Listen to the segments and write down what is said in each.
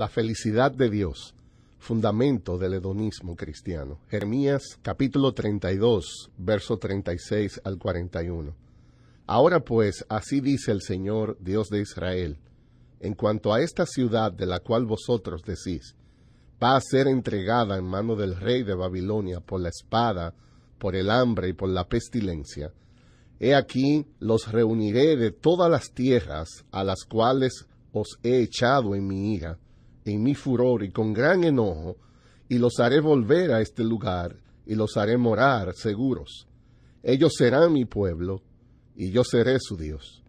la felicidad de Dios, fundamento del hedonismo cristiano. Jeremías capítulo 32, verso 36 al 41. Ahora pues, así dice el Señor Dios de Israel, en cuanto a esta ciudad de la cual vosotros decís, va a ser entregada en mano del rey de Babilonia por la espada, por el hambre y por la pestilencia. He aquí los reuniré de todas las tierras a las cuales os he echado en mi ira, en mi furor y con gran enojo, y los haré volver a este lugar, y los haré morar seguros. Ellos serán mi pueblo, y yo seré su Dios.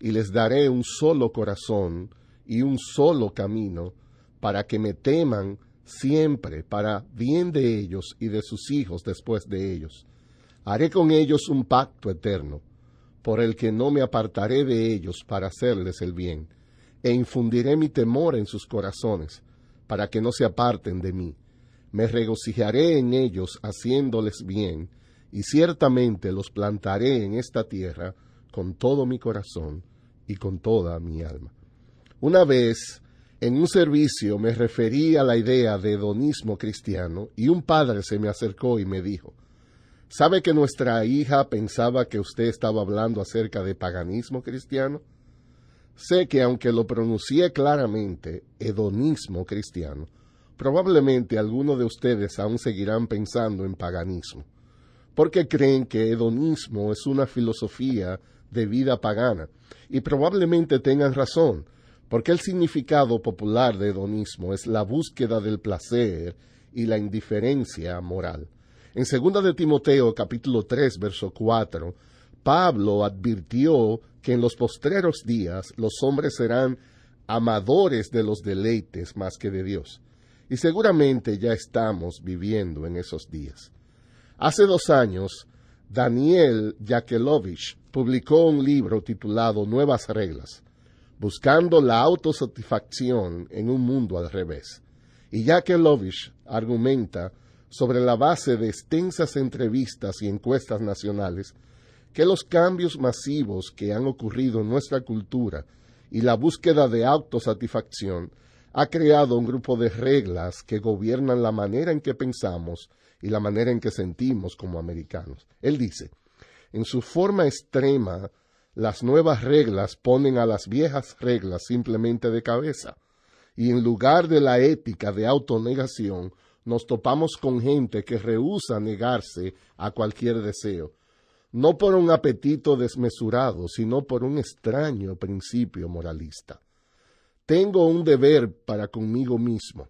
Y les daré un solo corazón y un solo camino, para que me teman siempre, para bien de ellos y de sus hijos después de ellos. Haré con ellos un pacto eterno, por el que no me apartaré de ellos para hacerles el bien e infundiré mi temor en sus corazones, para que no se aparten de mí. Me regocijaré en ellos haciéndoles bien, y ciertamente los plantaré en esta tierra con todo mi corazón y con toda mi alma. Una vez, en un servicio me referí a la idea de hedonismo cristiano y un padre se me acercó y me dijo, ¿sabe que nuestra hija pensaba que usted estaba hablando acerca de paganismo cristiano? Sé que aunque lo pronuncié claramente, hedonismo cristiano, probablemente algunos de ustedes aún seguirán pensando en paganismo, porque creen que hedonismo es una filosofía de vida pagana, y probablemente tengan razón, porque el significado popular de hedonismo es la búsqueda del placer y la indiferencia moral. En 2 de Timoteo capítulo 3 verso 4, Pablo advirtió que en los postreros días los hombres serán amadores de los deleites más que de Dios. Y seguramente ya estamos viviendo en esos días. Hace dos años, Daniel Yakelovich publicó un libro titulado Nuevas Reglas, buscando la autosatisfacción en un mundo al revés. Y Yakelovich argumenta sobre la base de extensas entrevistas y encuestas nacionales que los cambios masivos que han ocurrido en nuestra cultura y la búsqueda de autosatisfacción ha creado un grupo de reglas que gobiernan la manera en que pensamos y la manera en que sentimos como americanos. Él dice, en su forma extrema, las nuevas reglas ponen a las viejas reglas simplemente de cabeza, y en lugar de la ética de autonegación, nos topamos con gente que rehúsa negarse a cualquier deseo, no por un apetito desmesurado, sino por un extraño principio moralista. Tengo un deber para conmigo mismo.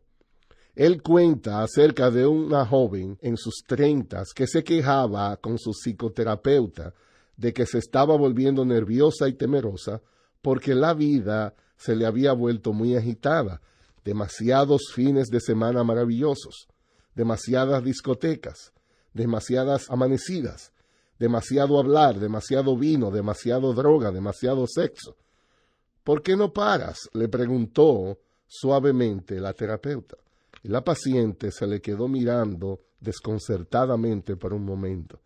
Él cuenta acerca de una joven en sus treintas que se quejaba con su psicoterapeuta de que se estaba volviendo nerviosa y temerosa porque la vida se le había vuelto muy agitada, demasiados fines de semana maravillosos, demasiadas discotecas, demasiadas amanecidas, demasiado hablar, demasiado vino, demasiado droga, demasiado sexo. ¿Por qué no paras? le preguntó suavemente la terapeuta. Y la paciente se le quedó mirando desconcertadamente por un momento.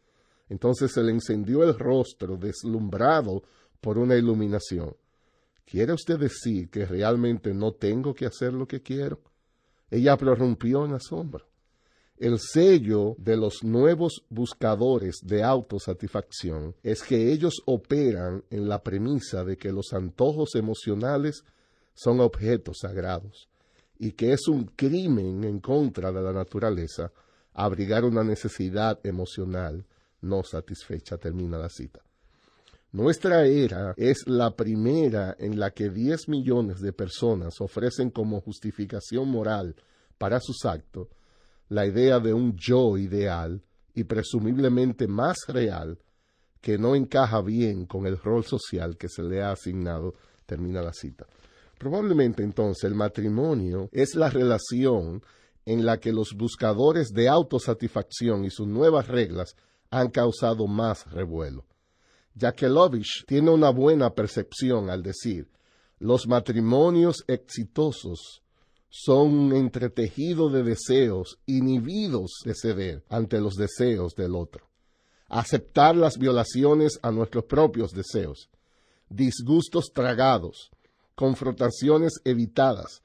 Entonces se le encendió el rostro deslumbrado por una iluminación. ¿Quiere usted decir que realmente no tengo que hacer lo que quiero? Ella prorrumpió en asombro. El sello de los nuevos buscadores de autosatisfacción es que ellos operan en la premisa de que los antojos emocionales son objetos sagrados y que es un crimen en contra de la naturaleza abrigar una necesidad emocional no satisfecha. Termina la cita. Nuestra era es la primera en la que 10 millones de personas ofrecen como justificación moral para sus actos la idea de un yo ideal y presumiblemente más real que no encaja bien con el rol social que se le ha asignado, termina la cita. Probablemente entonces el matrimonio es la relación en la que los buscadores de autosatisfacción y sus nuevas reglas han causado más revuelo. Ya que Lovich tiene una buena percepción al decir, los matrimonios exitosos son entretejido de deseos, inhibidos de ceder ante los deseos del otro. Aceptar las violaciones a nuestros propios deseos. Disgustos tragados, confrontaciones evitadas,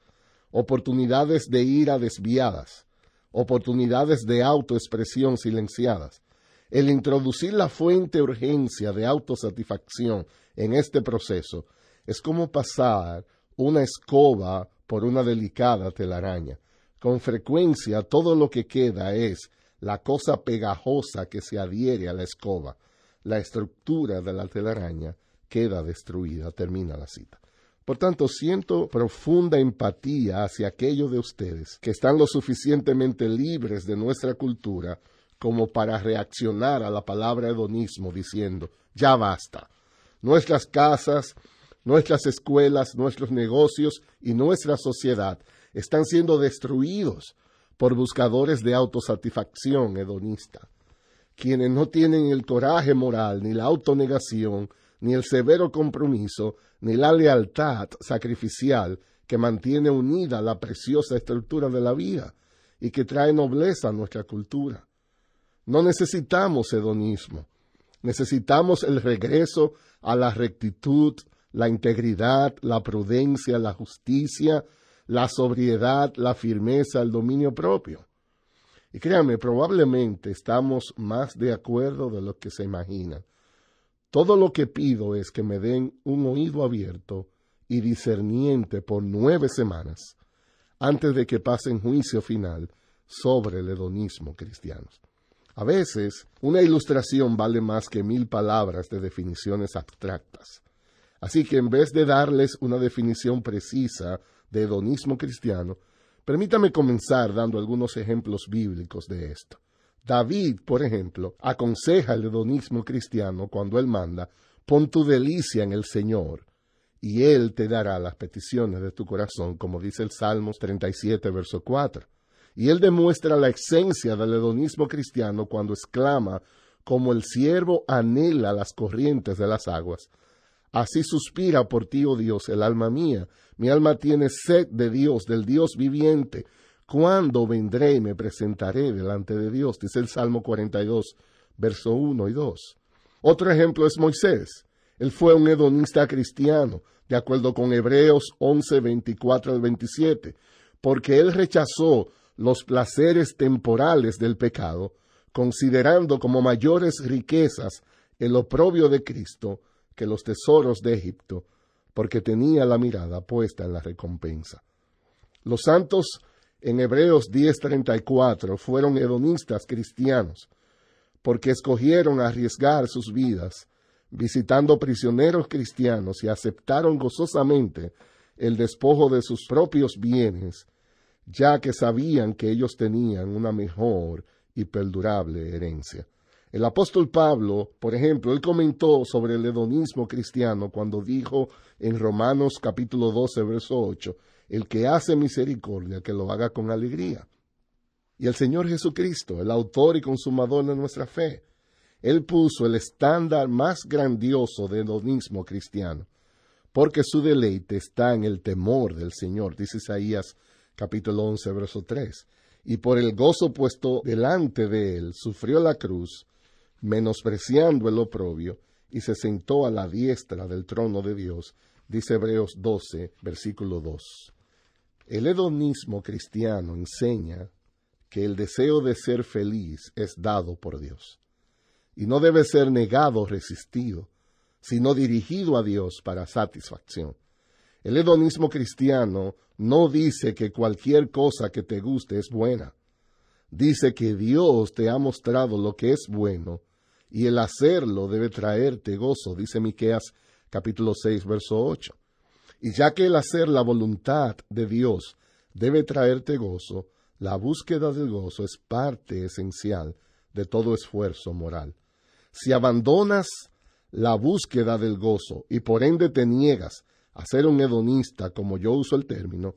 oportunidades de ira desviadas, oportunidades de autoexpresión silenciadas. El introducir la fuente urgencia de autosatisfacción en este proceso es como pasar una escoba por una delicada telaraña. Con frecuencia todo lo que queda es la cosa pegajosa que se adhiere a la escoba. La estructura de la telaraña queda destruida. Termina la cita. Por tanto, siento profunda empatía hacia aquellos de ustedes que están lo suficientemente libres de nuestra cultura como para reaccionar a la palabra hedonismo diciendo, ya basta. Nuestras casas, Nuestras escuelas, nuestros negocios y nuestra sociedad están siendo destruidos por buscadores de autosatisfacción hedonista, quienes no tienen el coraje moral, ni la autonegación, ni el severo compromiso, ni la lealtad sacrificial que mantiene unida la preciosa estructura de la vida y que trae nobleza a nuestra cultura. No necesitamos hedonismo, necesitamos el regreso a la rectitud, la integridad, la prudencia, la justicia, la sobriedad, la firmeza, el dominio propio. Y créanme, probablemente estamos más de acuerdo de lo que se imagina. Todo lo que pido es que me den un oído abierto y discerniente por nueve semanas, antes de que pasen juicio final sobre el hedonismo cristiano. A veces, una ilustración vale más que mil palabras de definiciones abstractas. Así que en vez de darles una definición precisa de hedonismo cristiano, permítame comenzar dando algunos ejemplos bíblicos de esto. David, por ejemplo, aconseja el hedonismo cristiano cuando él manda, pon tu delicia en el Señor, y Él te dará las peticiones de tu corazón, como dice el Salmos 37, verso 4. Y Él demuestra la esencia del hedonismo cristiano cuando exclama, como el siervo anhela las corrientes de las aguas, Así suspira por ti, oh Dios, el alma mía. Mi alma tiene sed de Dios, del Dios viviente. ¿Cuándo vendré y me presentaré delante de Dios? Dice el Salmo 42, verso 1 y 2. Otro ejemplo es Moisés. Él fue un hedonista cristiano, de acuerdo con Hebreos 11, 24 al 27, porque él rechazó los placeres temporales del pecado, considerando como mayores riquezas el oprobio de Cristo los tesoros de Egipto, porque tenía la mirada puesta en la recompensa. Los santos en Hebreos 10:34 fueron hedonistas cristianos, porque escogieron arriesgar sus vidas, visitando prisioneros cristianos y aceptaron gozosamente el despojo de sus propios bienes, ya que sabían que ellos tenían una mejor y perdurable herencia. El apóstol Pablo, por ejemplo, él comentó sobre el hedonismo cristiano cuando dijo en Romanos capítulo 12, verso 8, el que hace misericordia, que lo haga con alegría. Y el Señor Jesucristo, el autor y consumador de nuestra fe, él puso el estándar más grandioso de hedonismo cristiano, porque su deleite está en el temor del Señor, dice Isaías capítulo 11, verso 3. Y por el gozo puesto delante de él, sufrió la cruz, menospreciando el oprobio, y se sentó a la diestra del trono de Dios, dice Hebreos 12, versículo 2. El hedonismo cristiano enseña que el deseo de ser feliz es dado por Dios, y no debe ser negado o resistido, sino dirigido a Dios para satisfacción. El hedonismo cristiano no dice que cualquier cosa que te guste es buena. Dice que Dios te ha mostrado lo que es bueno y el hacerlo debe traerte gozo, dice Miqueas capítulo 6, verso 8. Y ya que el hacer la voluntad de Dios debe traerte gozo, la búsqueda del gozo es parte esencial de todo esfuerzo moral. Si abandonas la búsqueda del gozo y por ende te niegas a ser un hedonista, como yo uso el término,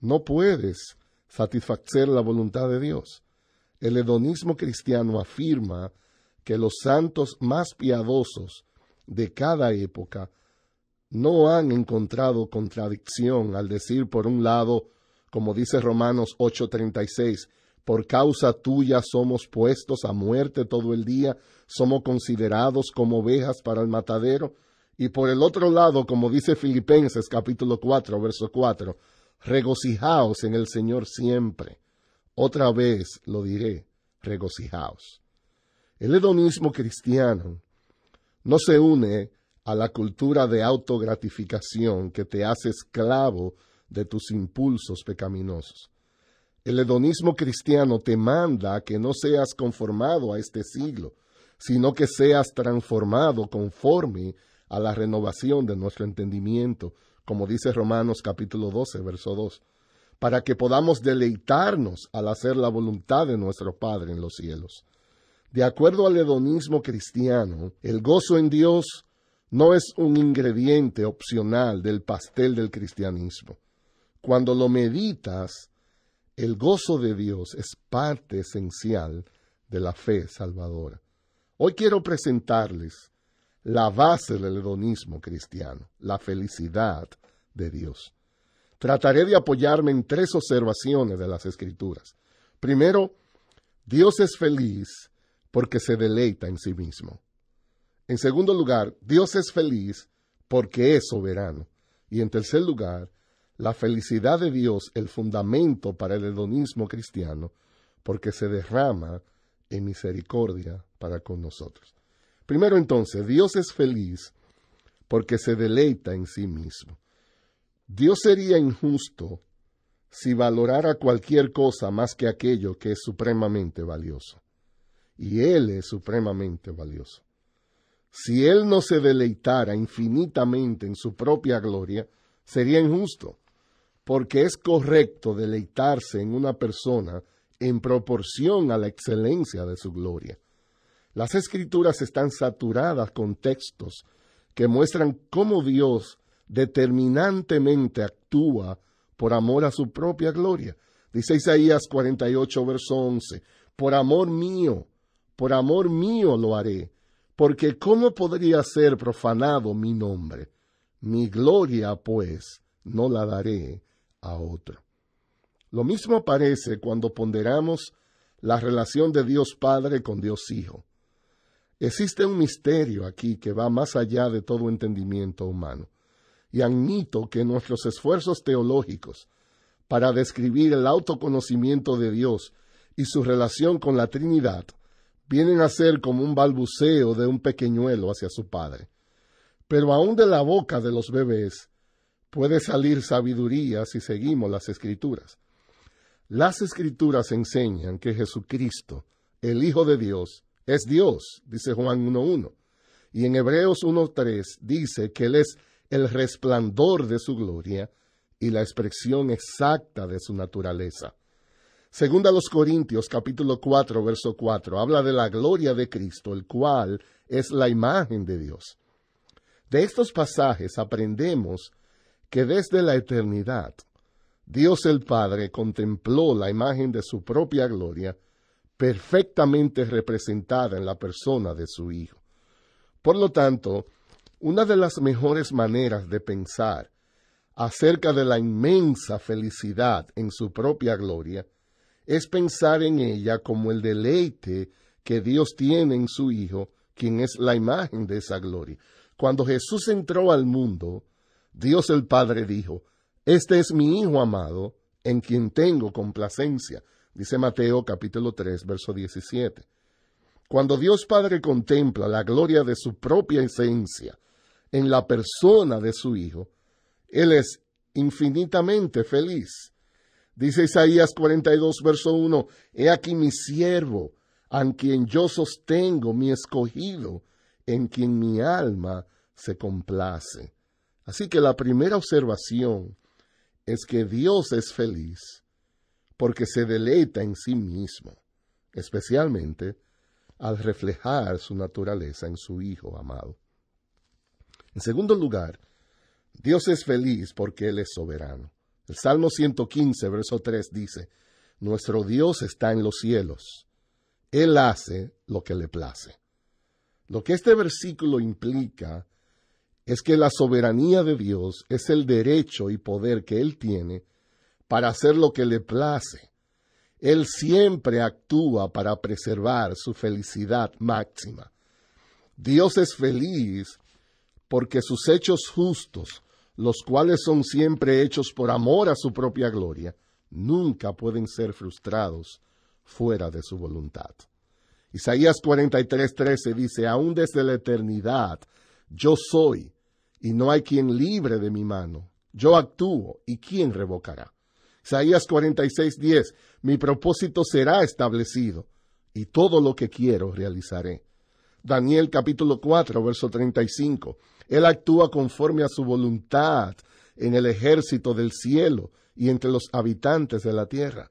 no puedes satisfacer la voluntad de Dios. El hedonismo cristiano afirma que los santos más piadosos de cada época no han encontrado contradicción al decir, por un lado, como dice Romanos 8:36, por causa tuya somos puestos a muerte todo el día, somos considerados como ovejas para el matadero, y por el otro lado, como dice Filipenses capítulo 4, verso 4, regocijaos en el Señor siempre. Otra vez lo diré, regocijaos. El hedonismo cristiano no se une a la cultura de autogratificación que te hace esclavo de tus impulsos pecaminosos. El hedonismo cristiano te manda que no seas conformado a este siglo, sino que seas transformado conforme a la renovación de nuestro entendimiento, como dice Romanos capítulo 12, verso 2, para que podamos deleitarnos al hacer la voluntad de nuestro Padre en los cielos. De acuerdo al hedonismo cristiano, el gozo en Dios no es un ingrediente opcional del pastel del cristianismo. Cuando lo meditas, el gozo de Dios es parte esencial de la fe salvadora. Hoy quiero presentarles la base del hedonismo cristiano, la felicidad de Dios. Trataré de apoyarme en tres observaciones de las Escrituras. Primero, Dios es feliz porque se deleita en sí mismo. En segundo lugar, Dios es feliz porque es soberano. Y en tercer lugar, la felicidad de Dios, el fundamento para el hedonismo cristiano, porque se derrama en misericordia para con nosotros. Primero entonces, Dios es feliz porque se deleita en sí mismo. Dios sería injusto si valorara cualquier cosa más que aquello que es supremamente valioso y Él es supremamente valioso. Si Él no se deleitara infinitamente en su propia gloria, sería injusto, porque es correcto deleitarse en una persona en proporción a la excelencia de su gloria. Las escrituras están saturadas con textos que muestran cómo Dios determinantemente actúa por amor a su propia gloria. Dice Isaías 48, verso 11, por amor mío por amor mío lo haré, porque ¿cómo podría ser profanado mi nombre? Mi gloria, pues, no la daré a otro. Lo mismo parece cuando ponderamos la relación de Dios Padre con Dios Hijo. Existe un misterio aquí que va más allá de todo entendimiento humano, y admito que nuestros esfuerzos teológicos para describir el autoconocimiento de Dios y su relación con la Trinidad vienen a ser como un balbuceo de un pequeñuelo hacia su padre. Pero aún de la boca de los bebés puede salir sabiduría si seguimos las escrituras. Las escrituras enseñan que Jesucristo, el Hijo de Dios, es Dios, dice Juan 1.1. Y en Hebreos 1.3 dice que Él es el resplandor de su gloria y la expresión exacta de su naturaleza. Segunda a los Corintios capítulo 4 verso 4 habla de la gloria de Cristo, el cual es la imagen de Dios. De estos pasajes aprendemos que desde la eternidad Dios el Padre contempló la imagen de su propia gloria perfectamente representada en la persona de su Hijo. Por lo tanto, una de las mejores maneras de pensar acerca de la inmensa felicidad en su propia gloria es pensar en ella como el deleite que Dios tiene en su Hijo, quien es la imagen de esa gloria. Cuando Jesús entró al mundo, Dios el Padre dijo, Este es mi Hijo amado, en quien tengo complacencia, dice Mateo capítulo 3, verso 17. Cuando Dios Padre contempla la gloria de su propia esencia en la persona de su Hijo, Él es infinitamente feliz. Dice Isaías 42, verso 1, He aquí mi siervo, en quien yo sostengo mi escogido, en quien mi alma se complace. Así que la primera observación es que Dios es feliz porque se deleita en sí mismo, especialmente al reflejar su naturaleza en su Hijo amado. En segundo lugar, Dios es feliz porque Él es soberano. El Salmo 115, verso 3 dice, Nuestro Dios está en los cielos. Él hace lo que le place. Lo que este versículo implica es que la soberanía de Dios es el derecho y poder que Él tiene para hacer lo que le place. Él siempre actúa para preservar su felicidad máxima. Dios es feliz porque sus hechos justos los cuales son siempre hechos por amor a su propia gloria, nunca pueden ser frustrados fuera de su voluntad. Isaías 43:13 dice, aún desde la eternidad, yo soy, y no hay quien libre de mi mano, yo actúo, y quién revocará. Isaías 46:10, mi propósito será establecido, y todo lo que quiero realizaré. Daniel capítulo 4, verso 35. Él actúa conforme a su voluntad en el ejército del cielo y entre los habitantes de la tierra.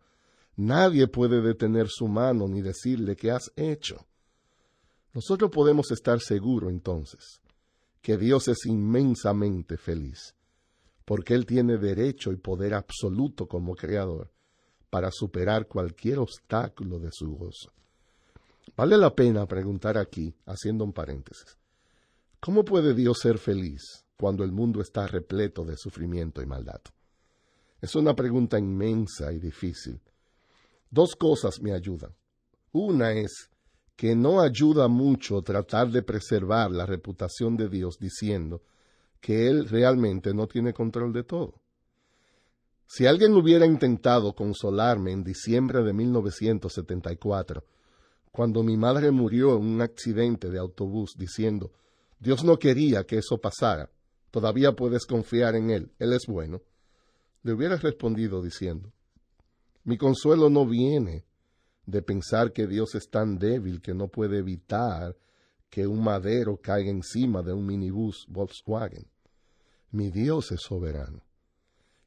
Nadie puede detener su mano ni decirle qué has hecho. Nosotros podemos estar seguros entonces que Dios es inmensamente feliz, porque Él tiene derecho y poder absoluto como Creador para superar cualquier obstáculo de su gozo. Vale la pena preguntar aquí, haciendo un paréntesis, ¿Cómo puede Dios ser feliz cuando el mundo está repleto de sufrimiento y maldad? Es una pregunta inmensa y difícil. Dos cosas me ayudan. Una es que no ayuda mucho tratar de preservar la reputación de Dios diciendo que Él realmente no tiene control de todo. Si alguien hubiera intentado consolarme en diciembre de 1974, cuando mi madre murió en un accidente de autobús, diciendo, Dios no quería que eso pasara. Todavía puedes confiar en Él. Él es bueno. Le hubieras respondido diciendo, mi consuelo no viene de pensar que Dios es tan débil que no puede evitar que un madero caiga encima de un minibús Volkswagen. Mi Dios es soberano.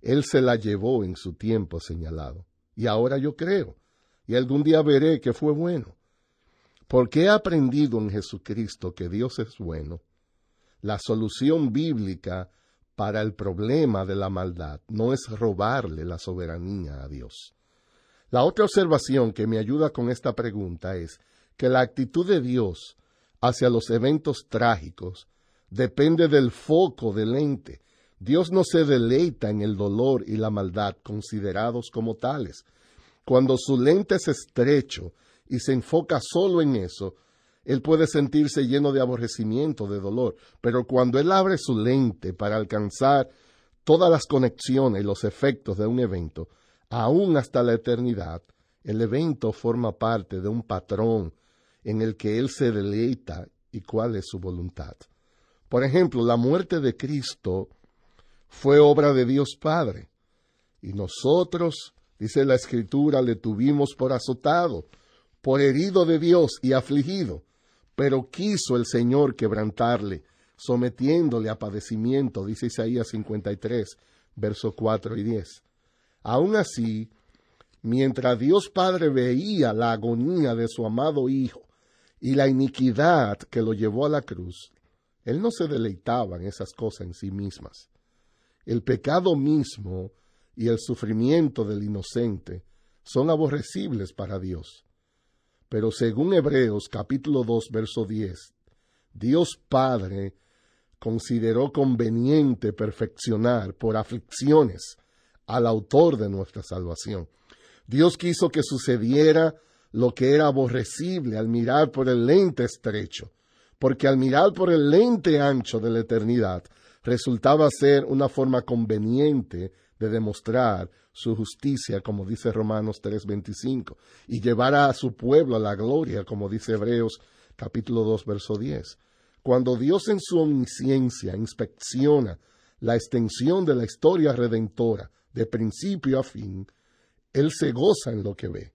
Él se la llevó en su tiempo señalado. Y ahora yo creo. Y algún día veré que fue bueno qué he aprendido en Jesucristo que Dios es bueno. La solución bíblica para el problema de la maldad no es robarle la soberanía a Dios. La otra observación que me ayuda con esta pregunta es que la actitud de Dios hacia los eventos trágicos depende del foco del lente. Dios no se deleita en el dolor y la maldad considerados como tales. Cuando su lente es estrecho y se enfoca solo en eso, él puede sentirse lleno de aborrecimiento, de dolor, pero cuando él abre su lente para alcanzar todas las conexiones y los efectos de un evento, aún hasta la eternidad, el evento forma parte de un patrón en el que él se deleita y cuál es su voluntad. Por ejemplo, la muerte de Cristo fue obra de Dios Padre, y nosotros, dice la Escritura, le tuvimos por azotado, por herido de Dios y afligido, pero quiso el Señor quebrantarle, sometiéndole a padecimiento, dice Isaías 53, versos 4 y 10. Aun así, mientras Dios Padre veía la agonía de su amado Hijo y la iniquidad que lo llevó a la cruz, Él no se deleitaba en esas cosas en sí mismas. El pecado mismo y el sufrimiento del inocente son aborrecibles para Dios. Pero según Hebreos capítulo 2, verso 10, Dios Padre consideró conveniente perfeccionar por aflicciones al autor de nuestra salvación. Dios quiso que sucediera lo que era aborrecible al mirar por el lente estrecho, porque al mirar por el lente ancho de la eternidad resultaba ser una forma conveniente de demostrar su justicia, como dice Romanos 3:25, y llevar a su pueblo a la gloria, como dice Hebreos capítulo 2, verso 10. Cuando Dios en su omnisciencia inspecciona la extensión de la historia redentora de principio a fin, Él se goza en lo que ve.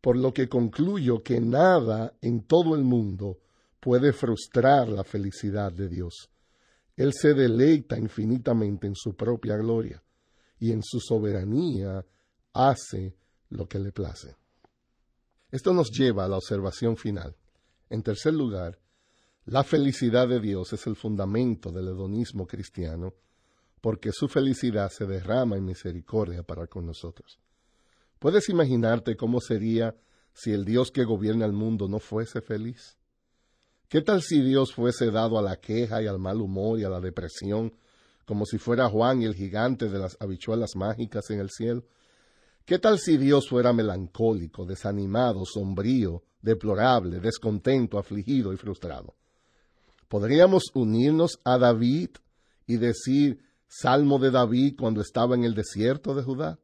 Por lo que concluyo que nada en todo el mundo puede frustrar la felicidad de Dios. Él se deleita infinitamente en su propia gloria y en su soberanía hace lo que le place. Esto nos lleva a la observación final. En tercer lugar, la felicidad de Dios es el fundamento del hedonismo cristiano, porque su felicidad se derrama en misericordia para con nosotros. ¿Puedes imaginarte cómo sería si el Dios que gobierna el mundo no fuese feliz? ¿Qué tal si Dios fuese dado a la queja y al mal humor y a la depresión como si fuera Juan el gigante de las habichuelas mágicas en el cielo. ¿Qué tal si Dios fuera melancólico, desanimado, sombrío, deplorable, descontento, afligido y frustrado? ¿Podríamos unirnos a David y decir Salmo de David cuando estaba en el desierto de Judá?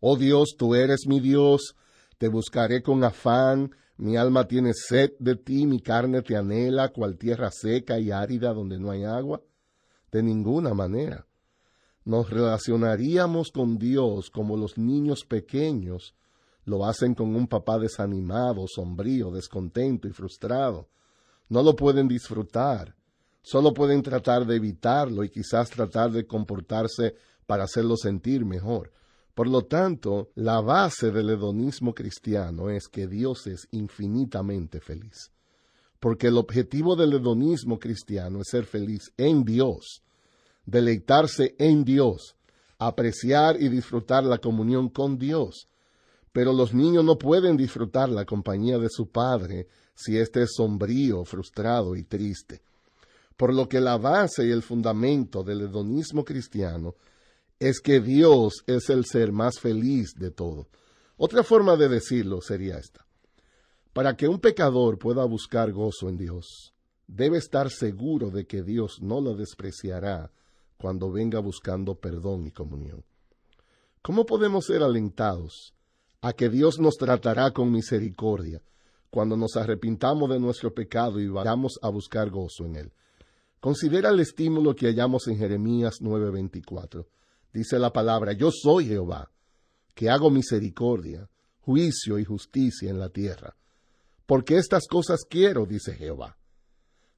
Oh Dios, tú eres mi Dios, te buscaré con afán, mi alma tiene sed de ti, mi carne te anhela, cual tierra seca y árida donde no hay agua de ninguna manera. Nos relacionaríamos con Dios como los niños pequeños lo hacen con un papá desanimado, sombrío, descontento y frustrado. No lo pueden disfrutar, solo pueden tratar de evitarlo y quizás tratar de comportarse para hacerlo sentir mejor. Por lo tanto, la base del hedonismo cristiano es que Dios es infinitamente feliz porque el objetivo del hedonismo cristiano es ser feliz en Dios, deleitarse en Dios, apreciar y disfrutar la comunión con Dios. Pero los niños no pueden disfrutar la compañía de su padre si éste es sombrío, frustrado y triste. Por lo que la base y el fundamento del hedonismo cristiano es que Dios es el ser más feliz de todo. Otra forma de decirlo sería esta. Para que un pecador pueda buscar gozo en Dios, debe estar seguro de que Dios no lo despreciará cuando venga buscando perdón y comunión. ¿Cómo podemos ser alentados a que Dios nos tratará con misericordia cuando nos arrepintamos de nuestro pecado y vayamos a buscar gozo en Él? Considera el estímulo que hallamos en Jeremías 9:24. Dice la palabra, yo soy Jehová, que hago misericordia, juicio y justicia en la tierra porque estas cosas quiero, dice Jehová.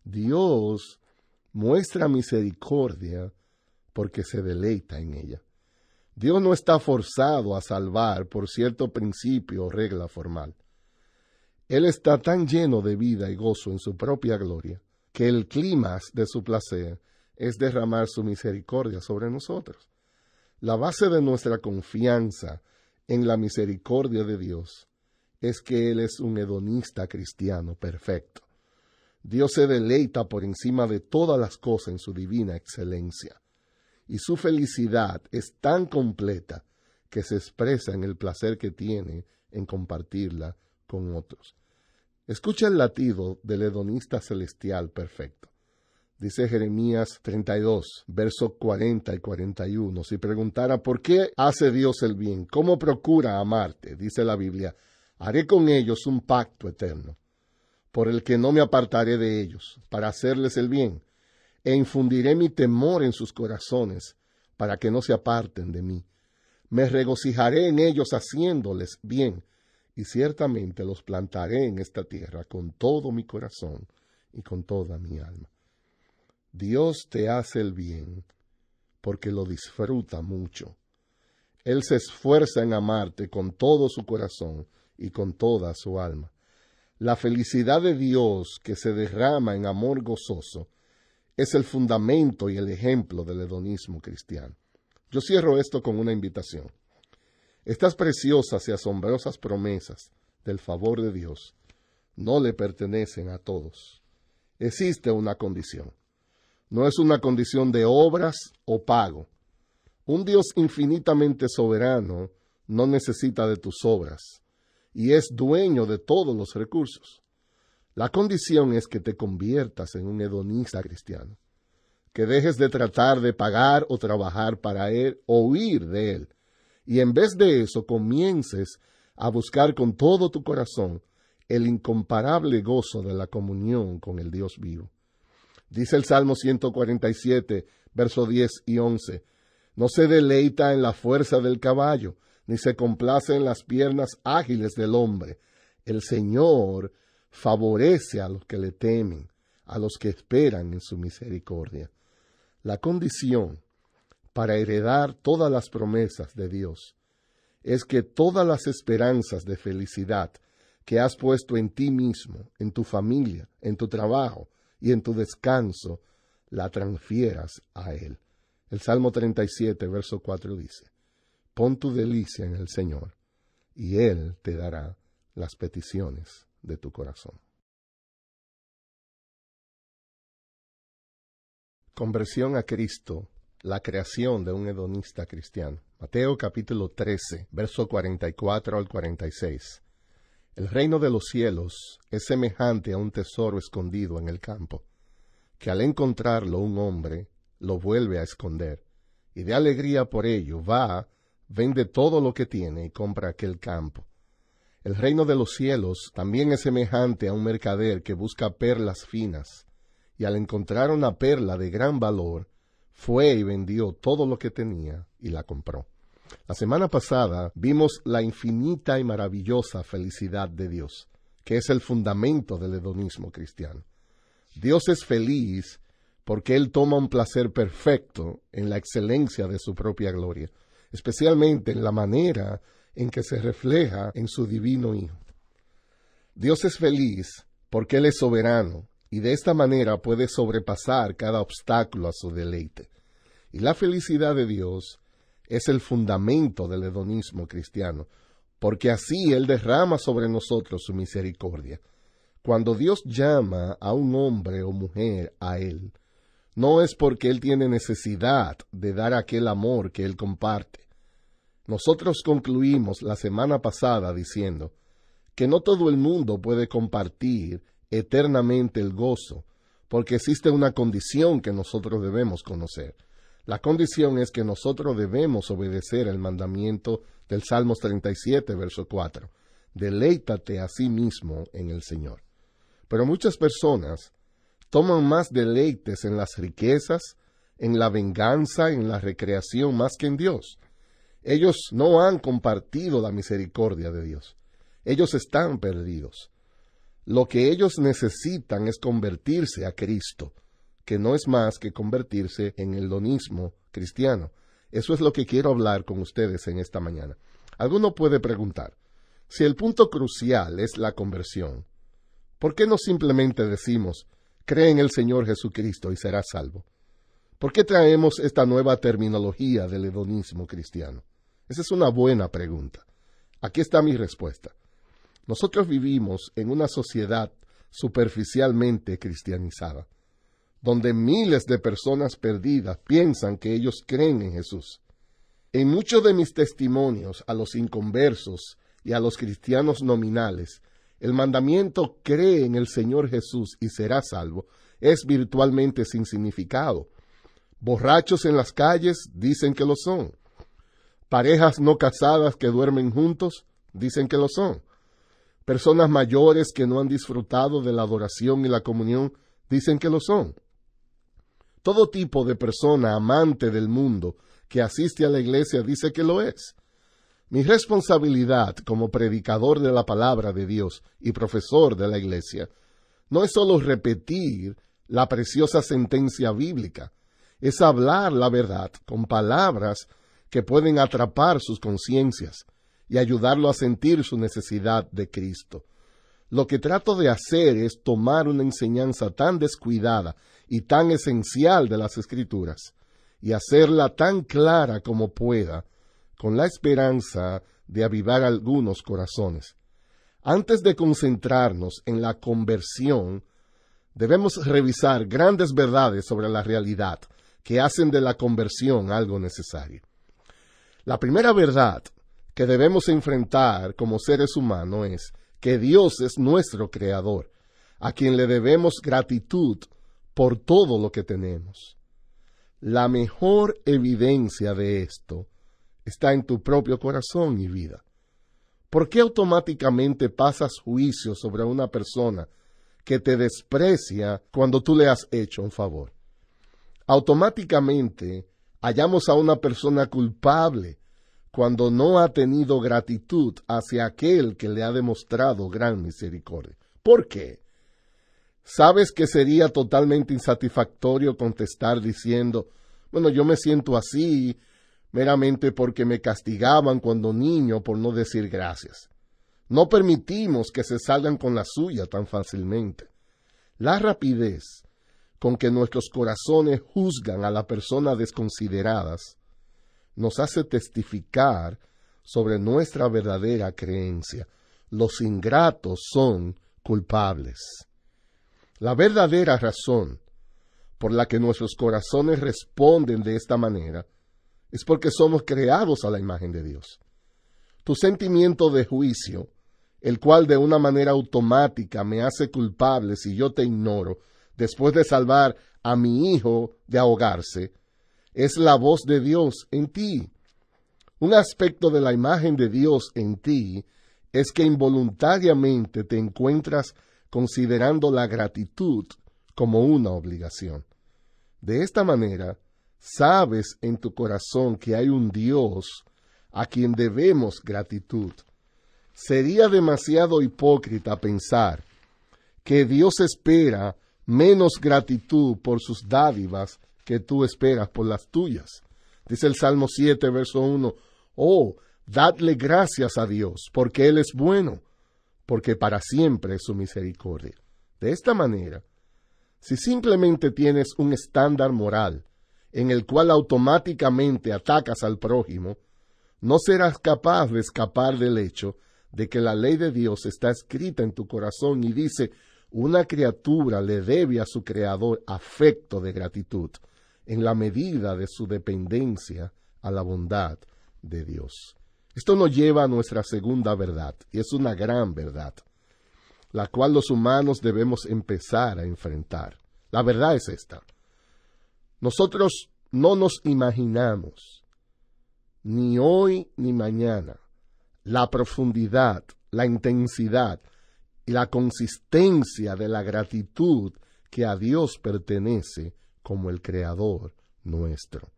Dios muestra misericordia porque se deleita en ella. Dios no está forzado a salvar por cierto principio o regla formal. Él está tan lleno de vida y gozo en su propia gloria que el clima de su placer es derramar su misericordia sobre nosotros. La base de nuestra confianza en la misericordia de Dios es que él es un hedonista cristiano perfecto. Dios se deleita por encima de todas las cosas en su divina excelencia, y su felicidad es tan completa que se expresa en el placer que tiene en compartirla con otros. Escucha el latido del hedonista celestial perfecto. Dice Jeremías 32, versos 40 y 41. Si preguntara por qué hace Dios el bien, cómo procura amarte, dice la Biblia, haré con ellos un pacto eterno, por el que no me apartaré de ellos, para hacerles el bien, e infundiré mi temor en sus corazones, para que no se aparten de mí. Me regocijaré en ellos haciéndoles bien, y ciertamente los plantaré en esta tierra con todo mi corazón y con toda mi alma. Dios te hace el bien, porque lo disfruta mucho. Él se esfuerza en amarte con todo su corazón y con toda su alma. La felicidad de Dios que se derrama en amor gozoso es el fundamento y el ejemplo del hedonismo cristiano. Yo cierro esto con una invitación. Estas preciosas y asombrosas promesas del favor de Dios no le pertenecen a todos. Existe una condición. No es una condición de obras o pago. Un Dios infinitamente soberano no necesita de tus obras, y es dueño de todos los recursos. La condición es que te conviertas en un hedonista cristiano, que dejes de tratar de pagar o trabajar para Él o huir de Él, y en vez de eso comiences a buscar con todo tu corazón el incomparable gozo de la comunión con el Dios vivo. Dice el Salmo 147, verso 10 y 11, no se deleita en la fuerza del caballo, ni se complace en las piernas ágiles del hombre. El Señor favorece a los que le temen, a los que esperan en su misericordia. La condición para heredar todas las promesas de Dios es que todas las esperanzas de felicidad que has puesto en ti mismo, en tu familia, en tu trabajo y en tu descanso, la transfieras a Él. El Salmo 37, verso 4 dice, Pon tu delicia en el Señor, y Él te dará las peticiones de tu corazón. Conversión a Cristo, la creación de un hedonista cristiano. Mateo capítulo 13, verso 44 al 46. El reino de los cielos es semejante a un tesoro escondido en el campo, que al encontrarlo un hombre lo vuelve a esconder, y de alegría por ello va vende todo lo que tiene y compra aquel campo. El reino de los cielos también es semejante a un mercader que busca perlas finas, y al encontrar una perla de gran valor, fue y vendió todo lo que tenía y la compró. La semana pasada vimos la infinita y maravillosa felicidad de Dios, que es el fundamento del hedonismo cristiano. Dios es feliz porque Él toma un placer perfecto en la excelencia de su propia gloria especialmente en la manera en que se refleja en su divino Hijo. Dios es feliz porque Él es soberano y de esta manera puede sobrepasar cada obstáculo a su deleite. Y la felicidad de Dios es el fundamento del hedonismo cristiano, porque así Él derrama sobre nosotros su misericordia. Cuando Dios llama a un hombre o mujer a Él, no es porque Él tiene necesidad de dar aquel amor que Él comparte. Nosotros concluimos la semana pasada diciendo que no todo el mundo puede compartir eternamente el gozo, porque existe una condición que nosotros debemos conocer. La condición es que nosotros debemos obedecer el mandamiento del Salmos 37, verso 4. Deleítate a sí mismo en el Señor. Pero muchas personas toman más deleites en las riquezas, en la venganza, en la recreación, más que en Dios. Ellos no han compartido la misericordia de Dios. Ellos están perdidos. Lo que ellos necesitan es convertirse a Cristo, que no es más que convertirse en el donismo cristiano. Eso es lo que quiero hablar con ustedes en esta mañana. Alguno puede preguntar, si el punto crucial es la conversión, ¿por qué no simplemente decimos, cree en el Señor Jesucristo y será salvo. ¿Por qué traemos esta nueva terminología del hedonismo cristiano? Esa es una buena pregunta. Aquí está mi respuesta. Nosotros vivimos en una sociedad superficialmente cristianizada, donde miles de personas perdidas piensan que ellos creen en Jesús. En muchos de mis testimonios a los inconversos y a los cristianos nominales, el mandamiento cree en el Señor Jesús y será salvo es virtualmente sin significado. Borrachos en las calles dicen que lo son. Parejas no casadas que duermen juntos dicen que lo son. Personas mayores que no han disfrutado de la adoración y la comunión dicen que lo son. Todo tipo de persona amante del mundo que asiste a la iglesia dice que lo es. Mi responsabilidad como predicador de la palabra de Dios y profesor de la Iglesia no es solo repetir la preciosa sentencia bíblica, es hablar la verdad con palabras que pueden atrapar sus conciencias y ayudarlo a sentir su necesidad de Cristo. Lo que trato de hacer es tomar una enseñanza tan descuidada y tan esencial de las Escrituras y hacerla tan clara como pueda con la esperanza de avivar algunos corazones. Antes de concentrarnos en la conversión, debemos revisar grandes verdades sobre la realidad que hacen de la conversión algo necesario. La primera verdad que debemos enfrentar como seres humanos es que Dios es nuestro Creador, a quien le debemos gratitud por todo lo que tenemos. La mejor evidencia de esto está en tu propio corazón y vida. ¿Por qué automáticamente pasas juicio sobre una persona que te desprecia cuando tú le has hecho un favor? Automáticamente hallamos a una persona culpable cuando no ha tenido gratitud hacia aquel que le ha demostrado gran misericordia. ¿Por qué? Sabes que sería totalmente insatisfactorio contestar diciendo, bueno, yo me siento así meramente porque me castigaban cuando niño por no decir gracias. No permitimos que se salgan con la suya tan fácilmente. La rapidez con que nuestros corazones juzgan a las personas desconsideradas nos hace testificar sobre nuestra verdadera creencia. Los ingratos son culpables. La verdadera razón por la que nuestros corazones responden de esta manera es porque somos creados a la imagen de Dios. Tu sentimiento de juicio, el cual de una manera automática me hace culpable si yo te ignoro, después de salvar a mi hijo de ahogarse, es la voz de Dios en ti. Un aspecto de la imagen de Dios en ti es que involuntariamente te encuentras considerando la gratitud como una obligación. De esta manera, sabes en tu corazón que hay un Dios a quien debemos gratitud. Sería demasiado hipócrita pensar que Dios espera menos gratitud por sus dádivas que tú esperas por las tuyas. Dice el Salmo 7, verso 1, Oh, dadle gracias a Dios, porque Él es bueno, porque para siempre es su misericordia. De esta manera, si simplemente tienes un estándar moral en el cual automáticamente atacas al prójimo, no serás capaz de escapar del hecho de que la ley de Dios está escrita en tu corazón y dice, una criatura le debe a su Creador afecto de gratitud en la medida de su dependencia a la bondad de Dios. Esto nos lleva a nuestra segunda verdad, y es una gran verdad, la cual los humanos debemos empezar a enfrentar. La verdad es esta. Nosotros no nos imaginamos, ni hoy ni mañana, la profundidad, la intensidad y la consistencia de la gratitud que a Dios pertenece como el Creador nuestro.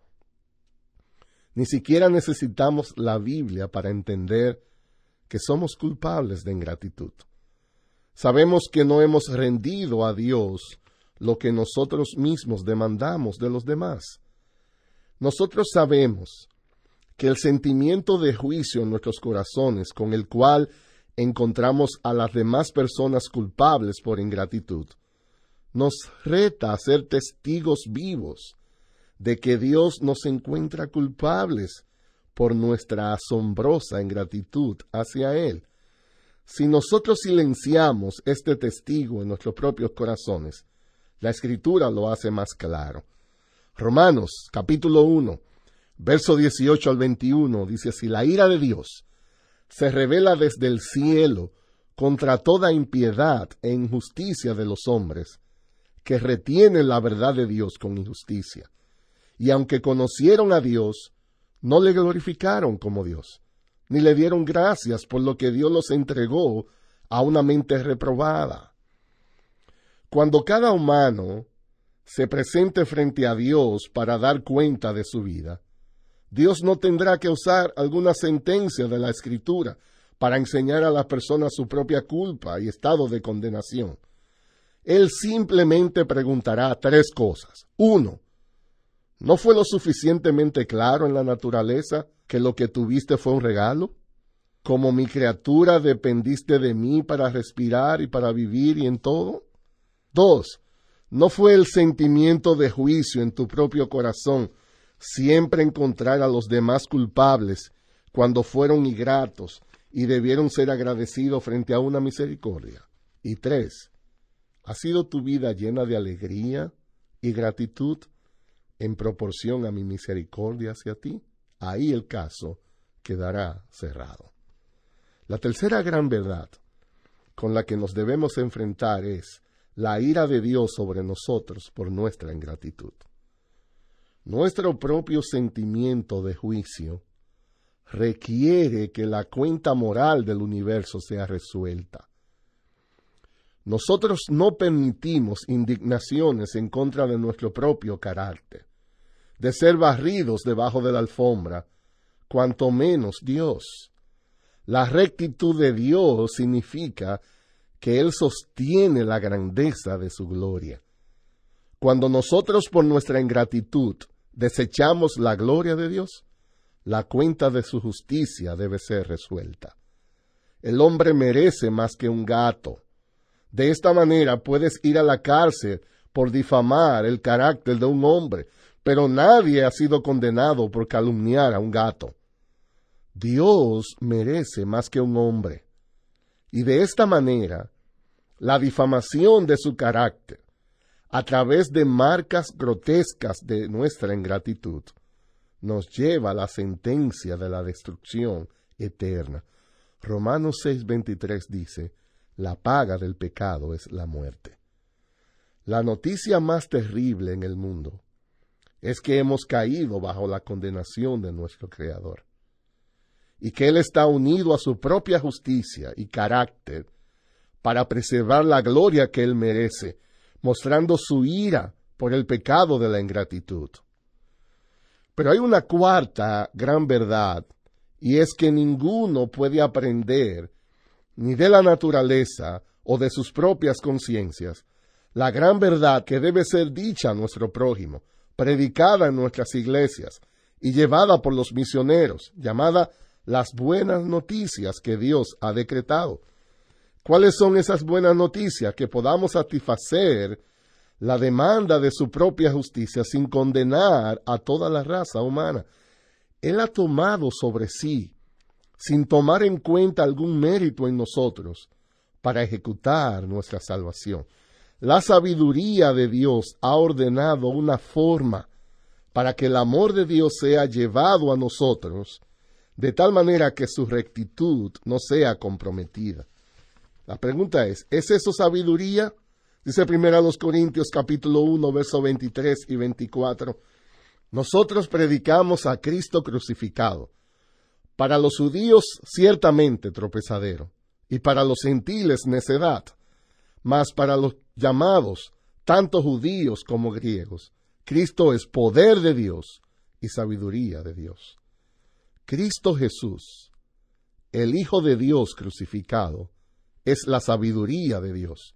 Ni siquiera necesitamos la Biblia para entender que somos culpables de ingratitud. Sabemos que no hemos rendido a Dios lo que nosotros mismos demandamos de los demás. Nosotros sabemos que el sentimiento de juicio en nuestros corazones, con el cual encontramos a las demás personas culpables por ingratitud, nos reta a ser testigos vivos de que Dios nos encuentra culpables por nuestra asombrosa ingratitud hacia Él. Si nosotros silenciamos este testigo en nuestros propios corazones, la escritura lo hace más claro. Romanos capítulo 1, verso 18 al 21 dice si la ira de Dios se revela desde el cielo contra toda impiedad e injusticia de los hombres, que retienen la verdad de Dios con injusticia. Y aunque conocieron a Dios, no le glorificaron como Dios, ni le dieron gracias por lo que Dios los entregó a una mente reprobada cuando cada humano se presente frente a Dios para dar cuenta de su vida, Dios no tendrá que usar alguna sentencia de la Escritura para enseñar a las personas su propia culpa y estado de condenación. Él simplemente preguntará tres cosas. Uno, ¿no fue lo suficientemente claro en la naturaleza que lo que tuviste fue un regalo? Como mi criatura dependiste de mí para respirar y para vivir y en todo. Dos, no fue el sentimiento de juicio en tu propio corazón siempre encontrar a los demás culpables cuando fueron ingratos y debieron ser agradecidos frente a una misericordia. Y tres, ¿ha sido tu vida llena de alegría y gratitud en proporción a mi misericordia hacia ti? Ahí el caso quedará cerrado. La tercera gran verdad con la que nos debemos enfrentar es la ira de Dios sobre nosotros por nuestra ingratitud. Nuestro propio sentimiento de juicio requiere que la cuenta moral del universo sea resuelta. Nosotros no permitimos indignaciones en contra de nuestro propio carácter, de ser barridos debajo de la alfombra, cuanto menos Dios. La rectitud de Dios significa que Él sostiene la grandeza de su gloria. Cuando nosotros por nuestra ingratitud desechamos la gloria de Dios, la cuenta de su justicia debe ser resuelta. El hombre merece más que un gato. De esta manera puedes ir a la cárcel por difamar el carácter de un hombre, pero nadie ha sido condenado por calumniar a un gato. Dios merece más que un hombre y de esta manera la difamación de su carácter a través de marcas grotescas de nuestra ingratitud nos lleva a la sentencia de la destrucción eterna. Romanos 6:23 dice, la paga del pecado es la muerte. La noticia más terrible en el mundo es que hemos caído bajo la condenación de nuestro Creador y que Él está unido a su propia justicia y carácter para preservar la gloria que Él merece, mostrando su ira por el pecado de la ingratitud. Pero hay una cuarta gran verdad, y es que ninguno puede aprender, ni de la naturaleza o de sus propias conciencias, la gran verdad que debe ser dicha a nuestro prójimo, predicada en nuestras iglesias y llevada por los misioneros, llamada las buenas noticias que Dios ha decretado. ¿Cuáles son esas buenas noticias? Que podamos satisfacer la demanda de su propia justicia sin condenar a toda la raza humana. Él ha tomado sobre sí, sin tomar en cuenta algún mérito en nosotros, para ejecutar nuestra salvación. La sabiduría de Dios ha ordenado una forma para que el amor de Dios sea llevado a nosotros de tal manera que su rectitud no sea comprometida. La pregunta es, ¿es eso sabiduría? Dice primero a los Corintios capítulo 1, verso 23 y 24. Nosotros predicamos a Cristo crucificado. Para los judíos ciertamente tropezadero, y para los gentiles necedad, mas para los llamados, tanto judíos como griegos, Cristo es poder de Dios y sabiduría de Dios. Cristo Jesús, el Hijo de Dios crucificado, es la sabiduría de Dios,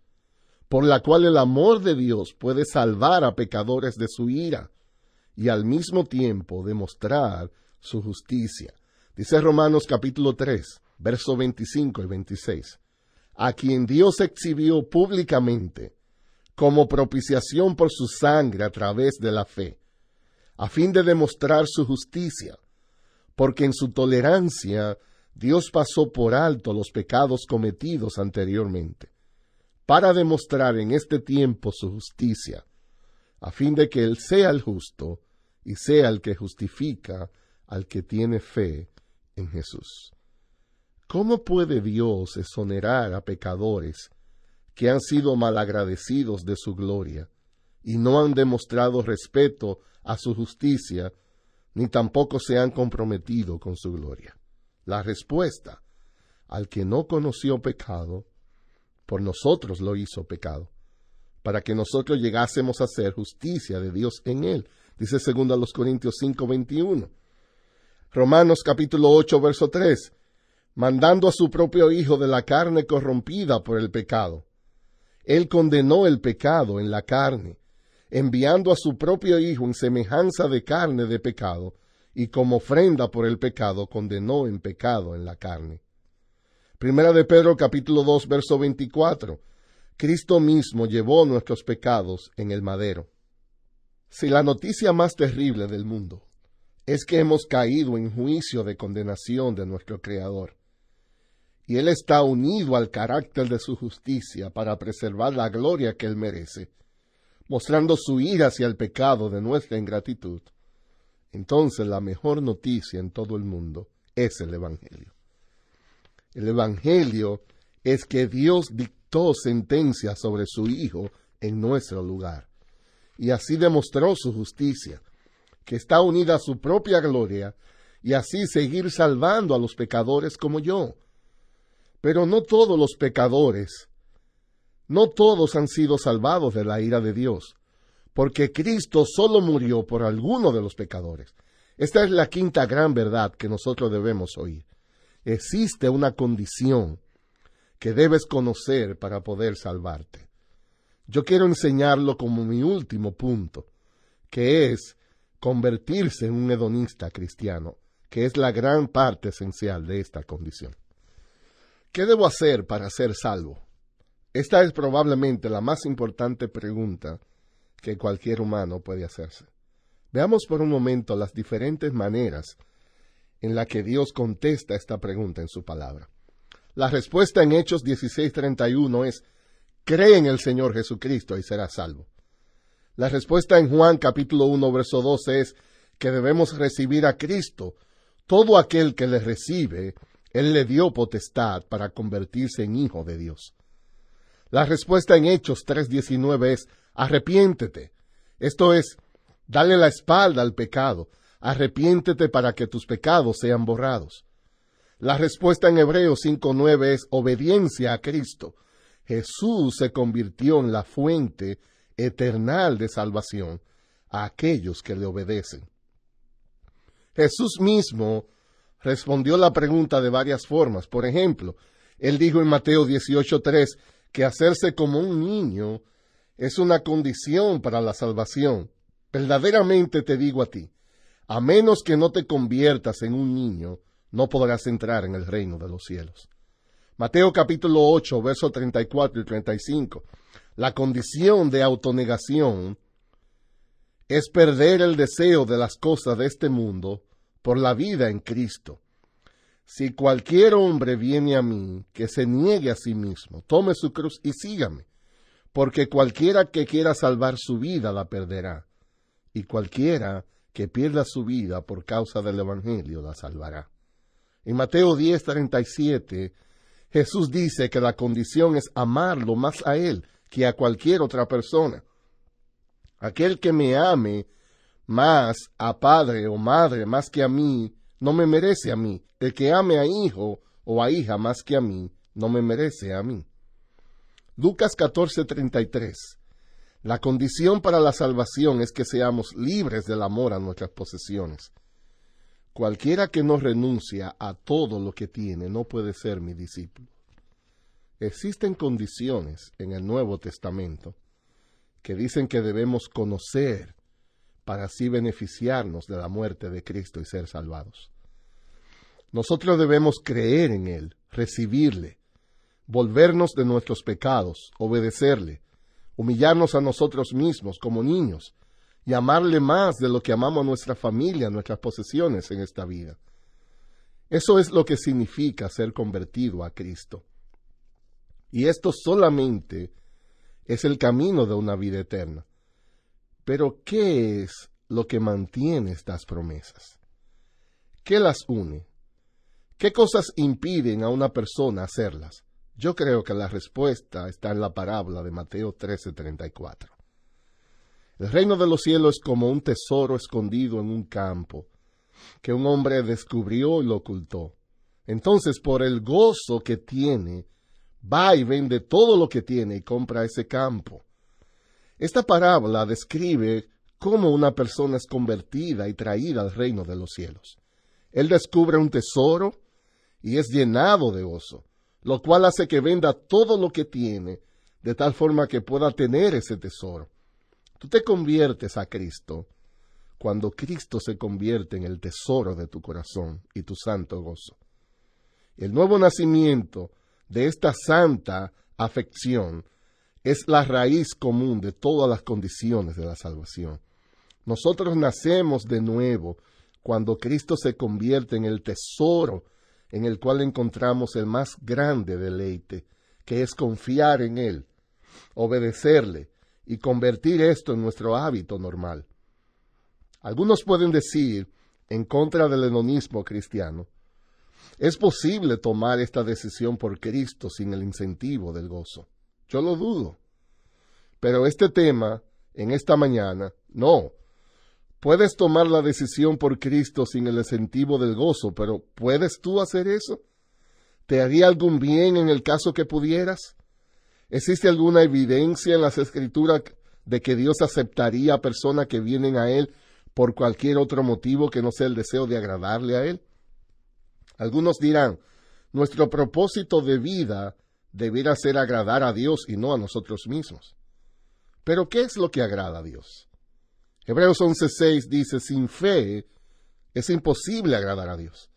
por la cual el amor de Dios puede salvar a pecadores de su ira y al mismo tiempo demostrar su justicia. Dice Romanos capítulo 3, verso 25 y 26, a quien Dios exhibió públicamente como propiciación por su sangre a través de la fe, a fin de demostrar su justicia porque en su tolerancia Dios pasó por alto los pecados cometidos anteriormente, para demostrar en este tiempo su justicia, a fin de que Él sea el justo y sea el que justifica al que tiene fe en Jesús. ¿Cómo puede Dios exonerar a pecadores que han sido malagradecidos de su gloria y no han demostrado respeto a su justicia ni tampoco se han comprometido con su gloria. La respuesta, al que no conoció pecado, por nosotros lo hizo pecado, para que nosotros llegásemos a ser justicia de Dios en él. Dice segundo a los Corintios 5, Romanos capítulo 8, verso 3. Mandando a su propio Hijo de la carne corrompida por el pecado. Él condenó el pecado en la carne enviando a su propio Hijo en semejanza de carne de pecado, y como ofrenda por el pecado condenó en pecado en la carne. Primera de Pedro capítulo 2 verso 24. Cristo mismo llevó nuestros pecados en el madero. Si la noticia más terrible del mundo es que hemos caído en juicio de condenación de nuestro Creador, y Él está unido al carácter de su justicia para preservar la gloria que Él merece, mostrando su ira hacia el pecado de nuestra ingratitud, entonces la mejor noticia en todo el mundo es el Evangelio. El Evangelio es que Dios dictó sentencia sobre su Hijo en nuestro lugar, y así demostró su justicia, que está unida a su propia gloria, y así seguir salvando a los pecadores como yo. Pero no todos los pecadores no todos han sido salvados de la ira de Dios, porque Cristo solo murió por alguno de los pecadores. Esta es la quinta gran verdad que nosotros debemos oír. Existe una condición que debes conocer para poder salvarte. Yo quiero enseñarlo como mi último punto, que es convertirse en un hedonista cristiano, que es la gran parte esencial de esta condición. ¿Qué debo hacer para ser salvo? Esta es probablemente la más importante pregunta que cualquier humano puede hacerse. Veamos por un momento las diferentes maneras en la que Dios contesta esta pregunta en su palabra. La respuesta en Hechos 16:31 es, cree en el Señor Jesucristo y será salvo. La respuesta en Juan capítulo 1 verso 12 es que debemos recibir a Cristo. Todo aquel que le recibe, Él le dio potestad para convertirse en hijo de Dios. La respuesta en Hechos 3.19 es, arrepiéntete. Esto es, dale la espalda al pecado, arrepiéntete para que tus pecados sean borrados. La respuesta en Hebreos 5.9 es obediencia a Cristo. Jesús se convirtió en la fuente eternal de salvación a aquellos que le obedecen. Jesús mismo respondió la pregunta de varias formas. Por ejemplo, él dijo en Mateo 18.3, que hacerse como un niño es una condición para la salvación. Verdaderamente te digo a ti, a menos que no te conviertas en un niño, no podrás entrar en el reino de los cielos. Mateo capítulo 8, versos 34 y 35. La condición de autonegación es perder el deseo de las cosas de este mundo por la vida en Cristo. Si cualquier hombre viene a mí, que se niegue a sí mismo, tome su cruz y sígame, porque cualquiera que quiera salvar su vida la perderá, y cualquiera que pierda su vida por causa del Evangelio la salvará. En Mateo 10, 37, Jesús dice que la condición es amarlo más a Él que a cualquier otra persona. Aquel que me ame más a padre o madre más que a mí, no me merece a mí. El que ame a hijo o a hija más que a mí, no me merece a mí. Lucas 14:33 La condición para la salvación es que seamos libres del amor a nuestras posesiones. Cualquiera que no renuncia a todo lo que tiene no puede ser mi discípulo. Existen condiciones en el Nuevo Testamento que dicen que debemos conocer para así beneficiarnos de la muerte de Cristo y ser salvados. Nosotros debemos creer en Él, recibirle, volvernos de nuestros pecados, obedecerle, humillarnos a nosotros mismos como niños y amarle más de lo que amamos a nuestra familia, nuestras posesiones en esta vida. Eso es lo que significa ser convertido a Cristo. Y esto solamente es el camino de una vida eterna. Pero ¿qué es lo que mantiene estas promesas? ¿Qué las une? ¿Qué cosas impiden a una persona hacerlas? Yo creo que la respuesta está en la parábola de Mateo 13:34. El reino de los cielos es como un tesoro escondido en un campo, que un hombre descubrió y lo ocultó. Entonces, por el gozo que tiene, va y vende todo lo que tiene y compra ese campo. Esta parábola describe cómo una persona es convertida y traída al reino de los cielos. Él descubre un tesoro, y es llenado de gozo, lo cual hace que venda todo lo que tiene, de tal forma que pueda tener ese tesoro. Tú te conviertes a Cristo cuando Cristo se convierte en el tesoro de tu corazón y tu santo gozo. El nuevo nacimiento de esta santa afección es la raíz común de todas las condiciones de la salvación. Nosotros nacemos de nuevo cuando Cristo se convierte en el tesoro en el cual encontramos el más grande deleite, que es confiar en Él, obedecerle y convertir esto en nuestro hábito normal. Algunos pueden decir, en contra del hedonismo cristiano, es posible tomar esta decisión por Cristo sin el incentivo del gozo. Yo lo dudo. Pero este tema, en esta mañana, no, Puedes tomar la decisión por Cristo sin el incentivo del gozo, pero ¿puedes tú hacer eso? ¿Te haría algún bien en el caso que pudieras? ¿Existe alguna evidencia en las escrituras de que Dios aceptaría a personas que vienen a Él por cualquier otro motivo que no sea el deseo de agradarle a Él? Algunos dirán, nuestro propósito de vida debiera ser agradar a Dios y no a nosotros mismos. Pero ¿qué es lo que agrada a Dios? Hebreos 11:6 dice, sin fe es imposible agradar a Dios.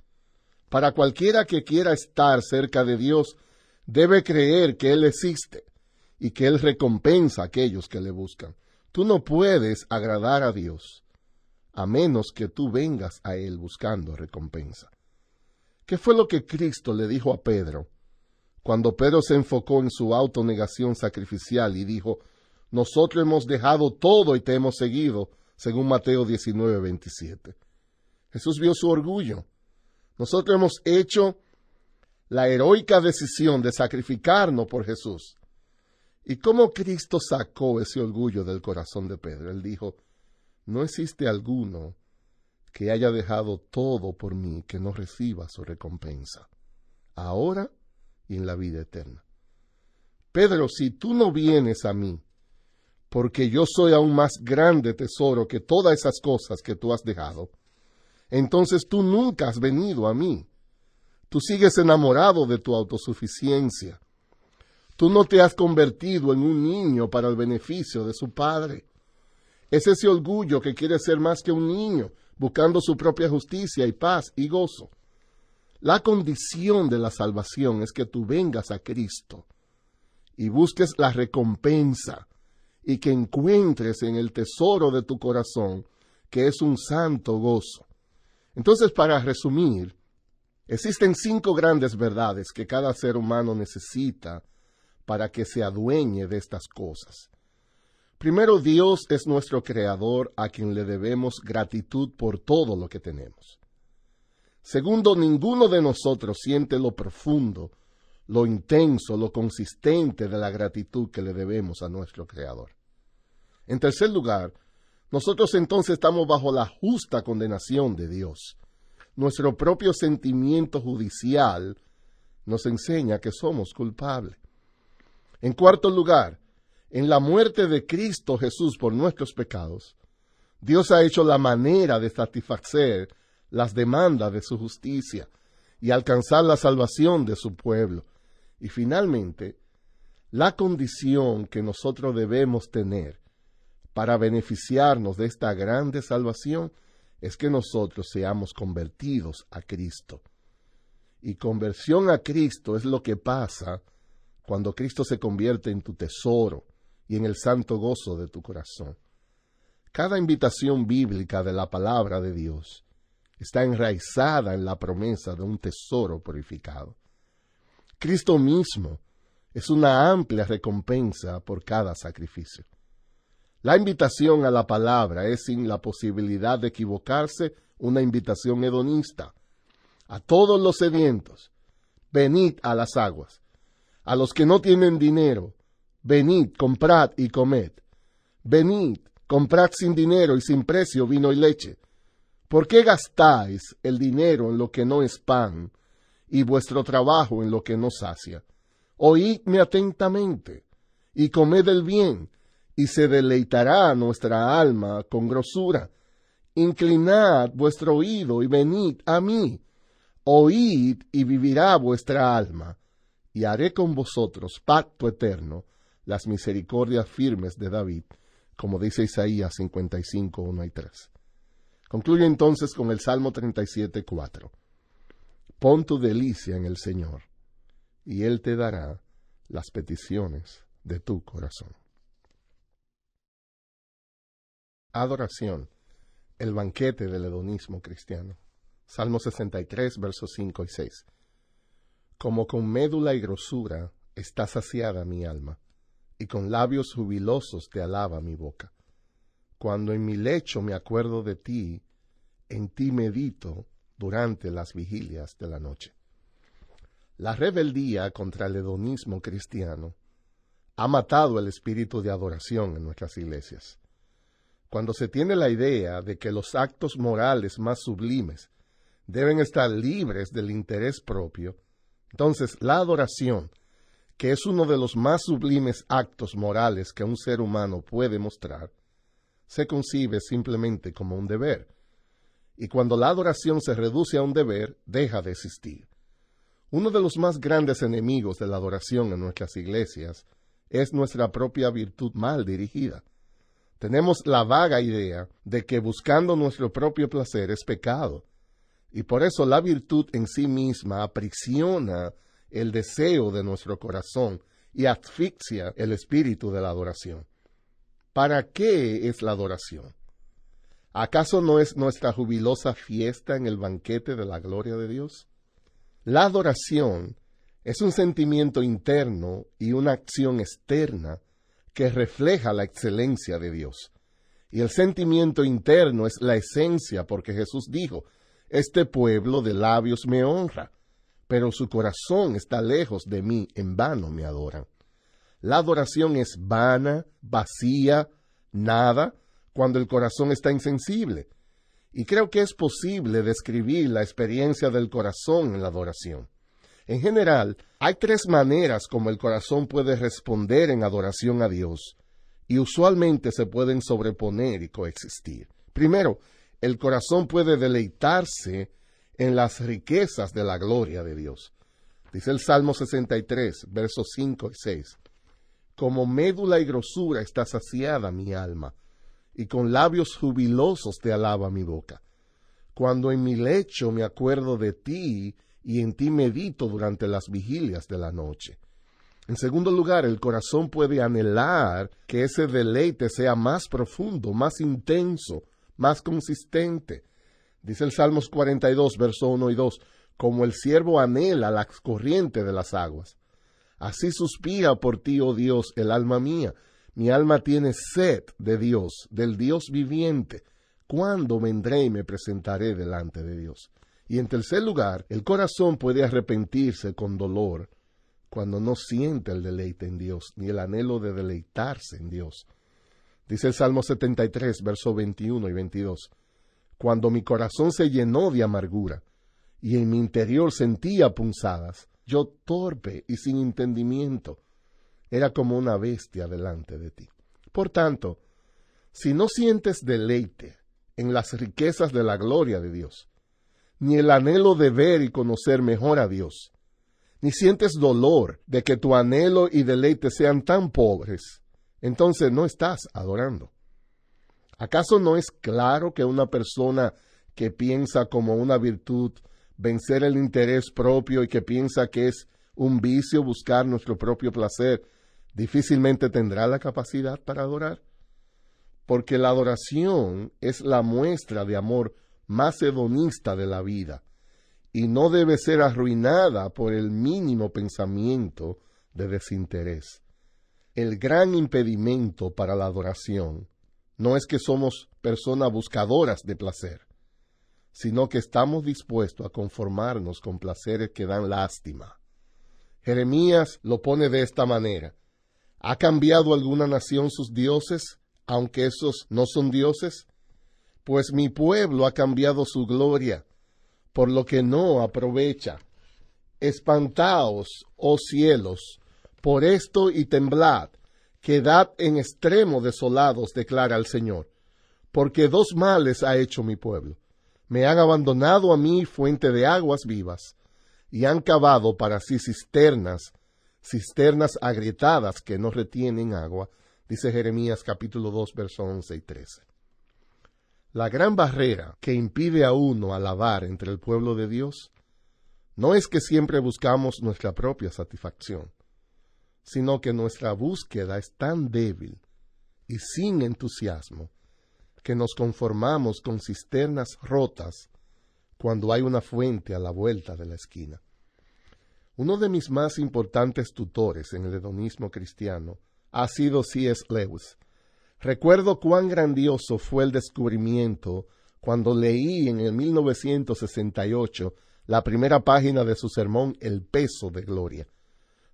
Para cualquiera que quiera estar cerca de Dios, debe creer que Él existe y que Él recompensa a aquellos que le buscan. Tú no puedes agradar a Dios a menos que tú vengas a Él buscando recompensa. ¿Qué fue lo que Cristo le dijo a Pedro cuando Pedro se enfocó en su autonegación sacrificial y dijo, nosotros hemos dejado todo y te hemos seguido? según Mateo 19, 27. Jesús vio su orgullo. Nosotros hemos hecho la heroica decisión de sacrificarnos por Jesús. ¿Y cómo Cristo sacó ese orgullo del corazón de Pedro? Él dijo, no existe alguno que haya dejado todo por mí que no reciba su recompensa, ahora y en la vida eterna. Pedro, si tú no vienes a mí, porque yo soy aún más grande tesoro que todas esas cosas que tú has dejado. Entonces tú nunca has venido a mí. Tú sigues enamorado de tu autosuficiencia. Tú no te has convertido en un niño para el beneficio de su padre. Es ese orgullo que quiere ser más que un niño, buscando su propia justicia y paz y gozo. La condición de la salvación es que tú vengas a Cristo y busques la recompensa y que encuentres en el tesoro de tu corazón, que es un santo gozo. Entonces, para resumir, existen cinco grandes verdades que cada ser humano necesita para que se adueñe de estas cosas. Primero, Dios es nuestro creador a quien le debemos gratitud por todo lo que tenemos. Segundo, ninguno de nosotros siente lo profundo, lo intenso, lo consistente de la gratitud que le debemos a nuestro creador. En tercer lugar, nosotros entonces estamos bajo la justa condenación de Dios. Nuestro propio sentimiento judicial nos enseña que somos culpables. En cuarto lugar, en la muerte de Cristo Jesús por nuestros pecados, Dios ha hecho la manera de satisfacer las demandas de su justicia y alcanzar la salvación de su pueblo. Y finalmente, la condición que nosotros debemos tener para beneficiarnos de esta grande salvación es que nosotros seamos convertidos a Cristo. Y conversión a Cristo es lo que pasa cuando Cristo se convierte en tu tesoro y en el santo gozo de tu corazón. Cada invitación bíblica de la palabra de Dios está enraizada en la promesa de un tesoro purificado. Cristo mismo es una amplia recompensa por cada sacrificio. La invitación a la palabra es, sin la posibilidad de equivocarse, una invitación hedonista. A todos los sedientos, venid a las aguas. A los que no tienen dinero, venid, comprad y comed. Venid, comprad sin dinero y sin precio vino y leche. ¿Por qué gastáis el dinero en lo que no es pan y vuestro trabajo en lo que no sacia? Oídme atentamente y comed el bien y se deleitará nuestra alma con grosura. Inclinad vuestro oído y venid a mí. Oíd y vivirá vuestra alma. Y haré con vosotros pacto eterno, las misericordias firmes de David, como dice Isaías 55, 1 y 3. Concluye entonces con el Salmo 37, 4. Pon tu delicia en el Señor, y Él te dará las peticiones de tu corazón. adoración, el banquete del hedonismo cristiano. Salmo 63, versos 5 y 6. Como con médula y grosura está saciada mi alma, y con labios jubilosos te alaba mi boca. Cuando en mi lecho me acuerdo de ti, en ti medito durante las vigilias de la noche. La rebeldía contra el hedonismo cristiano ha matado el espíritu de adoración en nuestras iglesias cuando se tiene la idea de que los actos morales más sublimes deben estar libres del interés propio, entonces la adoración, que es uno de los más sublimes actos morales que un ser humano puede mostrar, se concibe simplemente como un deber. Y cuando la adoración se reduce a un deber, deja de existir. Uno de los más grandes enemigos de la adoración en nuestras iglesias es nuestra propia virtud mal dirigida. Tenemos la vaga idea de que buscando nuestro propio placer es pecado. Y por eso la virtud en sí misma aprisiona el deseo de nuestro corazón y asfixia el espíritu de la adoración. ¿Para qué es la adoración? ¿Acaso no es nuestra jubilosa fiesta en el banquete de la gloria de Dios? La adoración es un sentimiento interno y una acción externa que refleja la excelencia de Dios. Y el sentimiento interno es la esencia, porque Jesús dijo, Este pueblo de labios me honra, pero su corazón está lejos de mí, en vano me adoran. La adoración es vana, vacía, nada, cuando el corazón está insensible. Y creo que es posible describir la experiencia del corazón en la adoración. En general, hay tres maneras como el corazón puede responder en adoración a Dios, y usualmente se pueden sobreponer y coexistir. Primero, el corazón puede deleitarse en las riquezas de la gloria de Dios. Dice el Salmo 63, versos 5 y 6. Como médula y grosura está saciada mi alma, y con labios jubilosos te alaba mi boca. Cuando en mi lecho me acuerdo de ti y en ti medito durante las vigilias de la noche. En segundo lugar, el corazón puede anhelar que ese deleite sea más profundo, más intenso, más consistente. Dice el Salmos 42, verso 1 y 2, como el siervo anhela la corriente de las aguas. Así suspira por ti, oh Dios, el alma mía. Mi alma tiene sed de Dios, del Dios viviente. ¿Cuándo vendré y me presentaré delante de Dios? Y en tercer lugar, el corazón puede arrepentirse con dolor cuando no siente el deleite en Dios, ni el anhelo de deleitarse en Dios. Dice el Salmo 73, versos 21 y 22. Cuando mi corazón se llenó de amargura y en mi interior sentía punzadas, yo torpe y sin entendimiento, era como una bestia delante de ti. Por tanto, si no sientes deleite en las riquezas de la gloria de Dios, ni el anhelo de ver y conocer mejor a Dios, ni sientes dolor de que tu anhelo y deleite sean tan pobres, entonces no estás adorando. ¿Acaso no es claro que una persona que piensa como una virtud vencer el interés propio y que piensa que es un vicio buscar nuestro propio placer, difícilmente tendrá la capacidad para adorar? Porque la adoración es la muestra de amor más hedonista de la vida, y no debe ser arruinada por el mínimo pensamiento de desinterés. El gran impedimento para la adoración no es que somos personas buscadoras de placer, sino que estamos dispuestos a conformarnos con placeres que dan lástima. Jeremías lo pone de esta manera. ¿Ha cambiado alguna nación sus dioses, aunque esos no son dioses? pues mi pueblo ha cambiado su gloria, por lo que no aprovecha. Espantaos, oh cielos, por esto y temblad, quedad en extremo desolados, declara el Señor, porque dos males ha hecho mi pueblo. Me han abandonado a mí fuente de aguas vivas, y han cavado para sí cisternas, cisternas agrietadas que no retienen agua, dice Jeremías capítulo 2, versos 11 y 13. La gran barrera que impide a uno alabar entre el pueblo de Dios no es que siempre buscamos nuestra propia satisfacción, sino que nuestra búsqueda es tan débil y sin entusiasmo que nos conformamos con cisternas rotas cuando hay una fuente a la vuelta de la esquina. Uno de mis más importantes tutores en el hedonismo cristiano ha sido C.S. Lewis, Recuerdo cuán grandioso fue el descubrimiento cuando leí en el 1968 la primera página de su sermón El peso de gloria.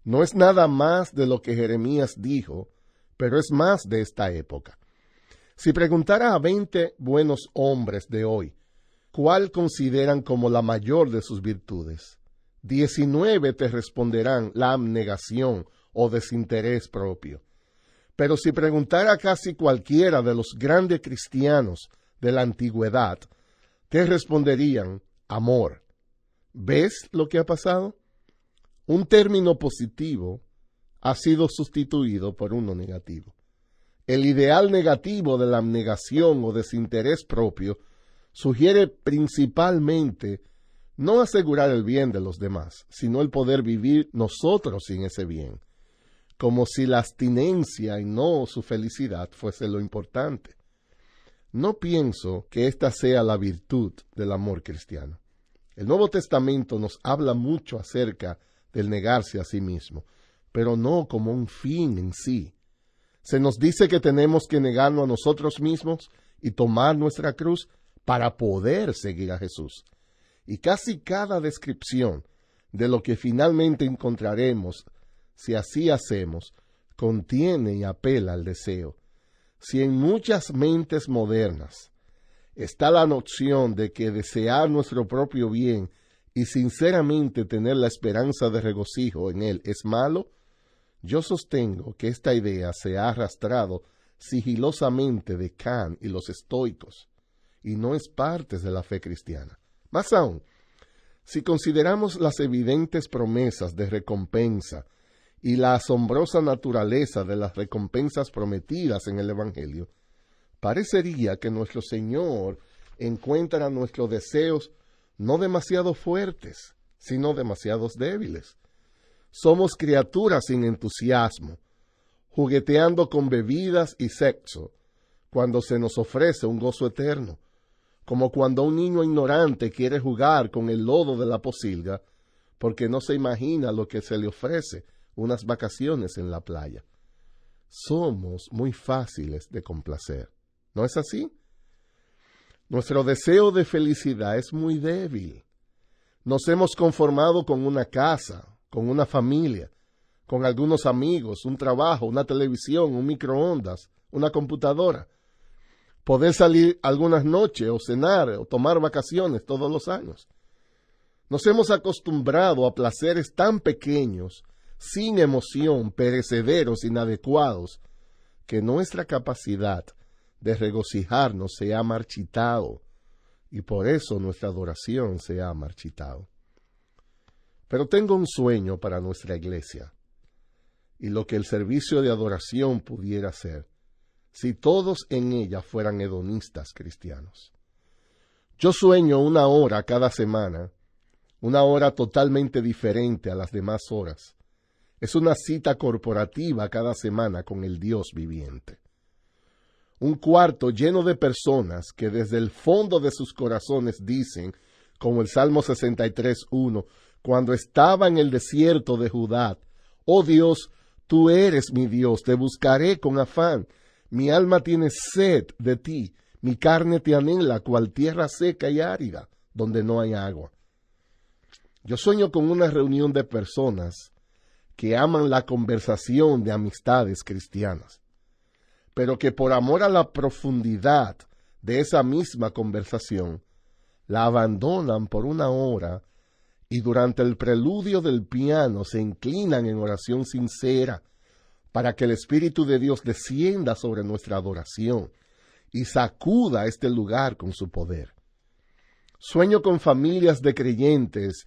No es nada más de lo que Jeremías dijo, pero es más de esta época. Si preguntara a veinte buenos hombres de hoy, ¿cuál consideran como la mayor de sus virtudes? Diecinueve te responderán la abnegación o desinterés propio. Pero si preguntara a casi cualquiera de los grandes cristianos de la antigüedad, te responderían, amor. ¿Ves lo que ha pasado? Un término positivo ha sido sustituido por uno negativo. El ideal negativo de la abnegación o desinterés propio sugiere principalmente no asegurar el bien de los demás, sino el poder vivir nosotros sin ese bien como si la abstinencia y no su felicidad fuese lo importante. No pienso que esta sea la virtud del amor cristiano. El Nuevo Testamento nos habla mucho acerca del negarse a sí mismo, pero no como un fin en sí. Se nos dice que tenemos que negarnos a nosotros mismos y tomar nuestra cruz para poder seguir a Jesús. Y casi cada descripción de lo que finalmente encontraremos si así hacemos, contiene y apela al deseo. Si en muchas mentes modernas está la noción de que desear nuestro propio bien y sinceramente tener la esperanza de regocijo en él es malo, yo sostengo que esta idea se ha arrastrado sigilosamente de Kant y los estoicos, y no es parte de la fe cristiana. Más aún, si consideramos las evidentes promesas de recompensa y la asombrosa naturaleza de las recompensas prometidas en el Evangelio, parecería que nuestro Señor encuentra nuestros deseos no demasiado fuertes, sino demasiado débiles. Somos criaturas sin entusiasmo, jugueteando con bebidas y sexo, cuando se nos ofrece un gozo eterno, como cuando un niño ignorante quiere jugar con el lodo de la posilga, porque no se imagina lo que se le ofrece, unas vacaciones en la playa. Somos muy fáciles de complacer. ¿No es así? Nuestro deseo de felicidad es muy débil. Nos hemos conformado con una casa, con una familia, con algunos amigos, un trabajo, una televisión, un microondas, una computadora. Poder salir algunas noches o cenar o tomar vacaciones todos los años. Nos hemos acostumbrado a placeres tan pequeños sin emoción, perecederos, inadecuados, que nuestra capacidad de regocijarnos se ha marchitado y por eso nuestra adoración se ha marchitado. Pero tengo un sueño para nuestra iglesia y lo que el servicio de adoración pudiera ser si todos en ella fueran hedonistas cristianos. Yo sueño una hora cada semana, una hora totalmente diferente a las demás horas, es una cita corporativa cada semana con el Dios viviente. Un cuarto lleno de personas que desde el fondo de sus corazones dicen, como el Salmo 63.1, cuando estaba en el desierto de Judá, oh Dios, tú eres mi Dios, te buscaré con afán, mi alma tiene sed de ti, mi carne te anhela cual tierra seca y árida, donde no hay agua. Yo sueño con una reunión de personas que aman la conversación de amistades cristianas, pero que por amor a la profundidad de esa misma conversación, la abandonan por una hora y durante el preludio del piano se inclinan en oración sincera para que el Espíritu de Dios descienda sobre nuestra adoración y sacuda este lugar con su poder. Sueño con familias de creyentes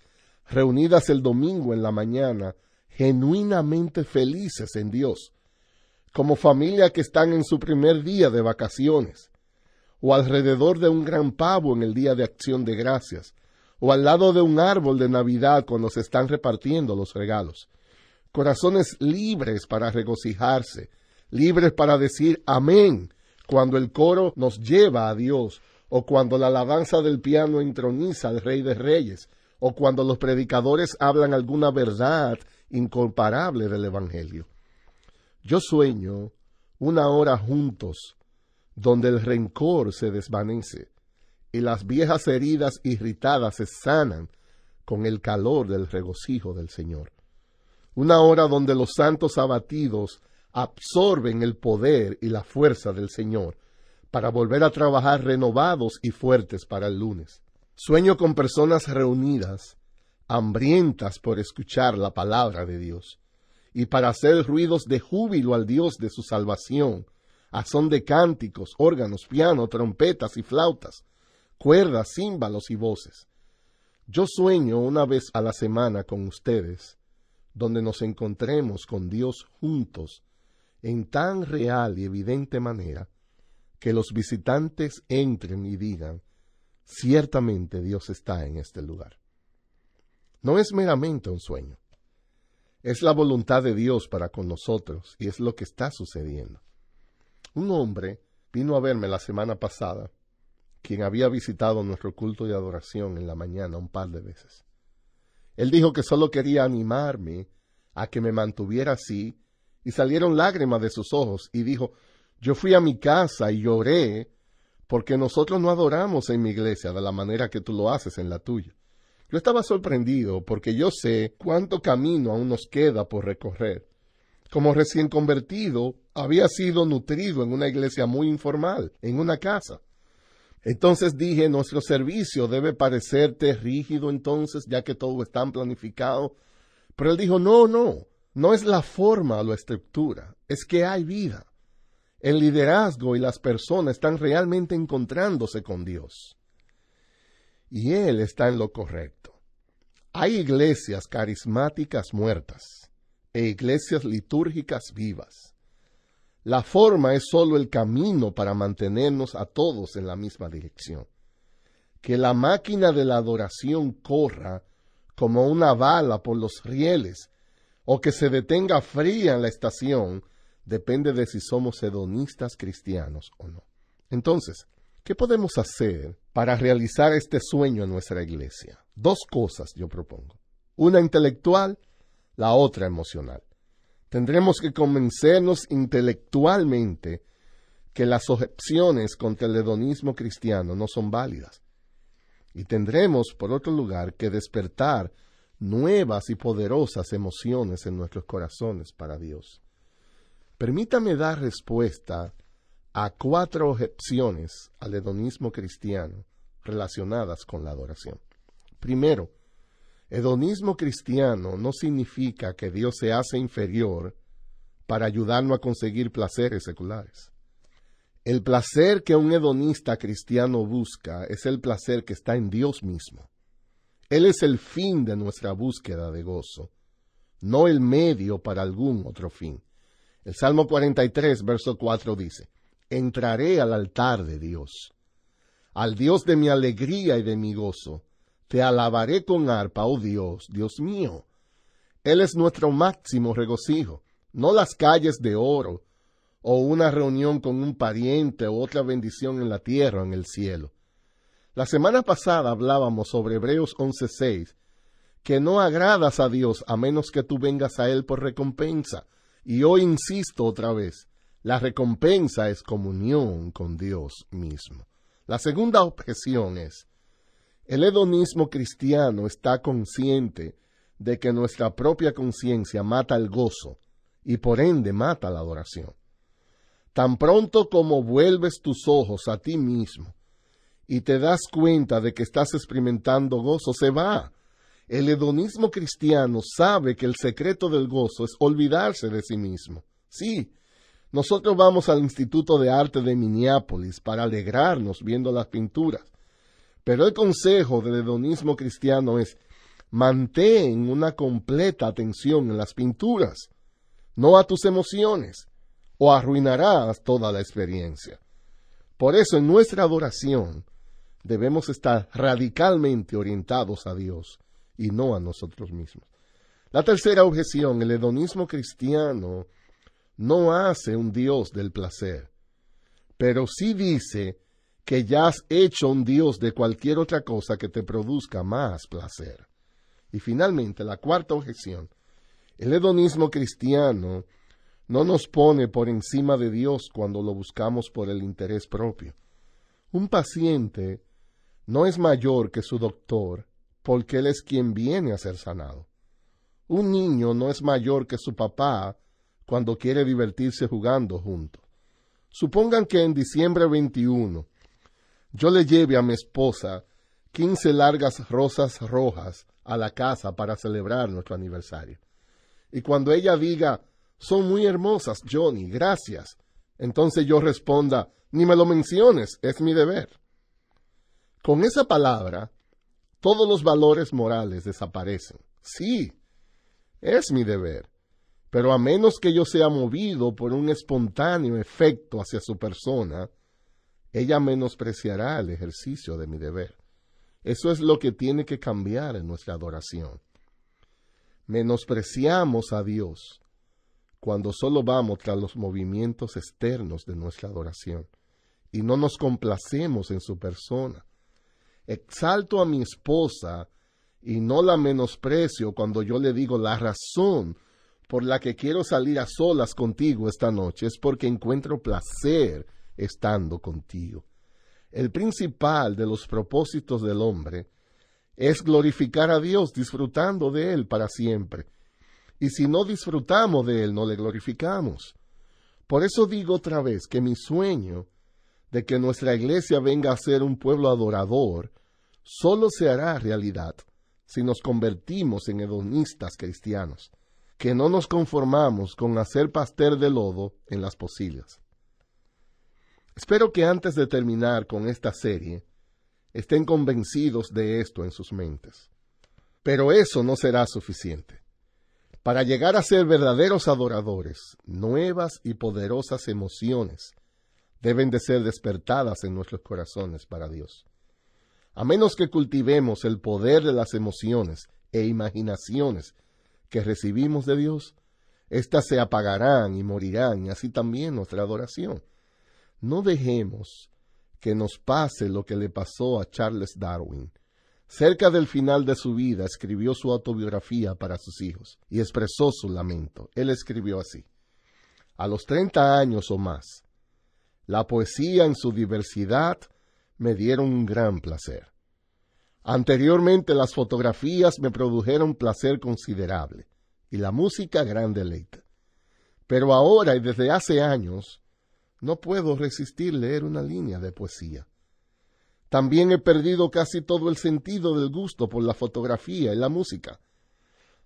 reunidas el domingo en la mañana genuinamente felices en Dios, como familia que están en su primer día de vacaciones, o alrededor de un gran pavo en el día de acción de gracias, o al lado de un árbol de Navidad cuando se están repartiendo los regalos. Corazones libres para regocijarse, libres para decir amén cuando el coro nos lleva a Dios, o cuando la alabanza del piano entroniza al Rey de Reyes, o cuando los predicadores hablan alguna verdad incomparable del Evangelio. Yo sueño una hora juntos, donde el rencor se desvanece y las viejas heridas irritadas se sanan con el calor del regocijo del Señor. Una hora donde los santos abatidos absorben el poder y la fuerza del Señor para volver a trabajar renovados y fuertes para el lunes. Sueño con personas reunidas, hambrientas por escuchar la palabra de Dios, y para hacer ruidos de júbilo al Dios de su salvación, a son de cánticos, órganos, piano, trompetas y flautas, cuerdas, címbalos y voces. Yo sueño una vez a la semana con ustedes, donde nos encontremos con Dios juntos, en tan real y evidente manera, que los visitantes entren y digan, Ciertamente Dios está en este lugar. No es meramente un sueño. Es la voluntad de Dios para con nosotros y es lo que está sucediendo. Un hombre vino a verme la semana pasada, quien había visitado nuestro culto de adoración en la mañana un par de veces. Él dijo que solo quería animarme a que me mantuviera así, y salieron lágrimas de sus ojos, y dijo, yo fui a mi casa y lloré porque nosotros no adoramos en mi iglesia de la manera que tú lo haces en la tuya. Yo estaba sorprendido porque yo sé cuánto camino aún nos queda por recorrer. Como recién convertido, había sido nutrido en una iglesia muy informal, en una casa. Entonces dije, nuestro servicio debe parecerte rígido entonces, ya que todo está planificado. Pero él dijo, no, no, no es la forma o la estructura, es que hay vida el liderazgo y las personas están realmente encontrándose con Dios. Y Él está en lo correcto. Hay iglesias carismáticas muertas e iglesias litúrgicas vivas. La forma es solo el camino para mantenernos a todos en la misma dirección. Que la máquina de la adoración corra como una bala por los rieles o que se detenga fría en la estación depende de si somos hedonistas cristianos o no. Entonces, ¿qué podemos hacer para realizar este sueño en nuestra iglesia? Dos cosas yo propongo. Una intelectual, la otra emocional. Tendremos que convencernos intelectualmente que las objeciones contra el hedonismo cristiano no son válidas. Y tendremos, por otro lugar, que despertar nuevas y poderosas emociones en nuestros corazones para Dios. Permítame dar respuesta a cuatro objeciones al hedonismo cristiano relacionadas con la adoración. Primero, hedonismo cristiano no significa que Dios se hace inferior para ayudarnos a conseguir placeres seculares. El placer que un hedonista cristiano busca es el placer que está en Dios mismo. Él es el fin de nuestra búsqueda de gozo, no el medio para algún otro fin. El Salmo 43, verso 4 dice, Entraré al altar de Dios, al Dios de mi alegría y de mi gozo. Te alabaré con arpa, oh Dios, Dios mío. Él es nuestro máximo regocijo, no las calles de oro, o una reunión con un pariente o otra bendición en la tierra o en el cielo. La semana pasada hablábamos sobre Hebreos 11:6, que no agradas a Dios a menos que tú vengas a Él por recompensa y hoy insisto otra vez, la recompensa es comunión con Dios mismo. La segunda objeción es, el hedonismo cristiano está consciente de que nuestra propia conciencia mata el gozo y por ende mata la adoración. Tan pronto como vuelves tus ojos a ti mismo y te das cuenta de que estás experimentando gozo, se va el hedonismo cristiano sabe que el secreto del gozo es olvidarse de sí mismo. Sí, nosotros vamos al Instituto de Arte de Minneapolis para alegrarnos viendo las pinturas. Pero el consejo del hedonismo cristiano es mantén una completa atención en las pinturas, no a tus emociones, o arruinarás toda la experiencia. Por eso en nuestra adoración debemos estar radicalmente orientados a Dios y no a nosotros mismos. La tercera objeción, el hedonismo cristiano no hace un Dios del placer, pero sí dice que ya has hecho un Dios de cualquier otra cosa que te produzca más placer. Y finalmente, la cuarta objeción, el hedonismo cristiano no nos pone por encima de Dios cuando lo buscamos por el interés propio. Un paciente no es mayor que su doctor porque Él es quien viene a ser sanado. Un niño no es mayor que su papá cuando quiere divertirse jugando juntos. Supongan que en diciembre 21 yo le lleve a mi esposa 15 largas rosas rojas a la casa para celebrar nuestro aniversario. Y cuando ella diga, son muy hermosas, Johnny, gracias, entonces yo responda, ni me lo menciones, es mi deber. Con esa palabra, todos los valores morales desaparecen. Sí, es mi deber, pero a menos que yo sea movido por un espontáneo efecto hacia su persona, ella menospreciará el ejercicio de mi deber. Eso es lo que tiene que cambiar en nuestra adoración. Menospreciamos a Dios cuando solo vamos tras los movimientos externos de nuestra adoración y no nos complacemos en su persona Exalto a mi esposa y no la menosprecio cuando yo le digo la razón por la que quiero salir a solas contigo esta noche es porque encuentro placer estando contigo. El principal de los propósitos del hombre es glorificar a Dios disfrutando de Él para siempre. Y si no disfrutamos de Él, no le glorificamos. Por eso digo otra vez que mi sueño de que nuestra iglesia venga a ser un pueblo adorador, solo se hará realidad si nos convertimos en hedonistas cristianos, que no nos conformamos con hacer pastel de lodo en las posillas. Espero que antes de terminar con esta serie, estén convencidos de esto en sus mentes. Pero eso no será suficiente. Para llegar a ser verdaderos adoradores, nuevas y poderosas emociones deben de ser despertadas en nuestros corazones para Dios. A menos que cultivemos el poder de las emociones e imaginaciones que recibimos de Dios, éstas se apagarán y morirán, y así también nuestra adoración. No dejemos que nos pase lo que le pasó a Charles Darwin. Cerca del final de su vida escribió su autobiografía para sus hijos y expresó su lamento. Él escribió así. A los 30 años o más, la poesía en su diversidad me dieron un gran placer. Anteriormente las fotografías me produjeron placer considerable y la música gran deleite. Pero ahora y desde hace años no puedo resistir leer una línea de poesía. También he perdido casi todo el sentido del gusto por la fotografía y la música.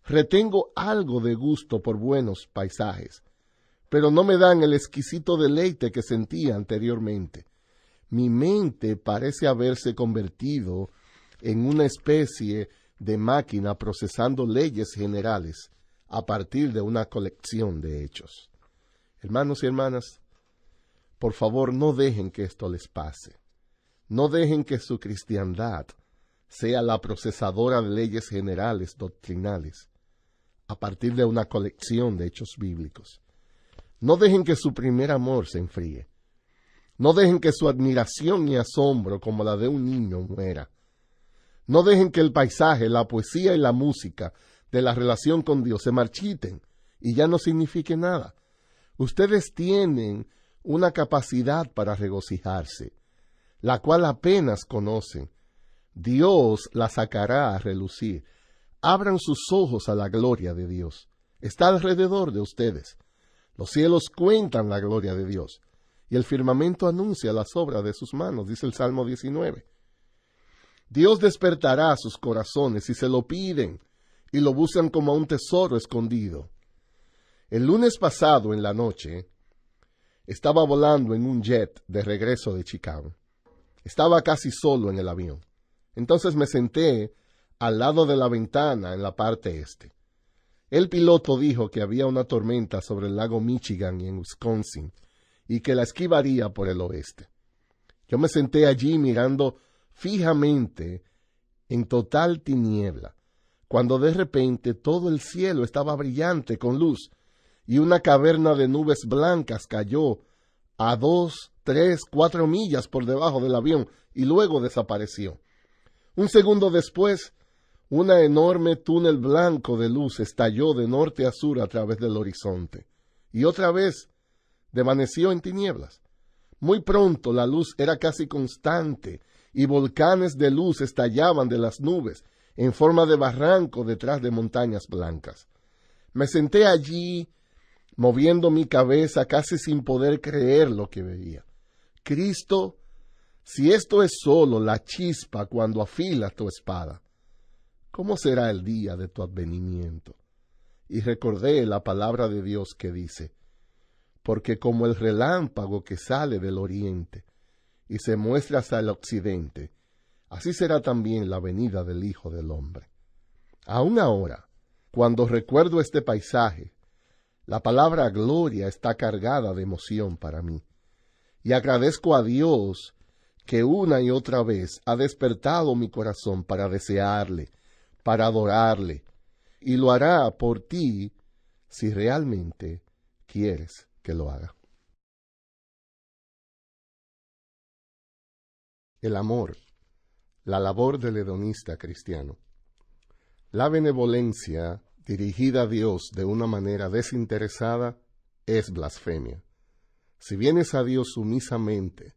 Retengo algo de gusto por buenos paisajes, pero no me dan el exquisito deleite que sentía anteriormente. Mi mente parece haberse convertido en una especie de máquina procesando leyes generales a partir de una colección de hechos. Hermanos y hermanas, por favor no dejen que esto les pase. No dejen que su cristiandad sea la procesadora de leyes generales doctrinales a partir de una colección de hechos bíblicos. No dejen que su primer amor se enfríe. No dejen que su admiración y asombro como la de un niño muera. No dejen que el paisaje, la poesía y la música de la relación con Dios se marchiten y ya no signifique nada. Ustedes tienen una capacidad para regocijarse, la cual apenas conocen. Dios la sacará a relucir. Abran sus ojos a la gloria de Dios. Está alrededor de ustedes. Los cielos cuentan la gloria de Dios y el firmamento anuncia las obras de sus manos, dice el Salmo 19. Dios despertará a sus corazones si se lo piden y lo buscan como a un tesoro escondido. El lunes pasado en la noche estaba volando en un jet de regreso de Chicago. Estaba casi solo en el avión. Entonces me senté al lado de la ventana en la parte este. El piloto dijo que había una tormenta sobre el lago Michigan y en Wisconsin y que la esquivaría por el oeste. Yo me senté allí mirando fijamente en total tiniebla, cuando de repente todo el cielo estaba brillante con luz y una caverna de nubes blancas cayó a dos, tres, cuatro millas por debajo del avión y luego desapareció. Un segundo después, una enorme túnel blanco de luz estalló de norte a sur a través del horizonte, y otra vez devaneció en tinieblas. Muy pronto la luz era casi constante, y volcanes de luz estallaban de las nubes, en forma de barranco detrás de montañas blancas. Me senté allí, moviendo mi cabeza casi sin poder creer lo que veía. Cristo, si esto es solo la chispa cuando afila tu espada, ¿Cómo será el día de tu advenimiento? Y recordé la palabra de Dios que dice, porque como el relámpago que sale del oriente y se muestra hasta el occidente, así será también la venida del Hijo del Hombre. Aún ahora, cuando recuerdo este paisaje, la palabra gloria está cargada de emoción para mí, y agradezco a Dios que una y otra vez ha despertado mi corazón para desearle, para adorarle, y lo hará por ti si realmente quieres que lo haga. El amor, la labor del hedonista cristiano. La benevolencia dirigida a Dios de una manera desinteresada es blasfemia. Si vienes a Dios sumisamente,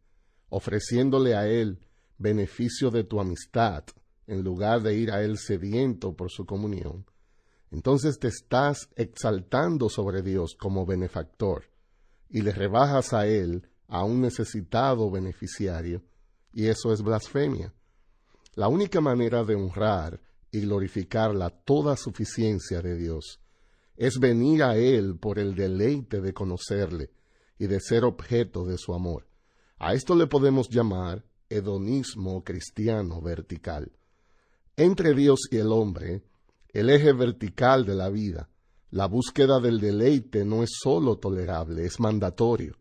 ofreciéndole a Él beneficio de tu amistad, en lugar de ir a Él sediento por su comunión, entonces te estás exaltando sobre Dios como benefactor y le rebajas a Él a un necesitado beneficiario, y eso es blasfemia. La única manera de honrar y glorificar la toda suficiencia de Dios es venir a Él por el deleite de conocerle y de ser objeto de su amor. A esto le podemos llamar hedonismo cristiano vertical entre Dios y el hombre, el eje vertical de la vida, la búsqueda del deleite no es sólo tolerable, es mandatorio.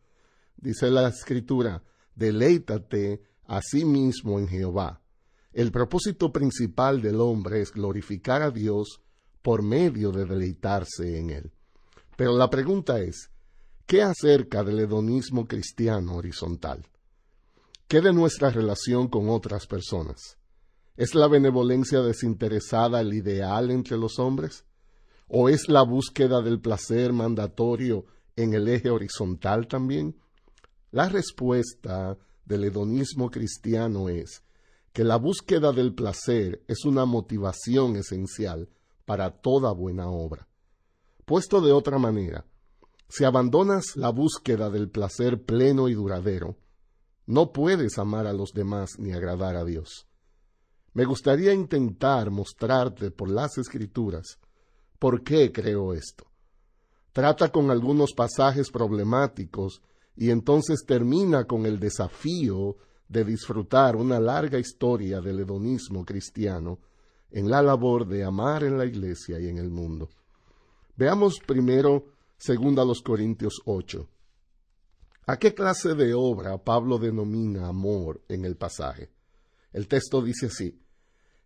Dice la Escritura, deleítate a sí mismo en Jehová. El propósito principal del hombre es glorificar a Dios por medio de deleitarse en él. Pero la pregunta es, ¿qué acerca del hedonismo cristiano horizontal? ¿Qué de nuestra relación con otras personas? ¿Es la benevolencia desinteresada el ideal entre los hombres? ¿O es la búsqueda del placer mandatorio en el eje horizontal también? La respuesta del hedonismo cristiano es que la búsqueda del placer es una motivación esencial para toda buena obra. Puesto de otra manera, si abandonas la búsqueda del placer pleno y duradero, no puedes amar a los demás ni agradar a Dios. Me gustaría intentar mostrarte por las escrituras por qué creo esto. Trata con algunos pasajes problemáticos y entonces termina con el desafío de disfrutar una larga historia del hedonismo cristiano en la labor de amar en la iglesia y en el mundo. Veamos primero segunda los Corintios 8. ¿A qué clase de obra Pablo denomina amor en el pasaje? El texto dice así,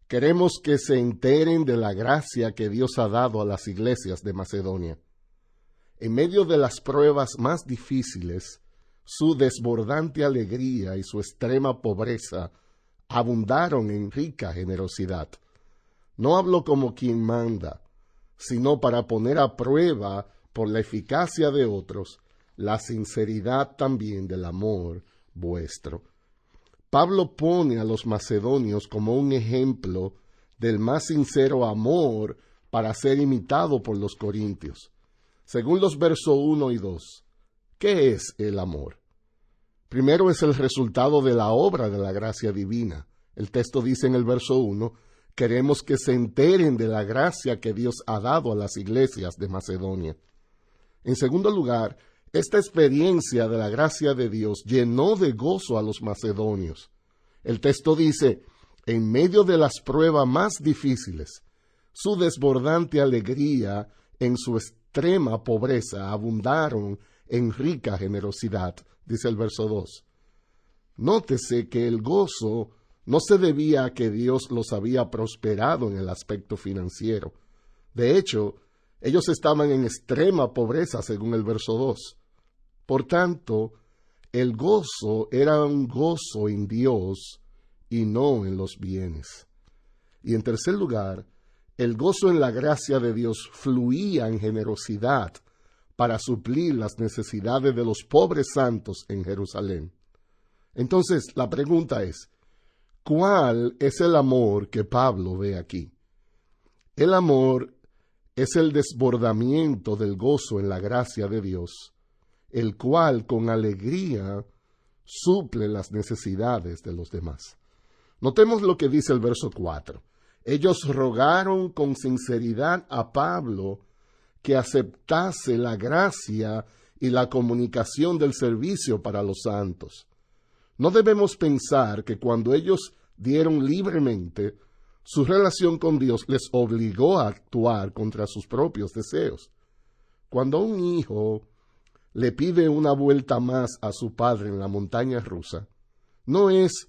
Queremos que se enteren de la gracia que Dios ha dado a las iglesias de Macedonia. En medio de las pruebas más difíciles, su desbordante alegría y su extrema pobreza abundaron en rica generosidad. No hablo como quien manda, sino para poner a prueba por la eficacia de otros la sinceridad también del amor vuestro. Pablo pone a los macedonios como un ejemplo del más sincero amor para ser imitado por los corintios. Según los versos 1 y 2, ¿qué es el amor? Primero es el resultado de la obra de la gracia divina. El texto dice en el verso 1, queremos que se enteren de la gracia que Dios ha dado a las iglesias de Macedonia. En segundo lugar, esta experiencia de la gracia de Dios llenó de gozo a los macedonios. El texto dice, en medio de las pruebas más difíciles, su desbordante alegría en su extrema pobreza abundaron en rica generosidad, dice el verso 2. Nótese que el gozo no se debía a que Dios los había prosperado en el aspecto financiero. De hecho, ellos estaban en extrema pobreza, según el verso 2. Por tanto, el gozo era un gozo en Dios y no en los bienes. Y en tercer lugar, el gozo en la gracia de Dios fluía en generosidad para suplir las necesidades de los pobres santos en Jerusalén. Entonces, la pregunta es, ¿cuál es el amor que Pablo ve aquí? El amor es el desbordamiento del gozo en la gracia de Dios el cual con alegría suple las necesidades de los demás. Notemos lo que dice el verso 4. Ellos rogaron con sinceridad a Pablo que aceptase la gracia y la comunicación del servicio para los santos. No debemos pensar que cuando ellos dieron libremente, su relación con Dios les obligó a actuar contra sus propios deseos. Cuando un hijo le pide una vuelta más a su padre en la montaña rusa, no es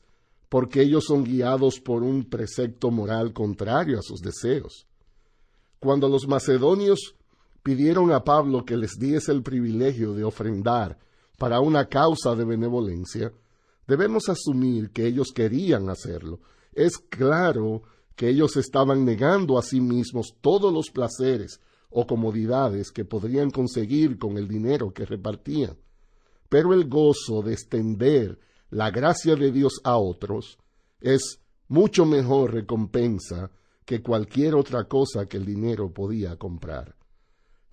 porque ellos son guiados por un precepto moral contrario a sus deseos. Cuando los macedonios pidieron a Pablo que les diese el privilegio de ofrendar para una causa de benevolencia, debemos asumir que ellos querían hacerlo. Es claro que ellos estaban negando a sí mismos todos los placeres o comodidades que podrían conseguir con el dinero que repartían. Pero el gozo de extender la gracia de Dios a otros es mucho mejor recompensa que cualquier otra cosa que el dinero podía comprar.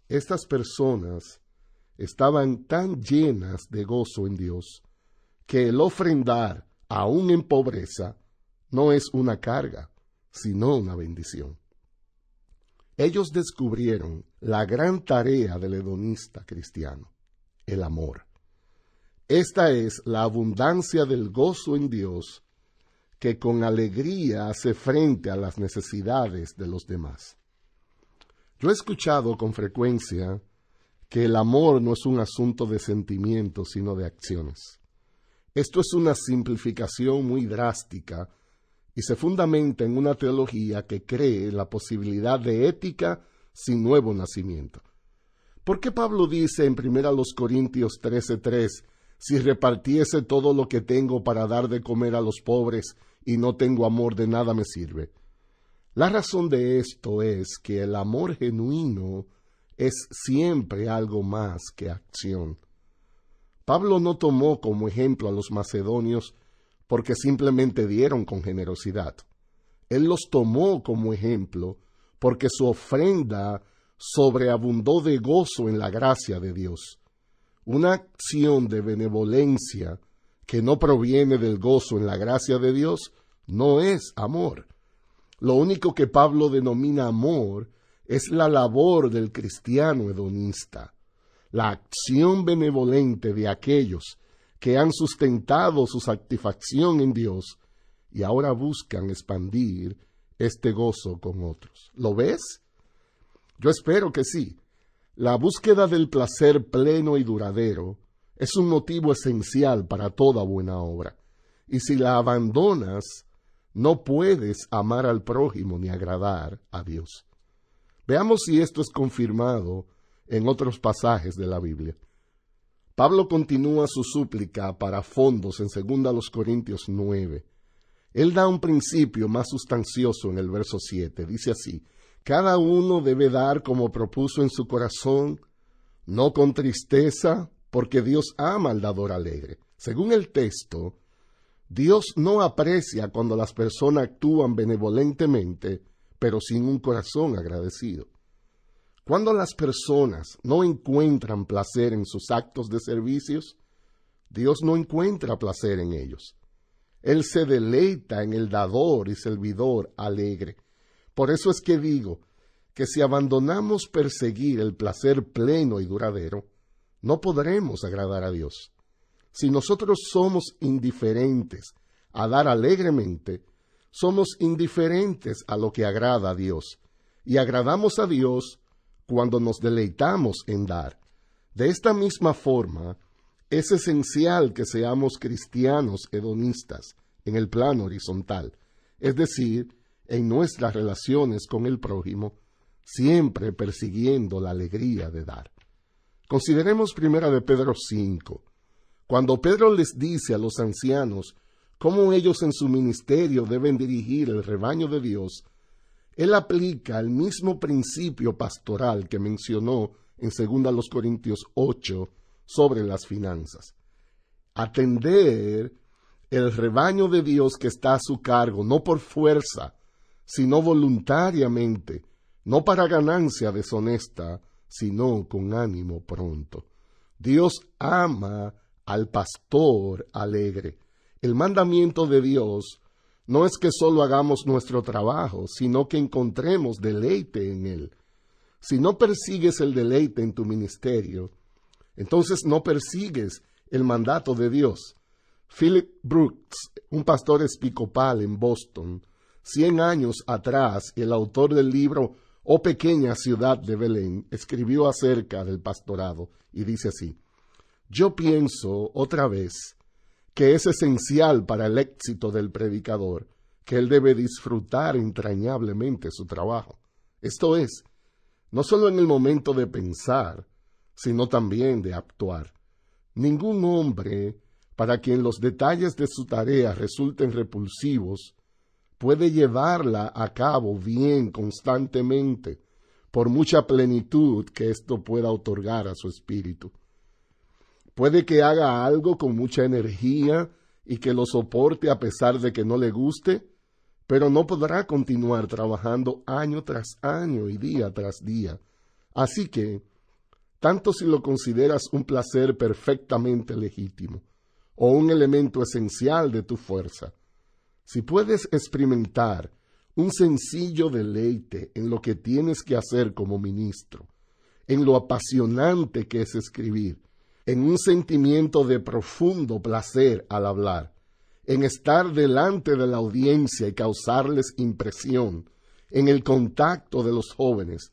Estas personas estaban tan llenas de gozo en Dios que el ofrendar, aun en pobreza, no es una carga, sino una bendición ellos descubrieron la gran tarea del hedonista cristiano, el amor. Esta es la abundancia del gozo en Dios que con alegría hace frente a las necesidades de los demás. Yo he escuchado con frecuencia que el amor no es un asunto de sentimientos, sino de acciones. Esto es una simplificación muy drástica y se fundamenta en una teología que cree en la posibilidad de ética sin nuevo nacimiento. ¿Por qué Pablo dice en 1 Corintios 13:3, si repartiese todo lo que tengo para dar de comer a los pobres y no tengo amor de nada me sirve? La razón de esto es que el amor genuino es siempre algo más que acción. Pablo no tomó como ejemplo a los macedonios porque simplemente dieron con generosidad. Él los tomó como ejemplo porque su ofrenda sobreabundó de gozo en la gracia de Dios. Una acción de benevolencia que no proviene del gozo en la gracia de Dios no es amor. Lo único que Pablo denomina amor es la labor del cristiano hedonista, la acción benevolente de aquellos que han sustentado su satisfacción en Dios y ahora buscan expandir este gozo con otros. ¿Lo ves? Yo espero que sí. La búsqueda del placer pleno y duradero es un motivo esencial para toda buena obra. Y si la abandonas, no puedes amar al prójimo ni agradar a Dios. Veamos si esto es confirmado en otros pasajes de la Biblia. Pablo continúa su súplica para fondos en 2 Corintios 9. Él da un principio más sustancioso en el verso 7. Dice así, cada uno debe dar como propuso en su corazón, no con tristeza, porque Dios ama al dador alegre. Según el texto, Dios no aprecia cuando las personas actúan benevolentemente, pero sin un corazón agradecido. Cuando las personas no encuentran placer en sus actos de servicios, Dios no encuentra placer en ellos. Él se deleita en el dador y servidor alegre. Por eso es que digo que si abandonamos perseguir el placer pleno y duradero, no podremos agradar a Dios. Si nosotros somos indiferentes a dar alegremente, somos indiferentes a lo que agrada a Dios, y agradamos a Dios cuando nos deleitamos en dar. De esta misma forma, es esencial que seamos cristianos hedonistas en el plano horizontal, es decir, en nuestras relaciones con el prójimo, siempre persiguiendo la alegría de dar. Consideremos primera de Pedro 5. Cuando Pedro les dice a los ancianos cómo ellos en su ministerio deben dirigir el rebaño de Dios, él aplica el mismo principio pastoral que mencionó en 2 Corintios 8 sobre las finanzas. Atender el rebaño de Dios que está a su cargo, no por fuerza, sino voluntariamente, no para ganancia deshonesta, sino con ánimo pronto. Dios ama al pastor alegre. El mandamiento de Dios no es que solo hagamos nuestro trabajo, sino que encontremos deleite en él. Si no persigues el deleite en tu ministerio, entonces no persigues el mandato de Dios. Philip Brooks, un pastor episcopal en Boston, cien años atrás, el autor del libro O oh pequeña ciudad de Belén, escribió acerca del pastorado y dice así, Yo pienso otra vez que es esencial para el éxito del predicador, que él debe disfrutar entrañablemente su trabajo. Esto es, no solo en el momento de pensar, sino también de actuar. Ningún hombre, para quien los detalles de su tarea resulten repulsivos, puede llevarla a cabo bien constantemente, por mucha plenitud que esto pueda otorgar a su espíritu. Puede que haga algo con mucha energía y que lo soporte a pesar de que no le guste, pero no podrá continuar trabajando año tras año y día tras día. Así que, tanto si lo consideras un placer perfectamente legítimo o un elemento esencial de tu fuerza, si puedes experimentar un sencillo deleite en lo que tienes que hacer como ministro, en lo apasionante que es escribir, en un sentimiento de profundo placer al hablar, en estar delante de la audiencia y causarles impresión, en el contacto de los jóvenes,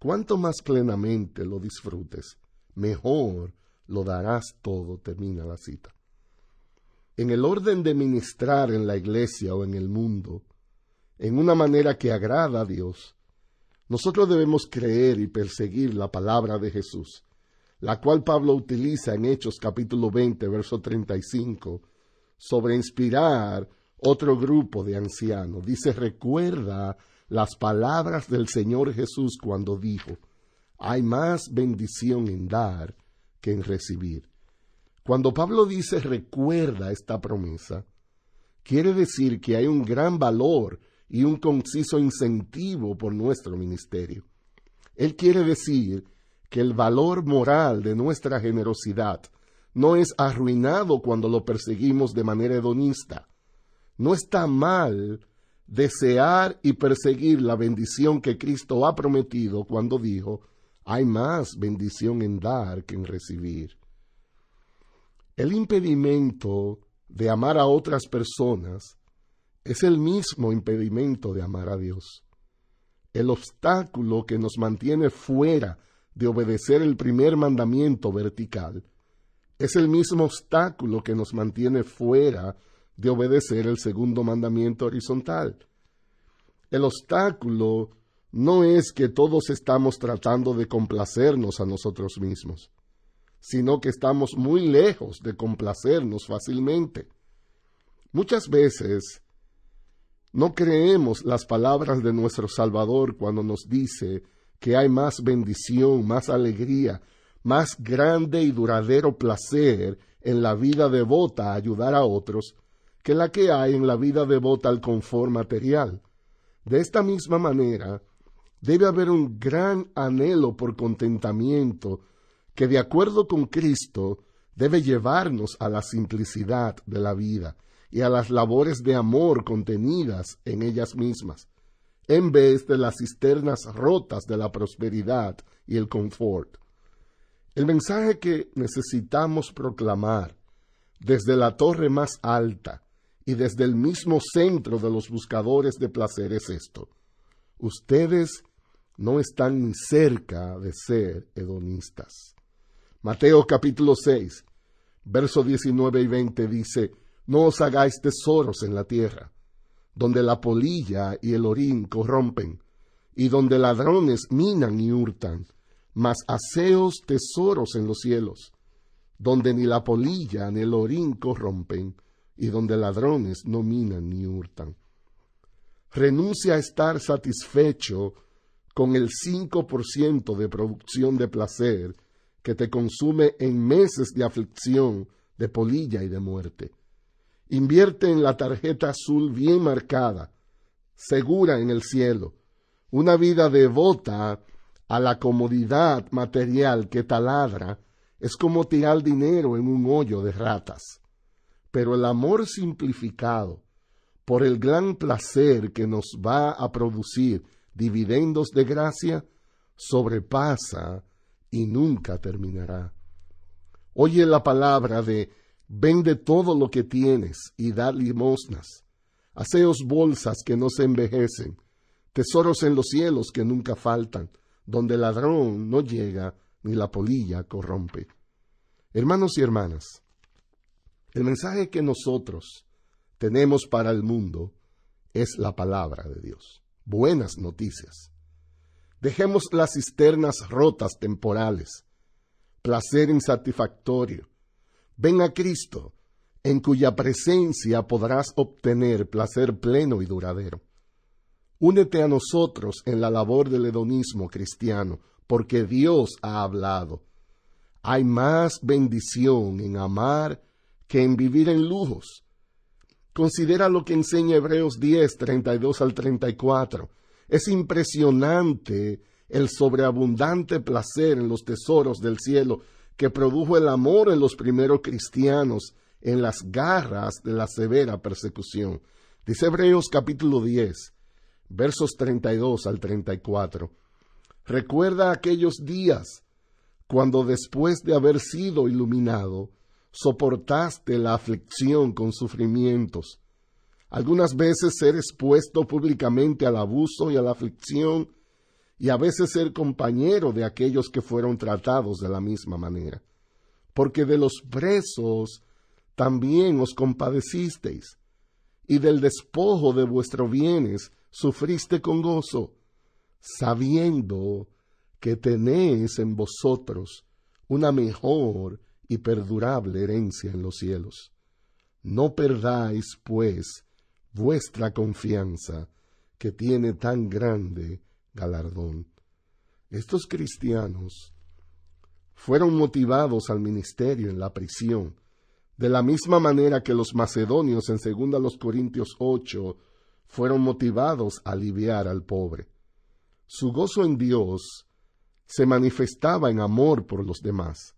cuanto más plenamente lo disfrutes, mejor lo darás todo, termina la cita. En el orden de ministrar en la iglesia o en el mundo, en una manera que agrada a Dios, nosotros debemos creer y perseguir la palabra de Jesús, la cual Pablo utiliza en Hechos capítulo 20, verso 35, sobre inspirar otro grupo de ancianos. Dice, recuerda las palabras del Señor Jesús cuando dijo, hay más bendición en dar que en recibir. Cuando Pablo dice recuerda esta promesa, quiere decir que hay un gran valor y un conciso incentivo por nuestro ministerio. Él quiere decir que el valor moral de nuestra generosidad no es arruinado cuando lo perseguimos de manera hedonista. No está mal desear y perseguir la bendición que Cristo ha prometido cuando dijo, hay más bendición en dar que en recibir. El impedimento de amar a otras personas es el mismo impedimento de amar a Dios. El obstáculo que nos mantiene fuera de obedecer el primer mandamiento vertical, es el mismo obstáculo que nos mantiene fuera de obedecer el segundo mandamiento horizontal. El obstáculo no es que todos estamos tratando de complacernos a nosotros mismos, sino que estamos muy lejos de complacernos fácilmente. Muchas veces no creemos las palabras de nuestro Salvador cuando nos dice que hay más bendición, más alegría, más grande y duradero placer en la vida devota a ayudar a otros que la que hay en la vida devota al confort material. De esta misma manera, debe haber un gran anhelo por contentamiento que de acuerdo con Cristo debe llevarnos a la simplicidad de la vida y a las labores de amor contenidas en ellas mismas en vez de las cisternas rotas de la prosperidad y el confort. El mensaje que necesitamos proclamar desde la torre más alta y desde el mismo centro de los buscadores de placer es esto. Ustedes no están ni cerca de ser hedonistas. Mateo capítulo 6, verso 19 y 20 dice, No os hagáis tesoros en la tierra, donde la polilla y el orín corrompen, y donde ladrones minan y hurtan, mas aseos tesoros en los cielos, donde ni la polilla ni el orín corrompen, y donde ladrones no minan ni hurtan. Renuncia a estar satisfecho con el 5% de producción de placer que te consume en meses de aflicción, de polilla y de muerte. Invierte en la tarjeta azul bien marcada, segura en el cielo, una vida devota a la comodidad material que taladra es como tirar dinero en un hoyo de ratas. Pero el amor simplificado, por el gran placer que nos va a producir dividendos de gracia, sobrepasa y nunca terminará. Oye la palabra de Vende todo lo que tienes y da limosnas. Haceos bolsas que no se envejecen, tesoros en los cielos que nunca faltan, donde el ladrón no llega ni la polilla corrompe. Hermanos y hermanas, el mensaje que nosotros tenemos para el mundo es la palabra de Dios. Buenas noticias. Dejemos las cisternas rotas temporales, placer insatisfactorio, Ven a Cristo, en cuya presencia podrás obtener placer pleno y duradero. Únete a nosotros en la labor del hedonismo cristiano, porque Dios ha hablado. Hay más bendición en amar que en vivir en lujos. Considera lo que enseña Hebreos 10, 32 al 34. Es impresionante el sobreabundante placer en los tesoros del cielo que produjo el amor en los primeros cristianos en las garras de la severa persecución. Dice Hebreos capítulo 10, versos 32 al 34. Recuerda aquellos días cuando después de haber sido iluminado, soportaste la aflicción con sufrimientos. Algunas veces ser expuesto públicamente al abuso y a la aflicción y a veces ser compañero de aquellos que fueron tratados de la misma manera. Porque de los presos también os compadecisteis, y del despojo de vuestros bienes sufriste con gozo, sabiendo que tenéis en vosotros una mejor y perdurable herencia en los cielos. No perdáis, pues, vuestra confianza, que tiene tan grande galardón. Estos cristianos fueron motivados al ministerio en la prisión, de la misma manera que los macedonios en 2 Corintios 8 fueron motivados a aliviar al pobre. Su gozo en Dios se manifestaba en amor por los demás.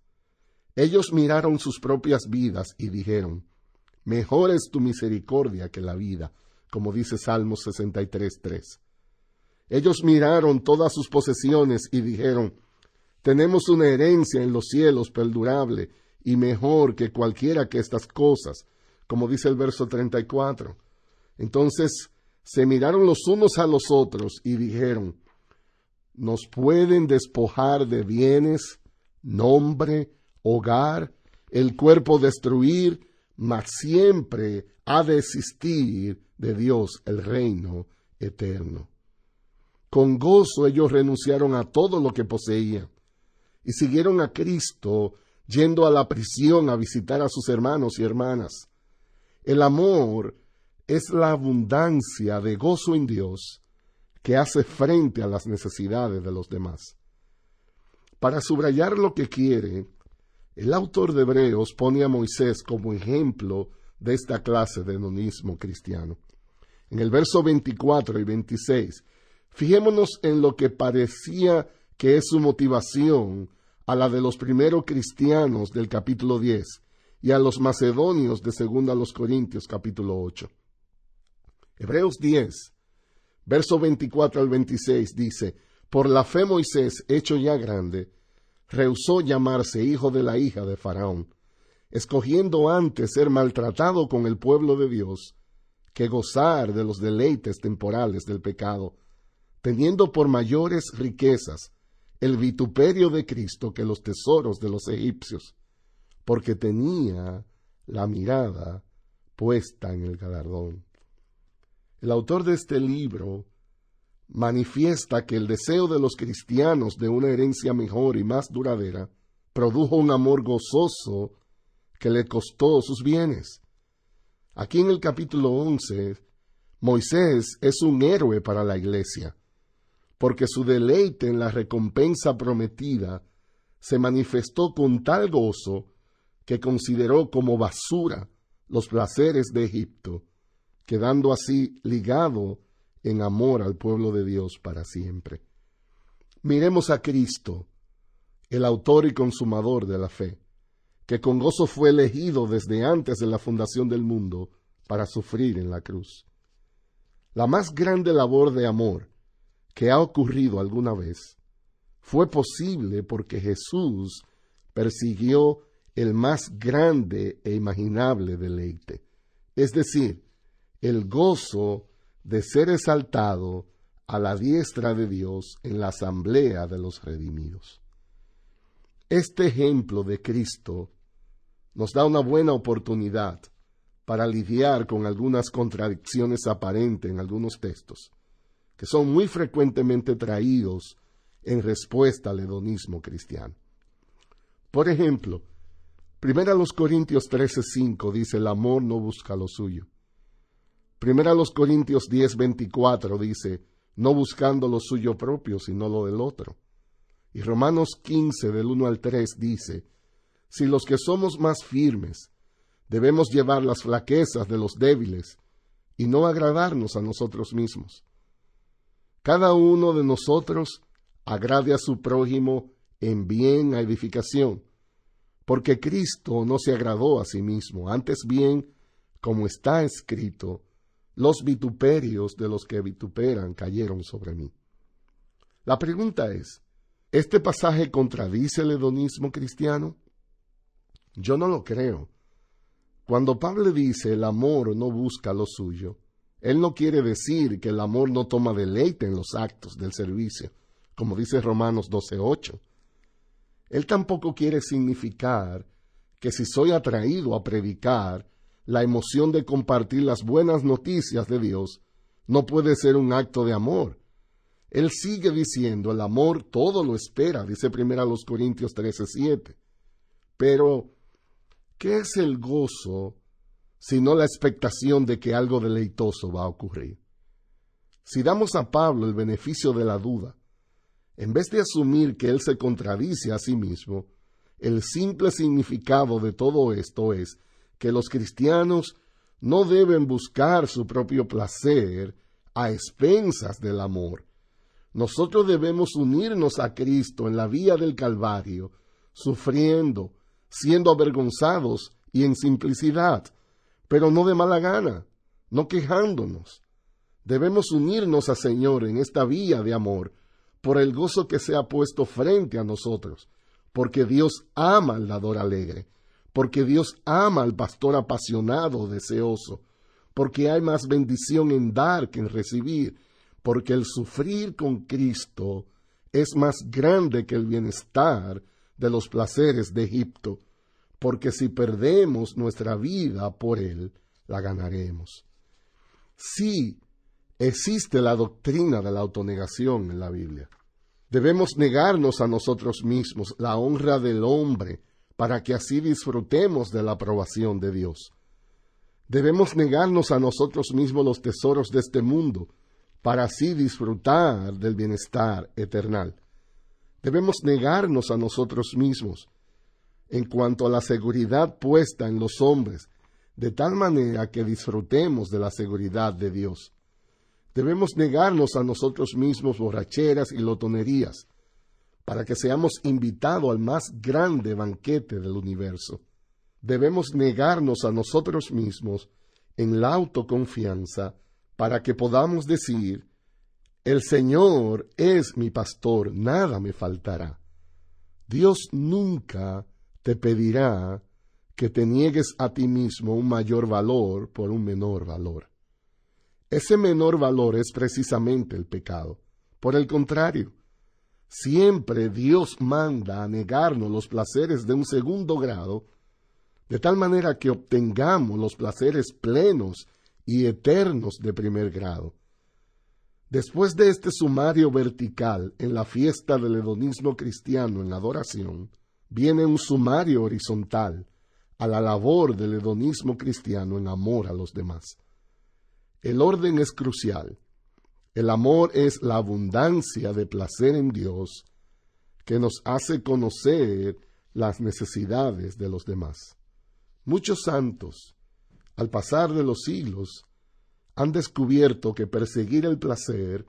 Ellos miraron sus propias vidas y dijeron, Mejor es tu misericordia que la vida, como dice Salmos 63.3. Ellos miraron todas sus posesiones y dijeron, tenemos una herencia en los cielos perdurable y mejor que cualquiera que estas cosas, como dice el verso 34. Entonces se miraron los unos a los otros y dijeron, nos pueden despojar de bienes, nombre, hogar, el cuerpo destruir, mas siempre ha de existir de Dios el reino eterno. Con gozo ellos renunciaron a todo lo que poseían y siguieron a Cristo yendo a la prisión a visitar a sus hermanos y hermanas. El amor es la abundancia de gozo en Dios que hace frente a las necesidades de los demás. Para subrayar lo que quiere, el autor de Hebreos pone a Moisés como ejemplo de esta clase de nonismo cristiano. En el verso 24 y 26 Fijémonos en lo que parecía que es su motivación a la de los primeros cristianos del capítulo 10 y a los macedonios de segunda los Corintios capítulo 8. Hebreos 10, verso 24 al 26 dice, Por la fe Moisés, hecho ya grande, rehusó llamarse hijo de la hija de Faraón, escogiendo antes ser maltratado con el pueblo de Dios que gozar de los deleites temporales del pecado, teniendo por mayores riquezas el vituperio de Cristo que los tesoros de los egipcios, porque tenía la mirada puesta en el galardón. El autor de este libro manifiesta que el deseo de los cristianos de una herencia mejor y más duradera produjo un amor gozoso que le costó sus bienes. Aquí en el capítulo 11, Moisés es un héroe para la iglesia, porque su deleite en la recompensa prometida se manifestó con tal gozo que consideró como basura los placeres de Egipto, quedando así ligado en amor al pueblo de Dios para siempre. Miremos a Cristo, el autor y consumador de la fe, que con gozo fue elegido desde antes de la fundación del mundo para sufrir en la cruz. La más grande labor de amor que ha ocurrido alguna vez fue posible porque Jesús persiguió el más grande e imaginable deleite, es decir, el gozo de ser exaltado a la diestra de Dios en la asamblea de los redimidos. Este ejemplo de Cristo nos da una buena oportunidad para lidiar con algunas contradicciones aparentes en algunos textos que son muy frecuentemente traídos en respuesta al hedonismo cristiano. Por ejemplo, Primera los Corintios 13:5 dice, el amor no busca lo suyo. Primera los Corintios 10:24 dice, no buscando lo suyo propio, sino lo del otro. Y Romanos 15 del 1 al 3 dice, si los que somos más firmes debemos llevar las flaquezas de los débiles y no agradarnos a nosotros mismos cada uno de nosotros agrade a su prójimo en bien a edificación, porque Cristo no se agradó a sí mismo, antes bien, como está escrito, los vituperios de los que vituperan cayeron sobre mí. La pregunta es, ¿este pasaje contradice el hedonismo cristiano? Yo no lo creo. Cuando Pablo dice el amor no busca lo suyo, él no quiere decir que el amor no toma deleite en los actos del servicio, como dice Romanos 12.8. Él tampoco quiere significar que si soy atraído a predicar, la emoción de compartir las buenas noticias de Dios no puede ser un acto de amor. Él sigue diciendo, el amor todo lo espera, dice primero a los Corintios 13.7. Pero, ¿qué es el gozo sino la expectación de que algo deleitoso va a ocurrir. Si damos a Pablo el beneficio de la duda, en vez de asumir que él se contradice a sí mismo, el simple significado de todo esto es que los cristianos no deben buscar su propio placer a expensas del amor. Nosotros debemos unirnos a Cristo en la vía del Calvario, sufriendo, siendo avergonzados y en simplicidad, pero no de mala gana, no quejándonos. Debemos unirnos al Señor en esta vía de amor, por el gozo que se ha puesto frente a nosotros, porque Dios ama al dador alegre, porque Dios ama al pastor apasionado, deseoso, porque hay más bendición en dar que en recibir, porque el sufrir con Cristo es más grande que el bienestar de los placeres de Egipto porque si perdemos nuestra vida por Él, la ganaremos. Sí existe la doctrina de la autonegación en la Biblia. Debemos negarnos a nosotros mismos la honra del hombre para que así disfrutemos de la aprobación de Dios. Debemos negarnos a nosotros mismos los tesoros de este mundo para así disfrutar del bienestar eternal. Debemos negarnos a nosotros mismos en cuanto a la seguridad puesta en los hombres, de tal manera que disfrutemos de la seguridad de Dios. Debemos negarnos a nosotros mismos borracheras y lotonerías, para que seamos invitados al más grande banquete del universo. Debemos negarnos a nosotros mismos en la autoconfianza, para que podamos decir, el Señor es mi pastor, nada me faltará. Dios nunca te pedirá que te niegues a ti mismo un mayor valor por un menor valor. Ese menor valor es precisamente el pecado. Por el contrario, siempre Dios manda a negarnos los placeres de un segundo grado, de tal manera que obtengamos los placeres plenos y eternos de primer grado. Después de este sumario vertical en la fiesta del hedonismo cristiano en la adoración, viene un sumario horizontal a la labor del hedonismo cristiano en amor a los demás. El orden es crucial. El amor es la abundancia de placer en Dios que nos hace conocer las necesidades de los demás. Muchos santos, al pasar de los siglos, han descubierto que perseguir el placer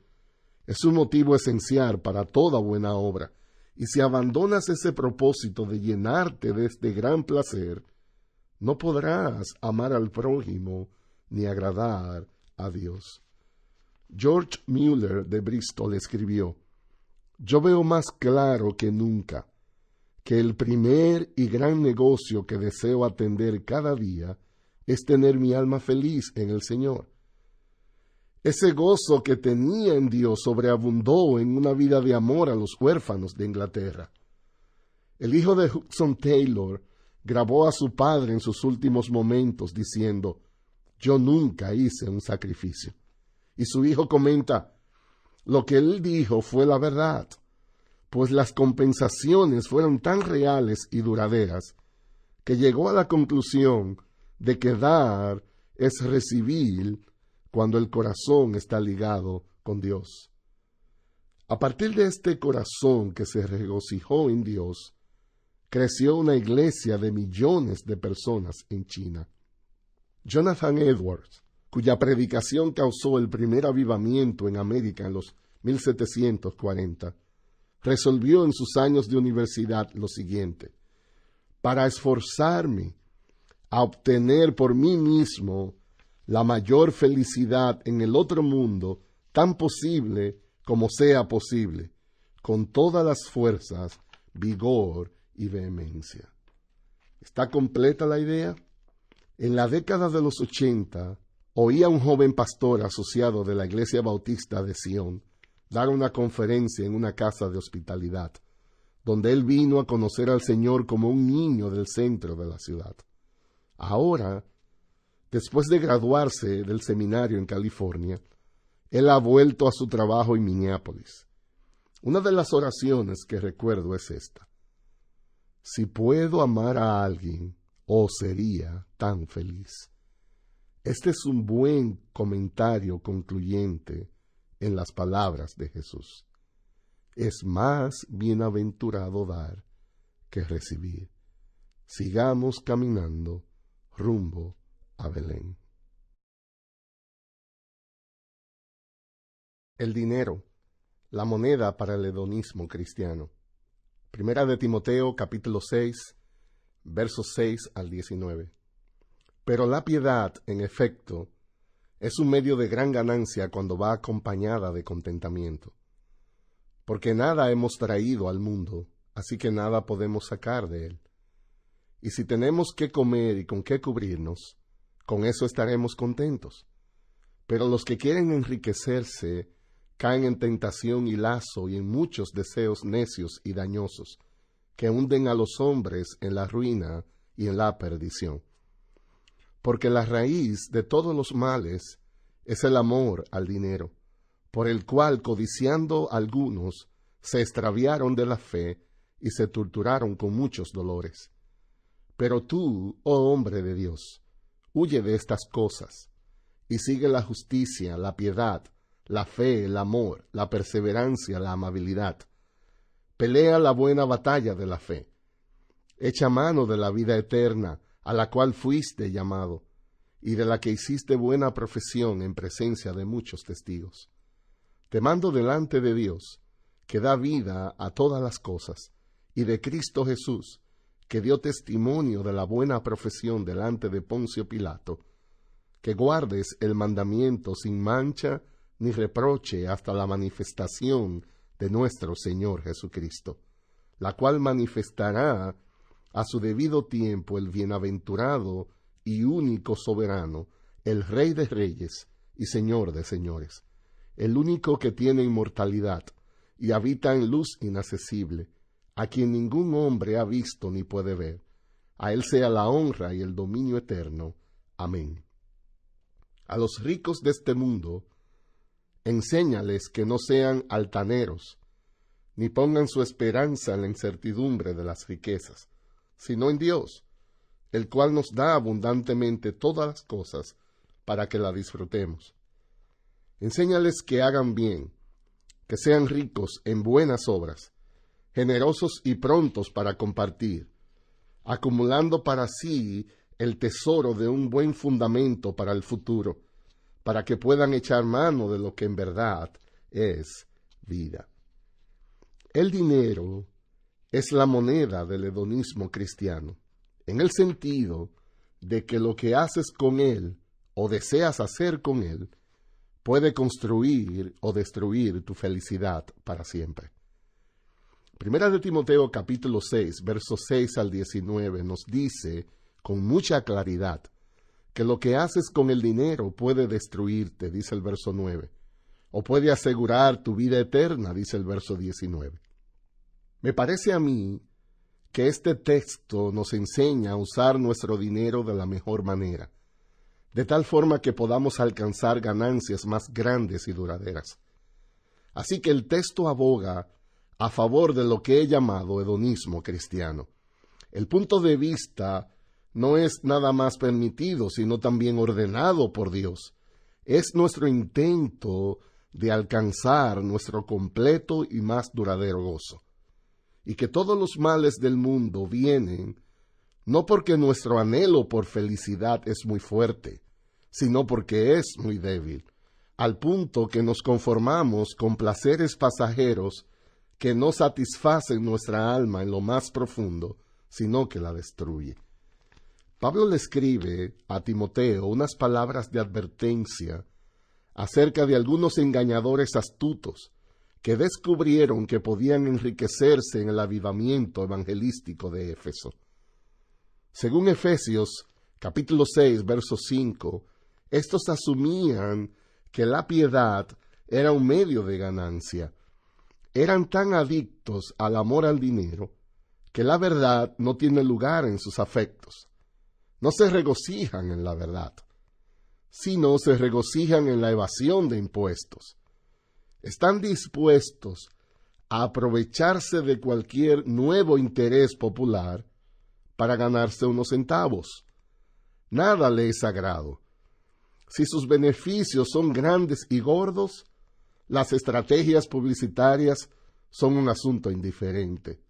es un motivo esencial para toda buena obra, y si abandonas ese propósito de llenarte de este gran placer, no podrás amar al prójimo ni agradar a Dios. George Mueller de Bristol escribió, Yo veo más claro que nunca que el primer y gran negocio que deseo atender cada día es tener mi alma feliz en el Señor. Ese gozo que tenía en Dios sobreabundó en una vida de amor a los huérfanos de Inglaterra. El hijo de Hudson Taylor grabó a su padre en sus últimos momentos diciendo, yo nunca hice un sacrificio. Y su hijo comenta, lo que él dijo fue la verdad, pues las compensaciones fueron tan reales y duraderas que llegó a la conclusión de que dar es recibir cuando el corazón está ligado con Dios. A partir de este corazón que se regocijó en Dios, creció una iglesia de millones de personas en China. Jonathan Edwards, cuya predicación causó el primer avivamiento en América en los 1740, resolvió en sus años de universidad lo siguiente. Para esforzarme a obtener por mí mismo la mayor felicidad en el otro mundo tan posible como sea posible, con todas las fuerzas, vigor y vehemencia. ¿Está completa la idea? En la década de los ochenta, oía a un joven pastor asociado de la Iglesia Bautista de Sion dar una conferencia en una casa de hospitalidad, donde él vino a conocer al Señor como un niño del centro de la ciudad. Ahora Después de graduarse del seminario en California, él ha vuelto a su trabajo en Minneapolis. Una de las oraciones que recuerdo es esta. Si puedo amar a alguien, oh sería tan feliz. Este es un buen comentario concluyente en las palabras de Jesús. Es más bienaventurado dar que recibir. Sigamos caminando rumbo a El dinero, la moneda para el hedonismo cristiano. Primera de Timoteo capítulo 6, versos 6 al 19. Pero la piedad, en efecto, es un medio de gran ganancia cuando va acompañada de contentamiento. Porque nada hemos traído al mundo, así que nada podemos sacar de él. Y si tenemos que comer y con qué cubrirnos, con eso estaremos contentos. Pero los que quieren enriquecerse caen en tentación y lazo y en muchos deseos necios y dañosos, que hunden a los hombres en la ruina y en la perdición. Porque la raíz de todos los males es el amor al dinero, por el cual, codiciando algunos, se extraviaron de la fe y se torturaron con muchos dolores. Pero tú, oh hombre de Dios, Huye de estas cosas y sigue la justicia, la piedad, la fe, el amor, la perseverancia, la amabilidad. Pelea la buena batalla de la fe. Echa mano de la vida eterna a la cual fuiste llamado y de la que hiciste buena profesión en presencia de muchos testigos. Te mando delante de Dios, que da vida a todas las cosas, y de Cristo Jesús, que dio testimonio de la buena profesión delante de Poncio Pilato, que guardes el mandamiento sin mancha ni reproche hasta la manifestación de nuestro Señor Jesucristo, la cual manifestará a su debido tiempo el bienaventurado y único soberano, el Rey de Reyes y Señor de Señores, el único que tiene inmortalidad y habita en luz inaccesible, a quien ningún hombre ha visto ni puede ver. A Él sea la honra y el dominio eterno. Amén. A los ricos de este mundo, enséñales que no sean altaneros, ni pongan su esperanza en la incertidumbre de las riquezas, sino en Dios, el cual nos da abundantemente todas las cosas para que la disfrutemos. Enséñales que hagan bien, que sean ricos en buenas obras, generosos y prontos para compartir, acumulando para sí el tesoro de un buen fundamento para el futuro, para que puedan echar mano de lo que en verdad es vida. El dinero es la moneda del hedonismo cristiano, en el sentido de que lo que haces con él o deseas hacer con él puede construir o destruir tu felicidad para siempre. Primera de Timoteo capítulo 6, versos 6 al 19 nos dice con mucha claridad que lo que haces con el dinero puede destruirte, dice el verso 9, o puede asegurar tu vida eterna, dice el verso 19. Me parece a mí que este texto nos enseña a usar nuestro dinero de la mejor manera, de tal forma que podamos alcanzar ganancias más grandes y duraderas. Así que el texto aboga a favor de lo que he llamado hedonismo cristiano. El punto de vista no es nada más permitido, sino también ordenado por Dios. Es nuestro intento de alcanzar nuestro completo y más duradero gozo. Y que todos los males del mundo vienen no porque nuestro anhelo por felicidad es muy fuerte, sino porque es muy débil, al punto que nos conformamos con placeres pasajeros que no satisface nuestra alma en lo más profundo, sino que la destruye. Pablo le escribe a Timoteo unas palabras de advertencia acerca de algunos engañadores astutos que descubrieron que podían enriquecerse en el avivamiento evangelístico de Éfeso. Según Efesios capítulo 6, verso 5, estos asumían que la piedad era un medio de ganancia, eran tan adictos al amor al dinero que la verdad no tiene lugar en sus afectos. No se regocijan en la verdad, sino se regocijan en la evasión de impuestos. Están dispuestos a aprovecharse de cualquier nuevo interés popular para ganarse unos centavos. Nada le es sagrado. Si sus beneficios son grandes y gordos, las estrategias publicitarias son un asunto indiferente.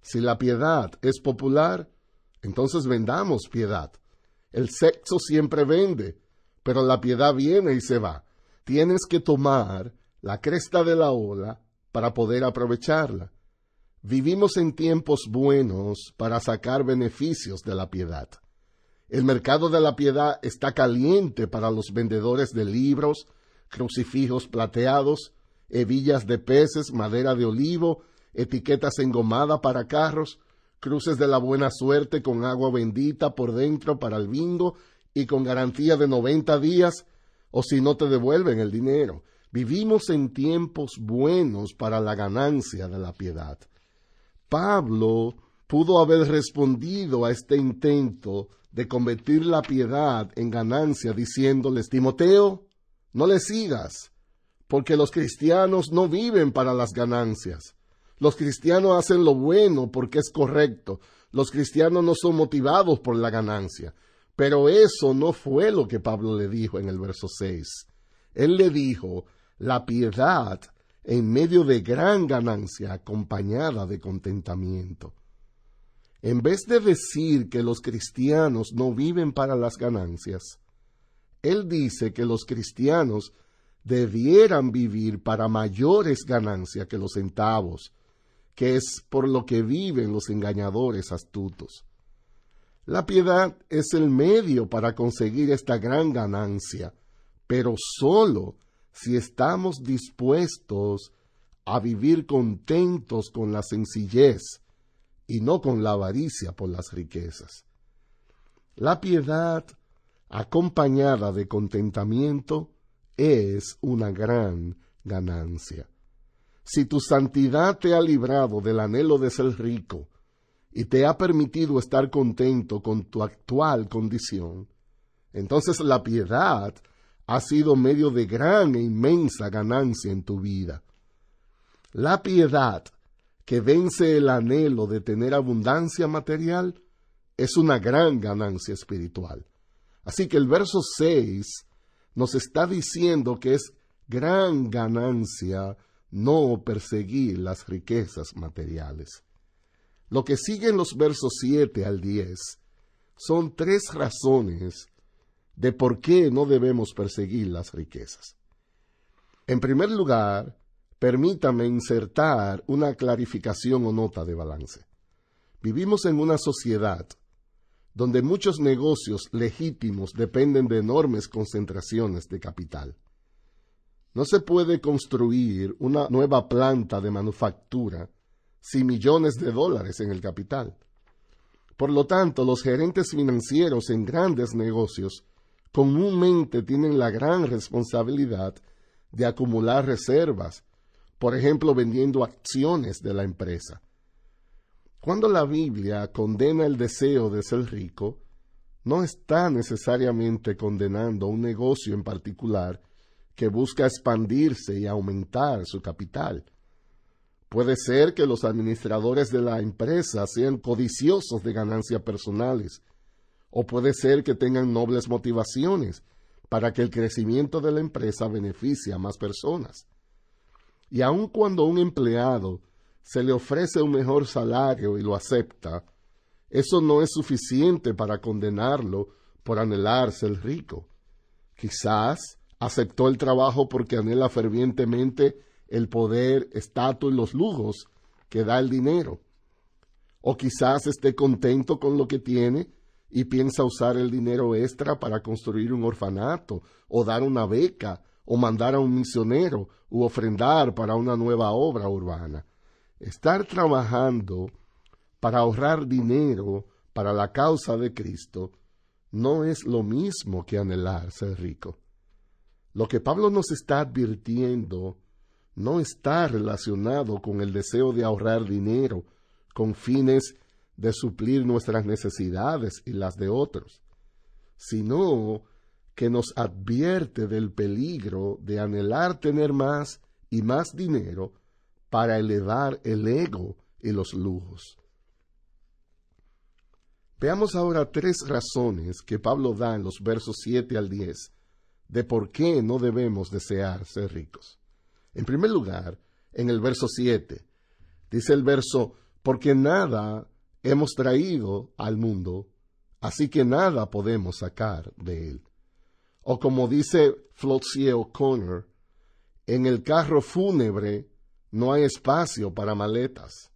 Si la piedad es popular, entonces vendamos piedad. El sexo siempre vende, pero la piedad viene y se va. Tienes que tomar la cresta de la ola para poder aprovecharla. Vivimos en tiempos buenos para sacar beneficios de la piedad. El mercado de la piedad está caliente para los vendedores de libros, crucifijos plateados, hebillas de peces, madera de olivo, etiquetas engomadas para carros, cruces de la buena suerte con agua bendita por dentro para el bingo y con garantía de 90 días, o si no te devuelven el dinero. Vivimos en tiempos buenos para la ganancia de la piedad. Pablo pudo haber respondido a este intento de convertir la piedad en ganancia diciéndoles, Timoteo, no le sigas, porque los cristianos no viven para las ganancias. Los cristianos hacen lo bueno porque es correcto. Los cristianos no son motivados por la ganancia. Pero eso no fue lo que Pablo le dijo en el verso 6. Él le dijo, la piedad en medio de gran ganancia acompañada de contentamiento. En vez de decir que los cristianos no viven para las ganancias, él dice que los cristianos debieran vivir para mayores ganancias que los centavos, que es por lo que viven los engañadores astutos. La piedad es el medio para conseguir esta gran ganancia, pero sólo si estamos dispuestos a vivir contentos con la sencillez y no con la avaricia por las riquezas. La piedad acompañada de contentamiento es una gran ganancia. Si tu santidad te ha librado del anhelo de ser rico y te ha permitido estar contento con tu actual condición, entonces la piedad ha sido medio de gran e inmensa ganancia en tu vida. La piedad que vence el anhelo de tener abundancia material es una gran ganancia espiritual. Así que el verso 6 nos está diciendo que es gran ganancia no perseguir las riquezas materiales. Lo que siguen los versos 7 al 10 son tres razones de por qué no debemos perseguir las riquezas. En primer lugar, permítame insertar una clarificación o nota de balance. Vivimos en una sociedad donde muchos negocios legítimos dependen de enormes concentraciones de capital. No se puede construir una nueva planta de manufactura sin millones de dólares en el capital. Por lo tanto, los gerentes financieros en grandes negocios comúnmente tienen la gran responsabilidad de acumular reservas, por ejemplo, vendiendo acciones de la empresa. Cuando la Biblia condena el deseo de ser rico, no está necesariamente condenando un negocio en particular que busca expandirse y aumentar su capital. Puede ser que los administradores de la empresa sean codiciosos de ganancias personales, o puede ser que tengan nobles motivaciones para que el crecimiento de la empresa beneficie a más personas. Y aun cuando un empleado se le ofrece un mejor salario y lo acepta, eso no es suficiente para condenarlo por anhelarse el rico. Quizás aceptó el trabajo porque anhela fervientemente el poder, estatus y los lujos que da el dinero. O quizás esté contento con lo que tiene y piensa usar el dinero extra para construir un orfanato o dar una beca o mandar a un misionero u ofrendar para una nueva obra urbana estar trabajando para ahorrar dinero para la causa de Cristo no es lo mismo que anhelar ser rico. Lo que Pablo nos está advirtiendo no está relacionado con el deseo de ahorrar dinero con fines de suplir nuestras necesidades y las de otros, sino que nos advierte del peligro de anhelar tener más y más dinero para elevar el ego y los lujos. Veamos ahora tres razones que Pablo da en los versos 7 al 10 de por qué no debemos desear ser ricos. En primer lugar, en el verso 7, dice el verso, porque nada hemos traído al mundo, así que nada podemos sacar de él. O como dice Flotsie O'Connor, en el carro fúnebre no hay espacio para maletas.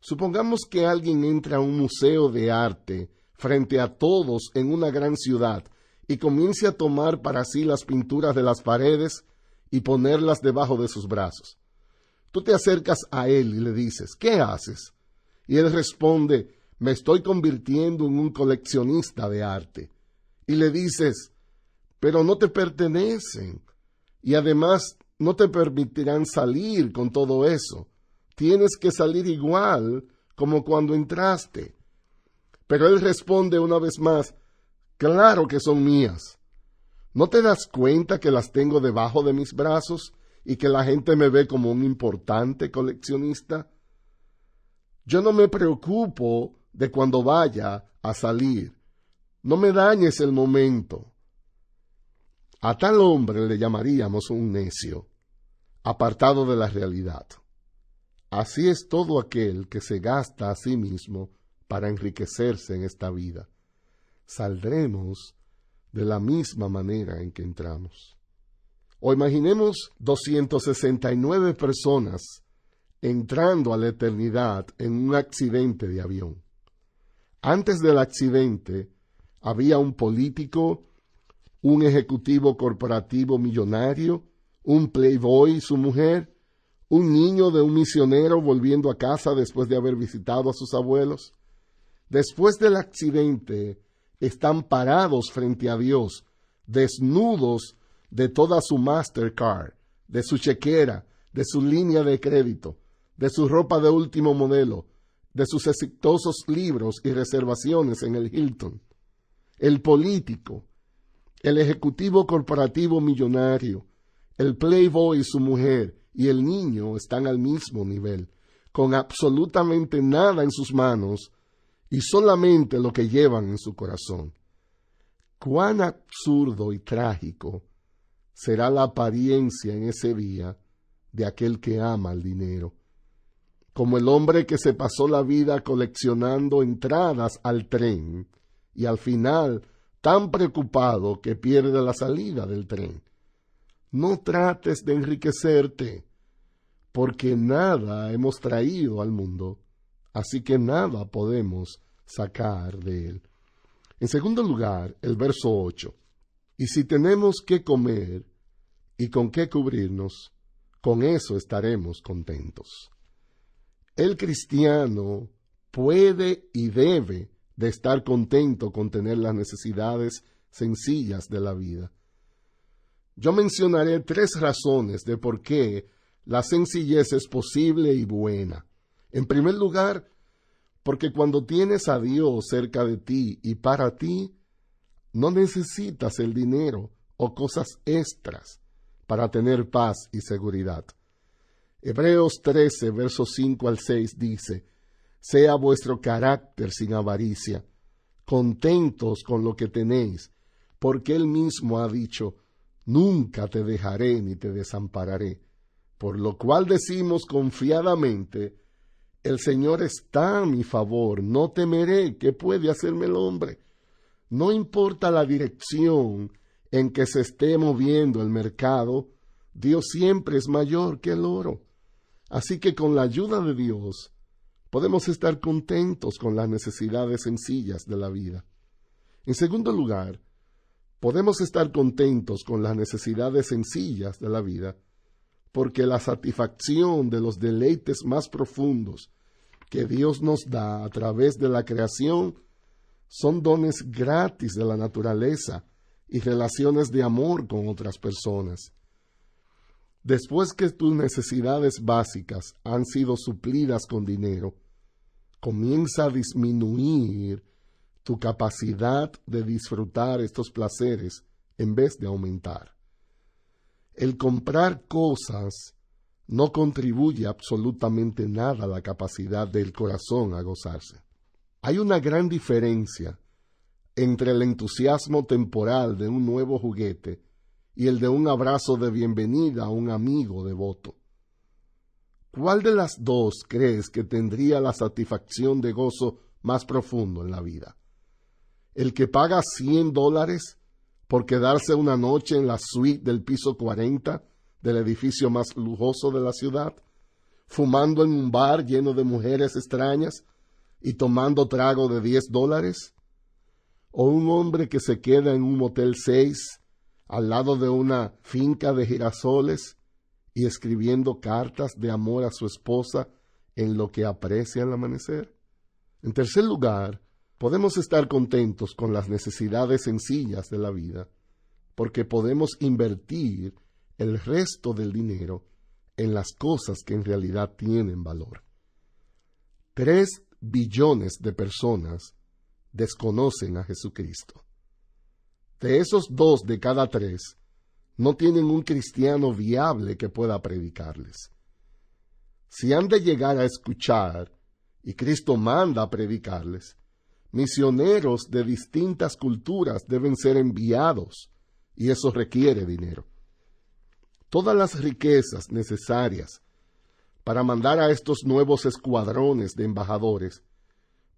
Supongamos que alguien entra a un museo de arte frente a todos en una gran ciudad y comience a tomar para sí las pinturas de las paredes y ponerlas debajo de sus brazos. Tú te acercas a él y le dices, ¿qué haces? Y él responde, me estoy convirtiendo en un coleccionista de arte. Y le dices, pero no te pertenecen. Y además no te permitirán salir con todo eso. Tienes que salir igual como cuando entraste. Pero él responde una vez más, claro que son mías. ¿No te das cuenta que las tengo debajo de mis brazos y que la gente me ve como un importante coleccionista? Yo no me preocupo de cuando vaya a salir. No me dañes el momento. A tal hombre le llamaríamos un necio, apartado de la realidad. Así es todo aquel que se gasta a sí mismo para enriquecerse en esta vida. Saldremos de la misma manera en que entramos. O imaginemos 269 personas entrando a la eternidad en un accidente de avión. Antes del accidente había un político, un ejecutivo corporativo millonario, un playboy su mujer, un niño de un misionero volviendo a casa después de haber visitado a sus abuelos. Después del accidente, están parados frente a Dios, desnudos de toda su Mastercard, de su chequera, de su línea de crédito, de su ropa de último modelo, de sus exitosos libros y reservaciones en el Hilton. El político, el ejecutivo corporativo millonario, el playboy y su mujer y el niño están al mismo nivel, con absolutamente nada en sus manos y solamente lo que llevan en su corazón. Cuán absurdo y trágico será la apariencia en ese día de aquel que ama el dinero. Como el hombre que se pasó la vida coleccionando entradas al tren y al final tan preocupado que pierde la salida del tren. No trates de enriquecerte, porque nada hemos traído al mundo, así que nada podemos sacar de él. En segundo lugar, el verso 8. Y si tenemos que comer y con qué cubrirnos, con eso estaremos contentos. El cristiano puede y debe de estar contento con tener las necesidades sencillas de la vida. Yo mencionaré tres razones de por qué la sencillez es posible y buena. En primer lugar, porque cuando tienes a Dios cerca de ti y para ti, no necesitas el dinero o cosas extras para tener paz y seguridad. Hebreos 13, versos 5 al 6 dice, sea vuestro carácter sin avaricia, contentos con lo que tenéis, porque él mismo ha dicho, Nunca te dejaré ni te desampararé. Por lo cual decimos confiadamente, El Señor está a mi favor, no temeré, ¿qué puede hacerme el hombre? No importa la dirección en que se esté moviendo el mercado, Dios siempre es mayor que el oro. Así que con la ayuda de Dios, podemos estar contentos con las necesidades sencillas de la vida. En segundo lugar, podemos estar contentos con las necesidades sencillas de la vida, porque la satisfacción de los deleites más profundos que Dios nos da a través de la creación son dones gratis de la naturaleza y relaciones de amor con otras personas. Después que tus necesidades básicas han sido suplidas con dinero, comienza a disminuir tu capacidad de disfrutar estos placeres en vez de aumentar. El comprar cosas no contribuye absolutamente nada a la capacidad del corazón a gozarse. Hay una gran diferencia entre el entusiasmo temporal de un nuevo juguete y el de un abrazo de bienvenida a un amigo devoto. ¿Cuál de las dos crees que tendría la satisfacción de gozo más profundo en la vida? ¿El que paga 100 dólares por quedarse una noche en la suite del piso 40 del edificio más lujoso de la ciudad, fumando en un bar lleno de mujeres extrañas y tomando trago de 10 dólares? ¿O un hombre que se queda en un motel 6, al lado de una finca de girasoles y escribiendo cartas de amor a su esposa en lo que aprecia el amanecer. En tercer lugar, podemos estar contentos con las necesidades sencillas de la vida, porque podemos invertir el resto del dinero en las cosas que en realidad tienen valor. Tres billones de personas desconocen a Jesucristo. De esos dos de cada tres, no tienen un cristiano viable que pueda predicarles. Si han de llegar a escuchar, y Cristo manda a predicarles, misioneros de distintas culturas deben ser enviados, y eso requiere dinero. Todas las riquezas necesarias para mandar a estos nuevos escuadrones de embajadores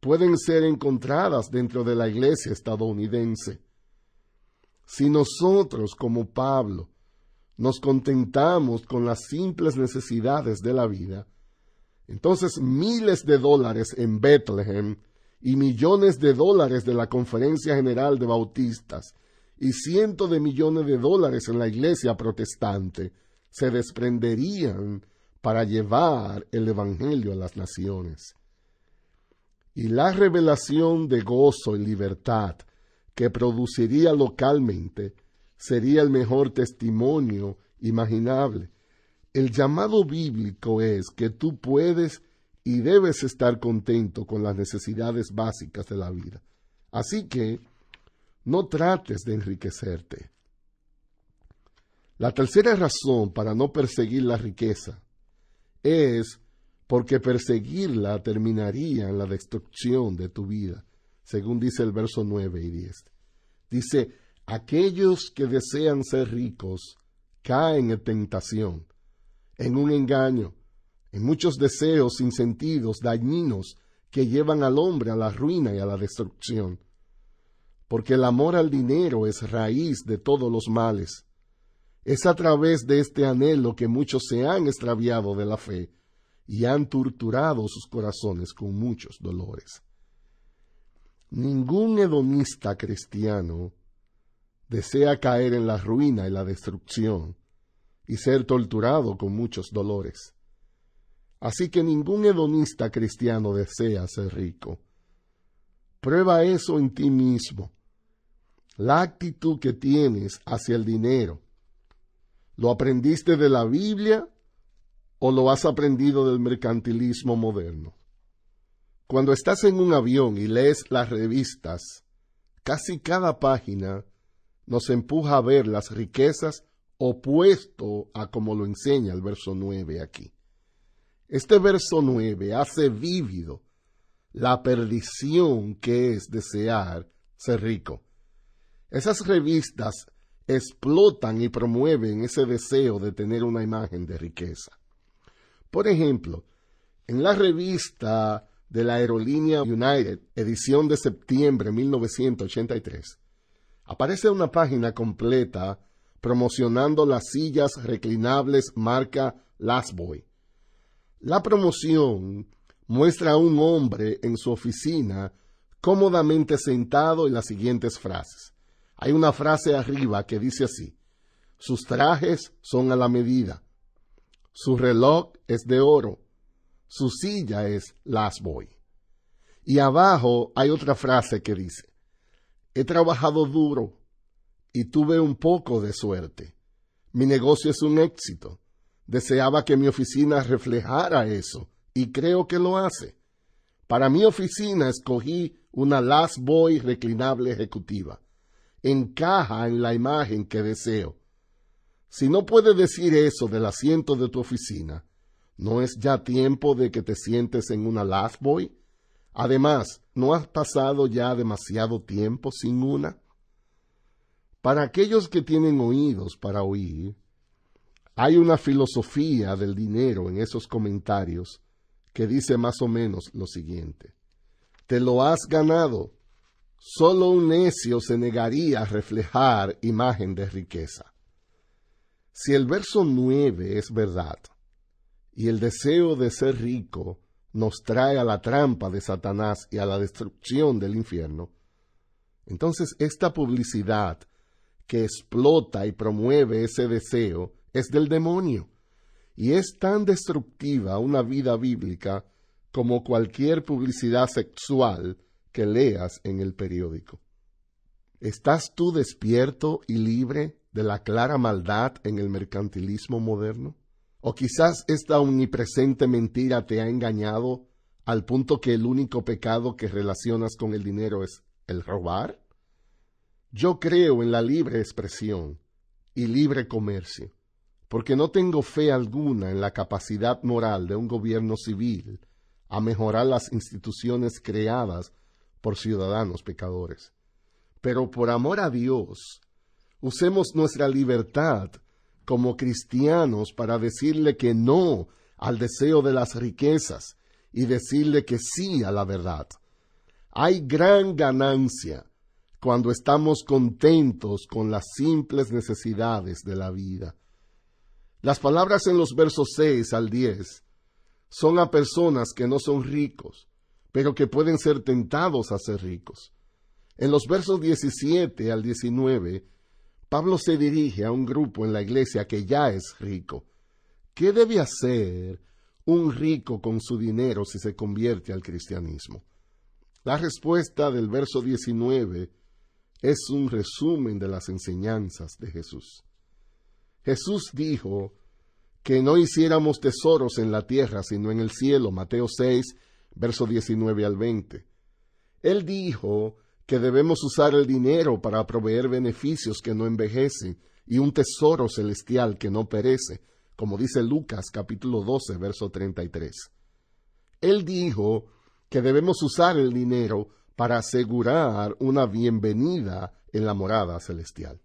pueden ser encontradas dentro de la iglesia estadounidense si nosotros, como Pablo, nos contentamos con las simples necesidades de la vida, entonces miles de dólares en Bethlehem y millones de dólares de la Conferencia General de Bautistas y cientos de millones de dólares en la Iglesia protestante se desprenderían para llevar el Evangelio a las naciones. Y la revelación de gozo y libertad que produciría localmente sería el mejor testimonio imaginable. El llamado bíblico es que tú puedes y debes estar contento con las necesidades básicas de la vida. Así que no trates de enriquecerte. La tercera razón para no perseguir la riqueza es porque perseguirla terminaría en la destrucción de tu vida según dice el verso 9 y 10. Dice, aquellos que desean ser ricos caen en tentación, en un engaño, en muchos deseos sin dañinos, que llevan al hombre a la ruina y a la destrucción. Porque el amor al dinero es raíz de todos los males. Es a través de este anhelo que muchos se han extraviado de la fe y han torturado sus corazones con muchos dolores. Ningún hedonista cristiano desea caer en la ruina y la destrucción y ser torturado con muchos dolores. Así que ningún hedonista cristiano desea ser rico. Prueba eso en ti mismo. La actitud que tienes hacia el dinero. ¿Lo aprendiste de la Biblia o lo has aprendido del mercantilismo moderno? Cuando estás en un avión y lees las revistas, casi cada página nos empuja a ver las riquezas opuesto a como lo enseña el verso 9 aquí. Este verso 9 hace vívido la perdición que es desear ser rico. Esas revistas explotan y promueven ese deseo de tener una imagen de riqueza. Por ejemplo, en la revista de la aerolínea United, edición de septiembre 1983, aparece una página completa promocionando las sillas reclinables marca Boy. La promoción muestra a un hombre en su oficina cómodamente sentado y las siguientes frases. Hay una frase arriba que dice así, sus trajes son a la medida, su reloj es de oro, su silla es Las Boy Y abajo hay otra frase que dice, he trabajado duro y tuve un poco de suerte. Mi negocio es un éxito. Deseaba que mi oficina reflejara eso y creo que lo hace. Para mi oficina escogí una Last Boy reclinable ejecutiva. Encaja en la imagen que deseo. Si no puedes decir eso del asiento de tu oficina, ¿No es ya tiempo de que te sientes en una Last Boy? Además, ¿no has pasado ya demasiado tiempo sin una? Para aquellos que tienen oídos para oír, hay una filosofía del dinero en esos comentarios que dice más o menos lo siguiente. Te lo has ganado. Solo un necio se negaría a reflejar imagen de riqueza. Si el verso nueve es verdad, y el deseo de ser rico nos trae a la trampa de Satanás y a la destrucción del infierno, entonces esta publicidad que explota y promueve ese deseo es del demonio, y es tan destructiva una vida bíblica como cualquier publicidad sexual que leas en el periódico. ¿Estás tú despierto y libre de la clara maldad en el mercantilismo moderno? ¿O quizás esta omnipresente mentira te ha engañado al punto que el único pecado que relacionas con el dinero es el robar? Yo creo en la libre expresión y libre comercio, porque no tengo fe alguna en la capacidad moral de un gobierno civil a mejorar las instituciones creadas por ciudadanos pecadores. Pero por amor a Dios, usemos nuestra libertad como cristianos para decirle que no al deseo de las riquezas y decirle que sí a la verdad. Hay gran ganancia cuando estamos contentos con las simples necesidades de la vida. Las palabras en los versos 6 al 10 son a personas que no son ricos, pero que pueden ser tentados a ser ricos. En los versos 17 al 19 Pablo se dirige a un grupo en la iglesia que ya es rico. ¿Qué debe hacer un rico con su dinero si se convierte al cristianismo? La respuesta del verso 19 es un resumen de las enseñanzas de Jesús. Jesús dijo que no hiciéramos tesoros en la tierra, sino en el cielo, Mateo 6, verso 19 al 20. Él dijo que debemos usar el dinero para proveer beneficios que no envejecen y un tesoro celestial que no perece, como dice Lucas capítulo 12, verso 33. Él dijo que debemos usar el dinero para asegurar una bienvenida en la morada celestial.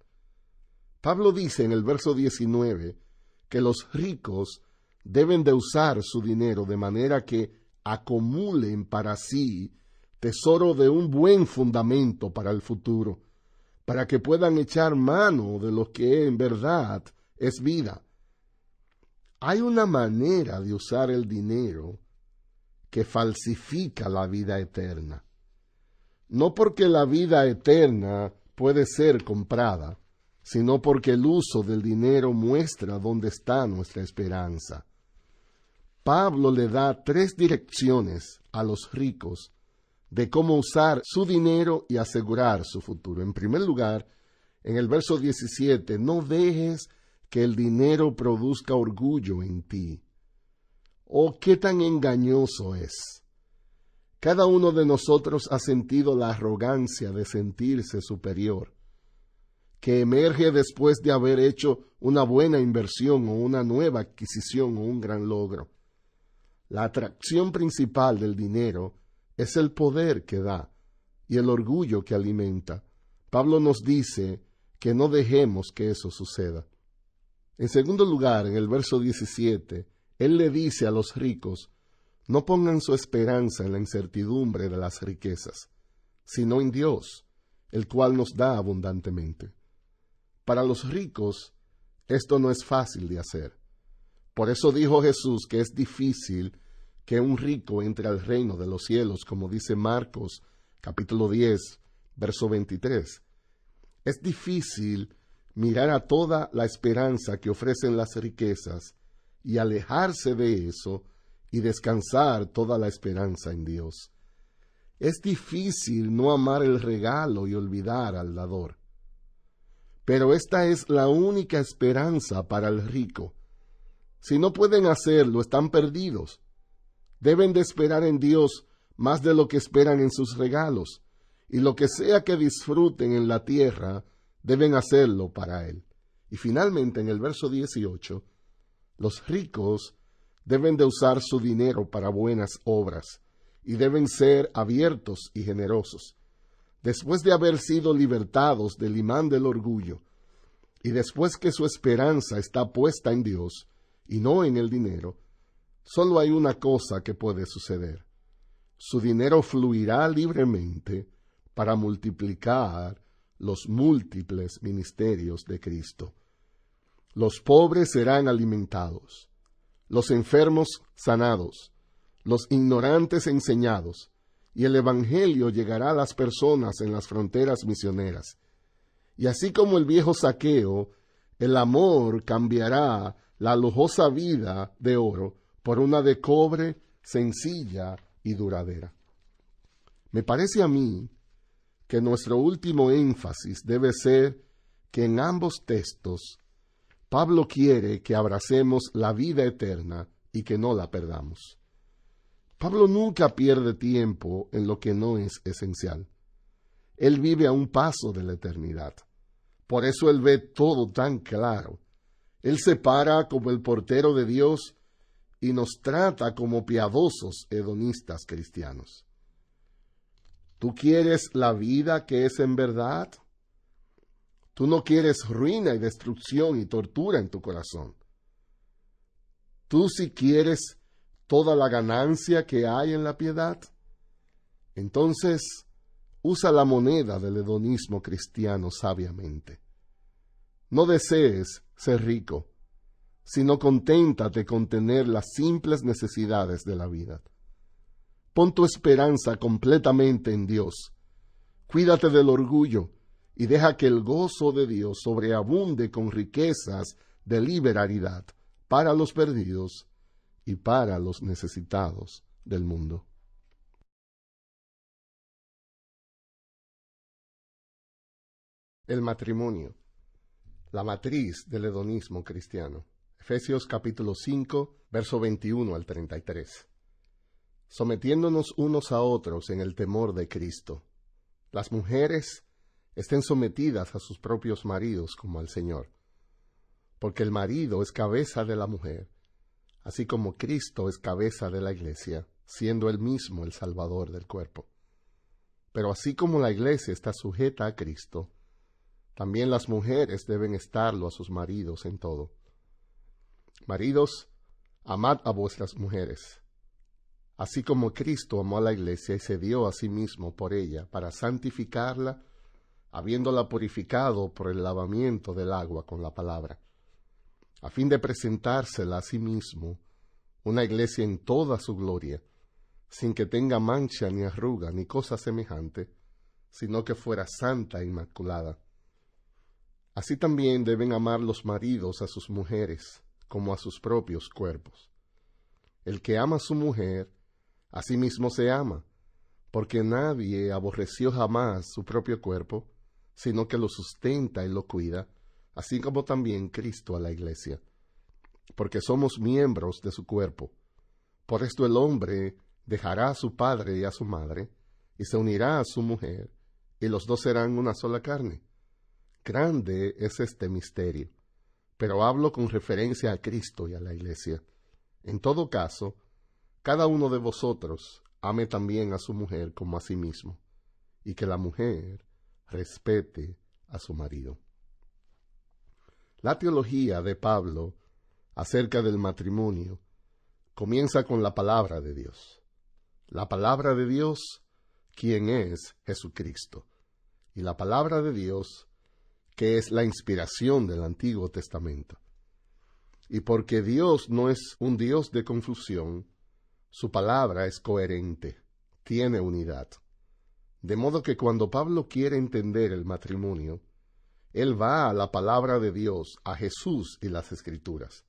Pablo dice en el verso 19 que los ricos deben de usar su dinero de manera que acumulen para sí tesoro de un buen fundamento para el futuro, para que puedan echar mano de lo que en verdad es vida. Hay una manera de usar el dinero que falsifica la vida eterna. No porque la vida eterna puede ser comprada, sino porque el uso del dinero muestra dónde está nuestra esperanza. Pablo le da tres direcciones a los ricos de cómo usar su dinero y asegurar su futuro. En primer lugar, en el verso 17, no dejes que el dinero produzca orgullo en ti. Oh, qué tan engañoso es. Cada uno de nosotros ha sentido la arrogancia de sentirse superior, que emerge después de haber hecho una buena inversión o una nueva adquisición o un gran logro. La atracción principal del dinero es el poder que da y el orgullo que alimenta. Pablo nos dice que no dejemos que eso suceda. En segundo lugar, en el verso 17, él le dice a los ricos, no pongan su esperanza en la incertidumbre de las riquezas, sino en Dios, el cual nos da abundantemente. Para los ricos, esto no es fácil de hacer. Por eso dijo Jesús que es difícil que un rico entre al reino de los cielos, como dice Marcos capítulo 10, verso 23. Es difícil mirar a toda la esperanza que ofrecen las riquezas y alejarse de eso y descansar toda la esperanza en Dios. Es difícil no amar el regalo y olvidar al dador. Pero esta es la única esperanza para el rico. Si no pueden hacerlo, están perdidos Deben de esperar en Dios más de lo que esperan en sus regalos, y lo que sea que disfruten en la tierra, deben hacerlo para Él. Y finalmente, en el verso 18, los ricos deben de usar su dinero para buenas obras, y deben ser abiertos y generosos. Después de haber sido libertados del imán del orgullo, y después que su esperanza está puesta en Dios y no en el dinero, Solo hay una cosa que puede suceder. Su dinero fluirá libremente para multiplicar los múltiples ministerios de Cristo. Los pobres serán alimentados, los enfermos sanados, los ignorantes enseñados, y el Evangelio llegará a las personas en las fronteras misioneras. Y así como el viejo saqueo, el amor cambiará la lujosa vida de oro por una de cobre sencilla y duradera. Me parece a mí que nuestro último énfasis debe ser que en ambos textos Pablo quiere que abracemos la vida eterna y que no la perdamos. Pablo nunca pierde tiempo en lo que no es esencial. Él vive a un paso de la eternidad. Por eso él ve todo tan claro. Él se para como el portero de Dios y nos trata como piadosos hedonistas cristianos. ¿Tú quieres la vida que es en verdad? Tú no quieres ruina y destrucción y tortura en tu corazón. Tú si quieres toda la ganancia que hay en la piedad. Entonces, usa la moneda del hedonismo cristiano sabiamente. No desees ser rico, sino conténtate con tener las simples necesidades de la vida. Pon tu esperanza completamente en Dios. Cuídate del orgullo y deja que el gozo de Dios sobreabunde con riquezas de liberalidad para los perdidos y para los necesitados del mundo. El matrimonio, la matriz del hedonismo cristiano. Efesios capítulo 5, verso 21 al 33. Sometiéndonos unos a otros en el temor de Cristo. Las mujeres estén sometidas a sus propios maridos como al Señor, porque el marido es cabeza de la mujer, así como Cristo es cabeza de la iglesia, siendo él mismo el Salvador del cuerpo. Pero así como la iglesia está sujeta a Cristo, también las mujeres deben estarlo a sus maridos en todo Maridos, amad a vuestras mujeres, así como Cristo amó a la iglesia y se dio a sí mismo por ella, para santificarla, habiéndola purificado por el lavamiento del agua con la palabra, a fin de presentársela a sí mismo, una iglesia en toda su gloria, sin que tenga mancha ni arruga ni cosa semejante, sino que fuera santa e inmaculada. Así también deben amar los maridos a sus mujeres, como a sus propios cuerpos. El que ama a su mujer, a sí mismo se ama, porque nadie aborreció jamás su propio cuerpo, sino que lo sustenta y lo cuida, así como también Cristo a la iglesia, porque somos miembros de su cuerpo. Por esto el hombre dejará a su padre y a su madre, y se unirá a su mujer, y los dos serán una sola carne. Grande es este misterio pero hablo con referencia a Cristo y a la Iglesia. En todo caso, cada uno de vosotros ame también a su mujer como a sí mismo, y que la mujer respete a su marido. La teología de Pablo acerca del matrimonio comienza con la palabra de Dios. La palabra de Dios, quien es Jesucristo. Y la palabra de Dios que es la inspiración del Antiguo Testamento. Y porque Dios no es un Dios de confusión, su palabra es coherente, tiene unidad. De modo que cuando Pablo quiere entender el matrimonio, él va a la palabra de Dios, a Jesús y las escrituras.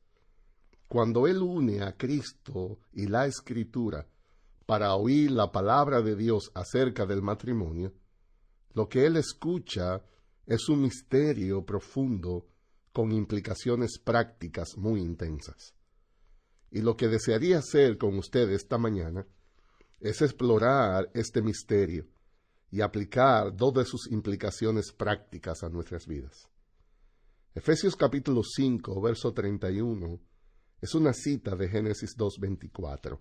Cuando él une a Cristo y la escritura para oír la palabra de Dios acerca del matrimonio, lo que él escucha es un misterio profundo con implicaciones prácticas muy intensas. Y lo que desearía hacer con usted esta mañana es explorar este misterio y aplicar dos de sus implicaciones prácticas a nuestras vidas. Efesios capítulo 5, verso 31 es una cita de Génesis 2.24.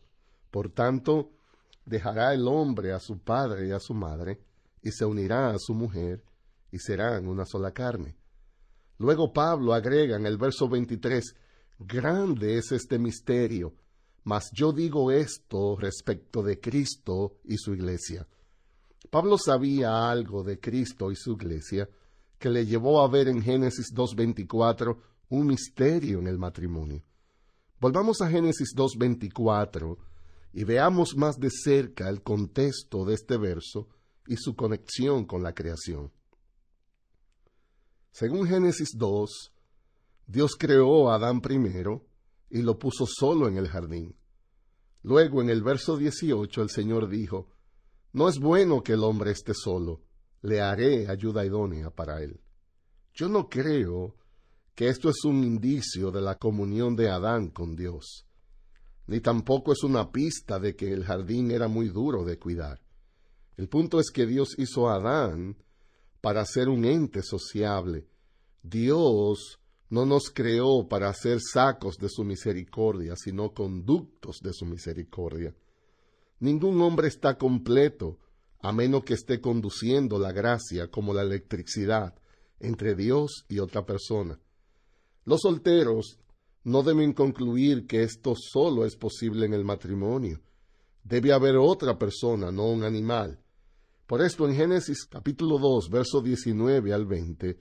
Por tanto, dejará el hombre a su padre y a su madre, y se unirá a su mujer, y serán una sola carne. Luego Pablo agrega en el verso 23, Grande es este misterio, mas yo digo esto respecto de Cristo y su iglesia. Pablo sabía algo de Cristo y su iglesia que le llevó a ver en Génesis 2.24 un misterio en el matrimonio. Volvamos a Génesis 2.24 y veamos más de cerca el contexto de este verso y su conexión con la creación. Según Génesis 2, Dios creó a Adán primero y lo puso solo en el jardín. Luego, en el verso 18, el Señor dijo, No es bueno que el hombre esté solo, le haré ayuda idónea para él. Yo no creo que esto es un indicio de la comunión de Adán con Dios, ni tampoco es una pista de que el jardín era muy duro de cuidar. El punto es que Dios hizo a Adán para ser un ente sociable. Dios no nos creó para ser sacos de su misericordia, sino conductos de su misericordia. Ningún hombre está completo a menos que esté conduciendo la gracia como la electricidad entre Dios y otra persona. Los solteros no deben concluir que esto solo es posible en el matrimonio. Debe haber otra persona, no un animal, por esto en Génesis capítulo 2, verso 19 al 20,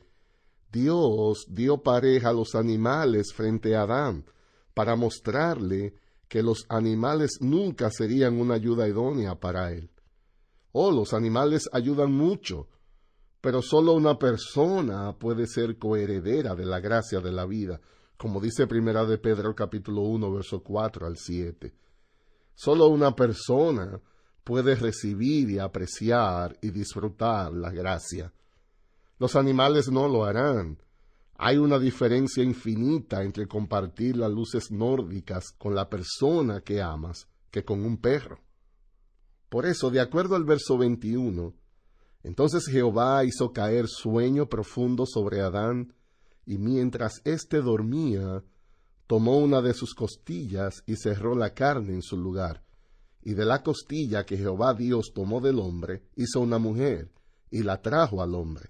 Dios dio pareja a los animales frente a Adán para mostrarle que los animales nunca serían una ayuda idónea para él. Oh, los animales ayudan mucho, pero solo una persona puede ser coheredera de la gracia de la vida, como dice Primera de Pedro capítulo 1 verso 4 al 7. Solo una persona puedes recibir y apreciar y disfrutar la gracia. Los animales no lo harán. Hay una diferencia infinita entre compartir las luces nórdicas con la persona que amas que con un perro. Por eso, de acuerdo al verso 21, entonces Jehová hizo caer sueño profundo sobre Adán, y mientras éste dormía, tomó una de sus costillas y cerró la carne en su lugar y de la costilla que Jehová Dios tomó del hombre, hizo una mujer, y la trajo al hombre.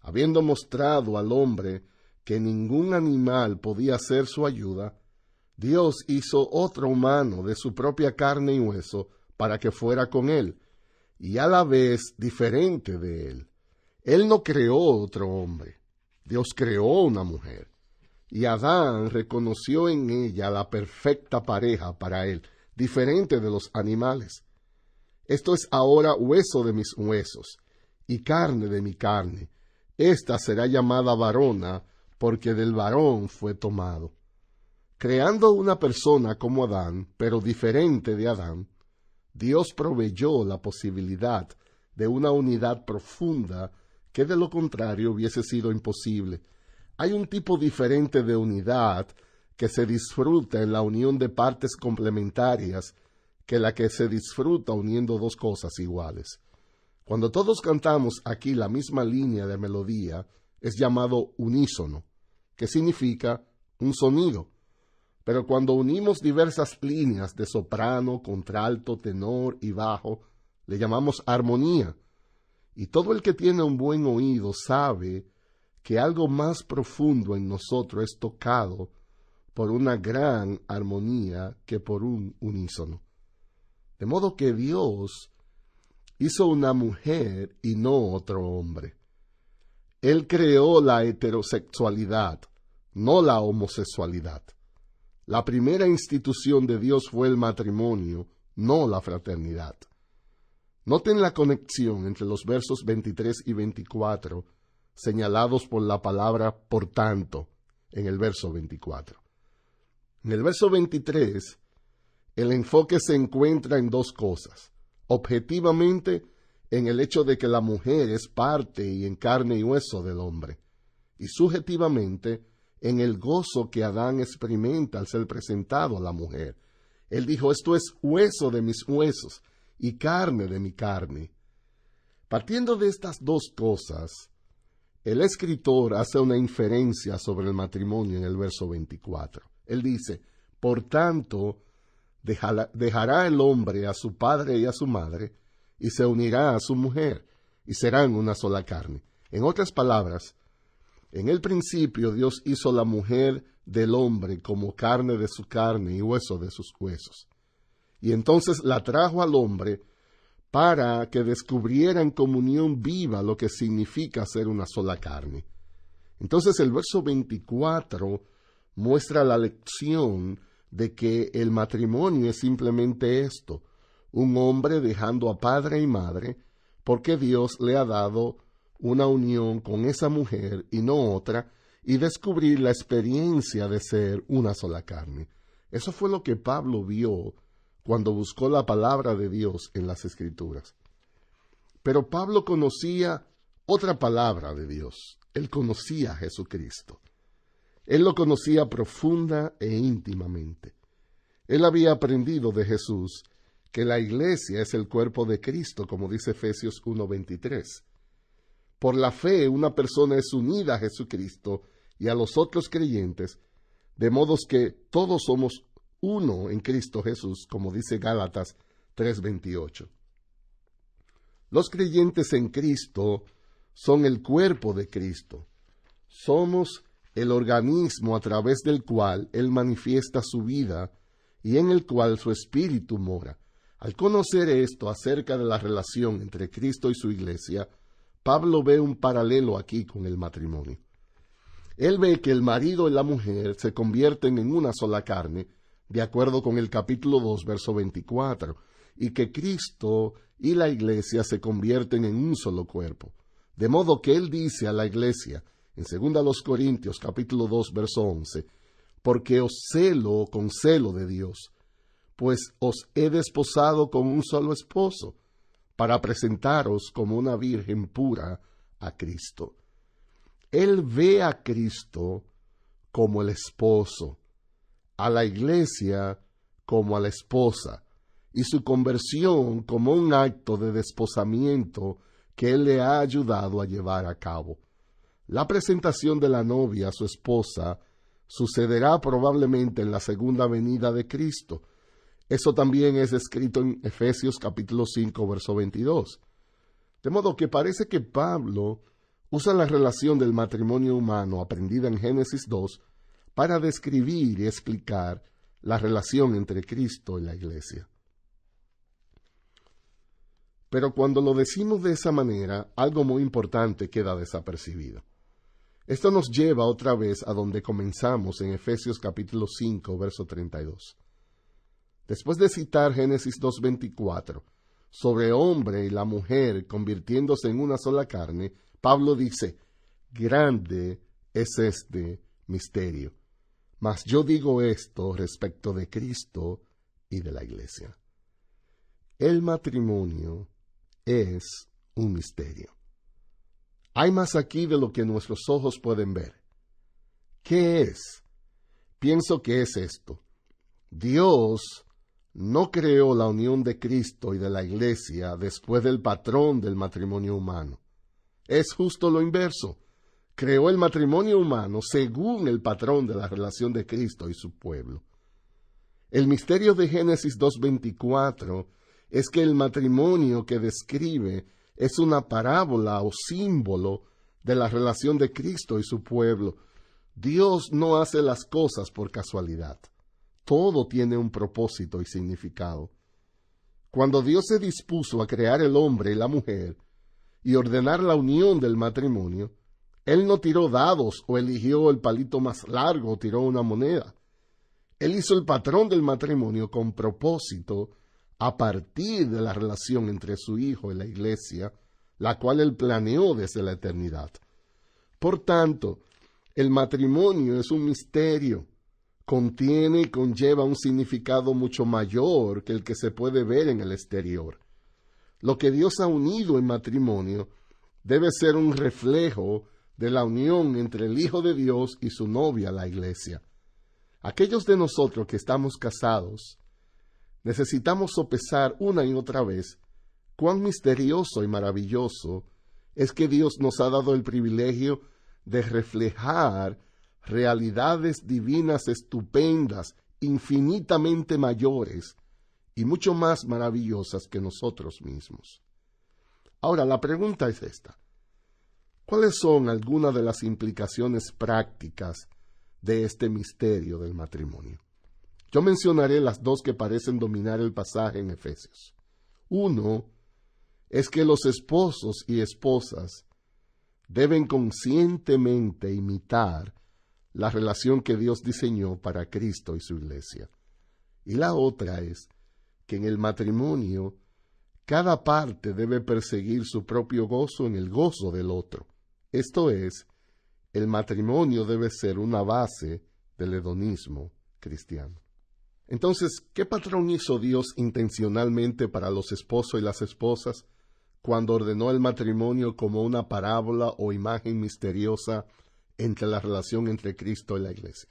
Habiendo mostrado al hombre que ningún animal podía ser su ayuda, Dios hizo otro humano de su propia carne y hueso para que fuera con él, y a la vez diferente de él. Él no creó otro hombre, Dios creó una mujer, y Adán reconoció en ella la perfecta pareja para él, diferente de los animales. Esto es ahora hueso de mis huesos y carne de mi carne. Esta será llamada varona, porque del varón fue tomado. Creando una persona como Adán, pero diferente de Adán, Dios proveyó la posibilidad de una unidad profunda que de lo contrario hubiese sido imposible. Hay un tipo diferente de unidad que se disfruta en la unión de partes complementarias que la que se disfruta uniendo dos cosas iguales. Cuando todos cantamos aquí la misma línea de melodía, es llamado unísono, que significa un sonido. Pero cuando unimos diversas líneas de soprano, contralto, tenor y bajo, le llamamos armonía. Y todo el que tiene un buen oído sabe que algo más profundo en nosotros es tocado por una gran armonía que por un unísono. De modo que Dios hizo una mujer y no otro hombre. Él creó la heterosexualidad, no la homosexualidad. La primera institución de Dios fue el matrimonio, no la fraternidad. Noten la conexión entre los versos 23 y 24, señalados por la palabra por tanto en el verso 24. En el verso 23, el enfoque se encuentra en dos cosas. Objetivamente, en el hecho de que la mujer es parte y en carne y hueso del hombre, y subjetivamente, en el gozo que Adán experimenta al ser presentado a la mujer. Él dijo, esto es hueso de mis huesos y carne de mi carne. Partiendo de estas dos cosas, el escritor hace una inferencia sobre el matrimonio en el verso 24. Él dice, por tanto, dejará, el hombre a su padre y a su madre, y se unirá a su mujer, y serán una sola carne. En otras palabras, en el principio Dios hizo la mujer del hombre como carne de su carne y hueso de sus huesos. Y entonces la trajo al hombre para que descubriera en comunión viva lo que significa ser una sola carne. Entonces el verso 24 muestra la lección de que el matrimonio es simplemente esto, un hombre dejando a padre y madre, porque Dios le ha dado una unión con esa mujer y no otra, y descubrir la experiencia de ser una sola carne. Eso fue lo que Pablo vio cuando buscó la palabra de Dios en las Escrituras. Pero Pablo conocía otra palabra de Dios. Él conocía a Jesucristo. Él lo conocía profunda e íntimamente. Él había aprendido de Jesús que la iglesia es el cuerpo de Cristo, como dice Efesios 1.23. Por la fe una persona es unida a Jesucristo y a los otros creyentes, de modos que todos somos uno en Cristo Jesús, como dice Gálatas 3:28. Los creyentes en Cristo son el cuerpo de Cristo. Somos el organismo a través del cual Él manifiesta su vida y en el cual su espíritu mora. Al conocer esto acerca de la relación entre Cristo y su iglesia, Pablo ve un paralelo aquí con el matrimonio. Él ve que el marido y la mujer se convierten en una sola carne, de acuerdo con el capítulo 2, verso 24, y que Cristo y la iglesia se convierten en un solo cuerpo. De modo que él dice a la iglesia, en 2 Corintios capítulo 2 verso 11, porque os celo con celo de Dios, pues os he desposado con un solo esposo, para presentaros como una virgen pura a Cristo. Él ve a Cristo como el esposo, a la iglesia como a la esposa, y su conversión como un acto de desposamiento que Él le ha ayudado a llevar a cabo. La presentación de la novia a su esposa sucederá probablemente en la segunda venida de Cristo. Eso también es escrito en Efesios capítulo 5, verso 22. De modo que parece que Pablo usa la relación del matrimonio humano aprendida en Génesis 2 para describir y explicar la relación entre Cristo y la Iglesia. Pero cuando lo decimos de esa manera, algo muy importante queda desapercibido. Esto nos lleva otra vez a donde comenzamos en Efesios capítulo 5, verso 32. Después de citar Génesis 2.24 sobre hombre y la mujer convirtiéndose en una sola carne, Pablo dice, grande es este misterio. Mas yo digo esto respecto de Cristo y de la iglesia. El matrimonio es un misterio. Hay más aquí de lo que nuestros ojos pueden ver. ¿Qué es? Pienso que es esto. Dios no creó la unión de Cristo y de la Iglesia después del patrón del matrimonio humano. Es justo lo inverso. Creó el matrimonio humano según el patrón de la relación de Cristo y su pueblo. El misterio de Génesis 2.24 es que el matrimonio que describe es una parábola o símbolo de la relación de Cristo y su pueblo. Dios no hace las cosas por casualidad. Todo tiene un propósito y significado. Cuando Dios se dispuso a crear el hombre y la mujer y ordenar la unión del matrimonio, Él no tiró dados o eligió el palito más largo o tiró una moneda. Él hizo el patrón del matrimonio con propósito a partir de la relación entre su Hijo y la Iglesia, la cual él planeó desde la eternidad. Por tanto, el matrimonio es un misterio, contiene y conlleva un significado mucho mayor que el que se puede ver en el exterior. Lo que Dios ha unido en matrimonio debe ser un reflejo de la unión entre el Hijo de Dios y su novia, la Iglesia. Aquellos de nosotros que estamos casados, necesitamos sopesar una y otra vez cuán misterioso y maravilloso es que Dios nos ha dado el privilegio de reflejar realidades divinas estupendas, infinitamente mayores y mucho más maravillosas que nosotros mismos. Ahora, la pregunta es esta. ¿Cuáles son algunas de las implicaciones prácticas de este misterio del matrimonio? Yo mencionaré las dos que parecen dominar el pasaje en Efesios. Uno es que los esposos y esposas deben conscientemente imitar la relación que Dios diseñó para Cristo y su iglesia. Y la otra es que en el matrimonio cada parte debe perseguir su propio gozo en el gozo del otro. Esto es, el matrimonio debe ser una base del hedonismo cristiano. Entonces, ¿qué patrón hizo Dios intencionalmente para los esposos y las esposas cuando ordenó el matrimonio como una parábola o imagen misteriosa entre la relación entre Cristo y la iglesia?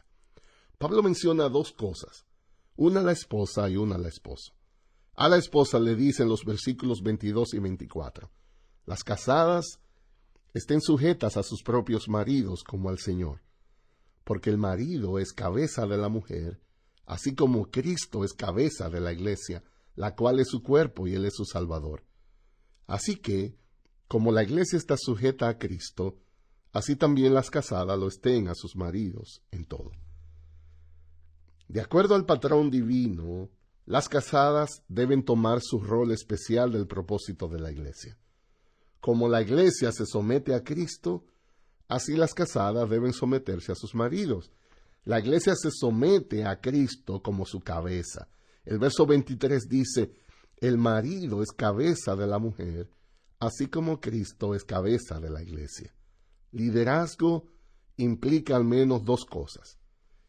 Pablo menciona dos cosas, una a la esposa y una la esposa. A la esposa le dicen los versículos 22 y 24, las casadas estén sujetas a sus propios maridos como al Señor, porque el marido es cabeza de la mujer, así como Cristo es cabeza de la iglesia, la cual es su cuerpo y él es su Salvador. Así que, como la iglesia está sujeta a Cristo, así también las casadas lo estén a sus maridos en todo. De acuerdo al patrón divino, las casadas deben tomar su rol especial del propósito de la iglesia. Como la iglesia se somete a Cristo, así las casadas deben someterse a sus maridos, la iglesia se somete a Cristo como su cabeza. El verso 23 dice, el marido es cabeza de la mujer, así como Cristo es cabeza de la iglesia. Liderazgo implica al menos dos cosas.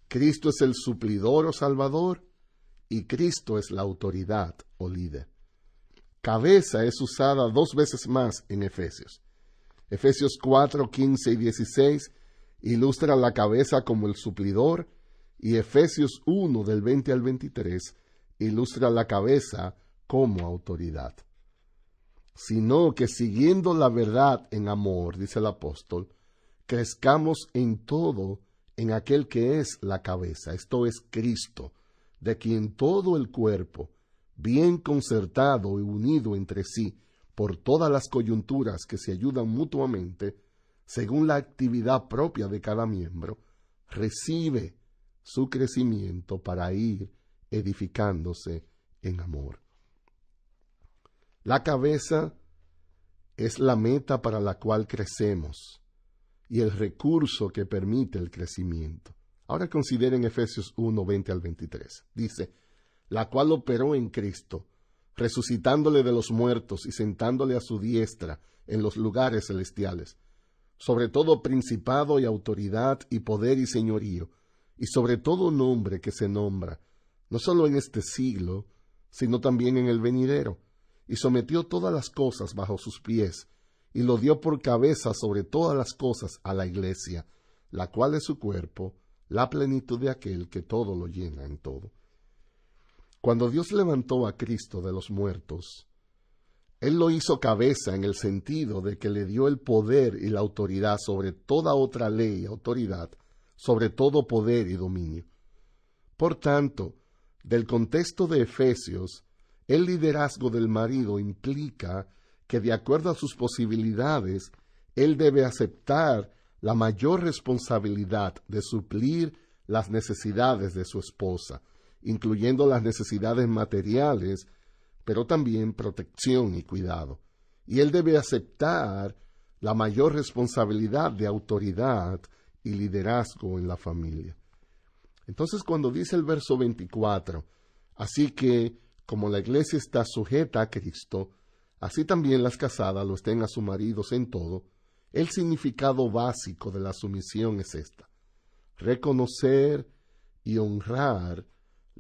Cristo es el suplidor o salvador y Cristo es la autoridad o líder. Cabeza es usada dos veces más en Efesios. Efesios 4, 15 y 16 ilustra la cabeza como el suplidor y Efesios 1 del 20 al 23 ilustra la cabeza como autoridad. Sino que siguiendo la verdad en amor, dice el apóstol, crezcamos en todo en aquel que es la cabeza, esto es Cristo, de quien todo el cuerpo, bien concertado y unido entre sí por todas las coyunturas que se ayudan mutuamente, según la actividad propia de cada miembro, recibe su crecimiento para ir edificándose en amor. La cabeza es la meta para la cual crecemos y el recurso que permite el crecimiento. Ahora consideren Efesios 1, 20 al 23. Dice, la cual operó en Cristo, resucitándole de los muertos y sentándole a su diestra en los lugares celestiales sobre todo principado y autoridad y poder y señorío, y sobre todo nombre que se nombra, no sólo en este siglo, sino también en el venidero, y sometió todas las cosas bajo sus pies, y lo dio por cabeza sobre todas las cosas a la iglesia, la cual es su cuerpo, la plenitud de aquel que todo lo llena en todo. Cuando Dios levantó a Cristo de los muertos, él lo hizo cabeza en el sentido de que le dio el poder y la autoridad sobre toda otra ley y autoridad, sobre todo poder y dominio. Por tanto, del contexto de Efesios, el liderazgo del marido implica que de acuerdo a sus posibilidades, él debe aceptar la mayor responsabilidad de suplir las necesidades de su esposa, incluyendo las necesidades materiales pero también protección y cuidado. Y él debe aceptar la mayor responsabilidad de autoridad y liderazgo en la familia. Entonces cuando dice el verso 24, así que como la iglesia está sujeta a Cristo, así también las casadas lo estén a sus maridos en todo, el significado básico de la sumisión es esta, reconocer y honrar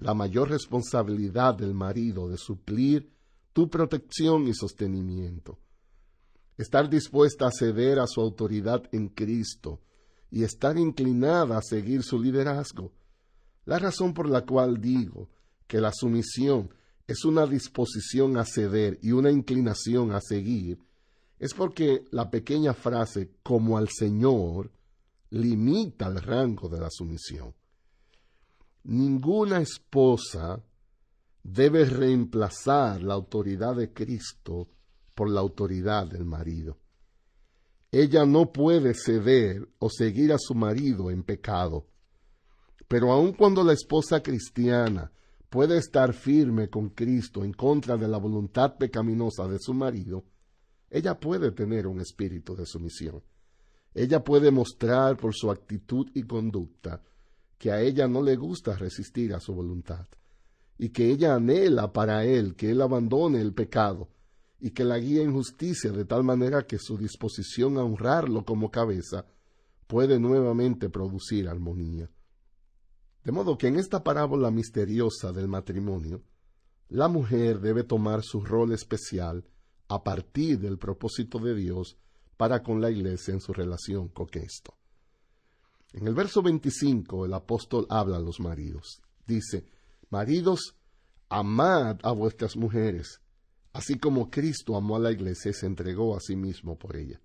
la mayor responsabilidad del marido de suplir tu protección y sostenimiento. Estar dispuesta a ceder a su autoridad en Cristo y estar inclinada a seguir su liderazgo. La razón por la cual digo que la sumisión es una disposición a ceder y una inclinación a seguir es porque la pequeña frase como al Señor limita el rango de la sumisión. Ninguna esposa debe reemplazar la autoridad de Cristo por la autoridad del marido. Ella no puede ceder o seguir a su marido en pecado. Pero aun cuando la esposa cristiana puede estar firme con Cristo en contra de la voluntad pecaminosa de su marido, ella puede tener un espíritu de sumisión. Ella puede mostrar por su actitud y conducta que a ella no le gusta resistir a su voluntad, y que ella anhela para él que él abandone el pecado, y que la guíe en justicia de tal manera que su disposición a honrarlo como cabeza puede nuevamente producir armonía. De modo que en esta parábola misteriosa del matrimonio, la mujer debe tomar su rol especial a partir del propósito de Dios para con la Iglesia en su relación con Cristo. En el verso 25 el apóstol habla a los maridos. Dice, maridos, amad a vuestras mujeres, así como Cristo amó a la iglesia y se entregó a sí mismo por ella.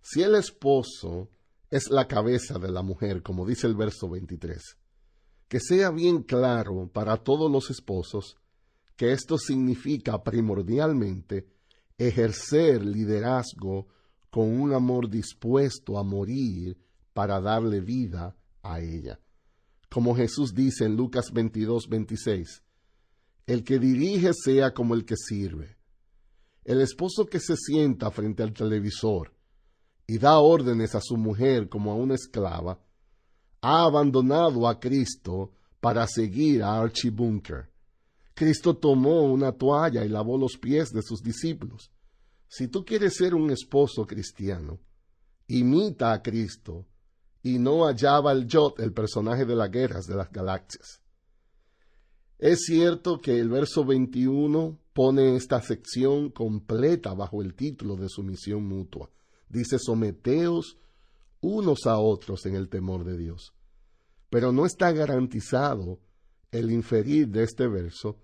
Si el esposo es la cabeza de la mujer, como dice el verso 23, que sea bien claro para todos los esposos que esto significa primordialmente ejercer liderazgo con un amor dispuesto a morir para darle vida a ella. Como Jesús dice en Lucas 22, 26, el que dirige sea como el que sirve. El esposo que se sienta frente al televisor y da órdenes a su mujer como a una esclava, ha abandonado a Cristo para seguir a Archibunker. Cristo tomó una toalla y lavó los pies de sus discípulos. Si tú quieres ser un esposo cristiano, imita a Cristo y no hallaba el Jot, el personaje de las guerras de las galaxias. Es cierto que el verso 21 pone esta sección completa bajo el título de sumisión mutua. Dice, someteos unos a otros en el temor de Dios. Pero no está garantizado el inferir de este verso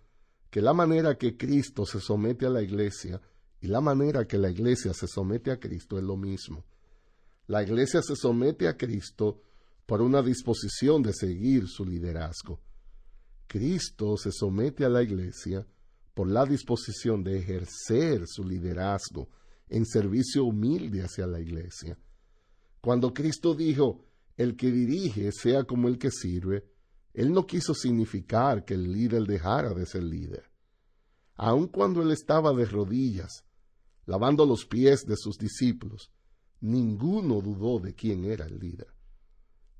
que la manera que Cristo se somete a la iglesia y la manera que la iglesia se somete a Cristo es lo mismo la Iglesia se somete a Cristo por una disposición de seguir su liderazgo. Cristo se somete a la Iglesia por la disposición de ejercer su liderazgo en servicio humilde hacia la Iglesia. Cuando Cristo dijo, el que dirige sea como el que sirve, él no quiso significar que el líder dejara de ser líder. Aun cuando él estaba de rodillas, lavando los pies de sus discípulos, ninguno dudó de quién era el líder.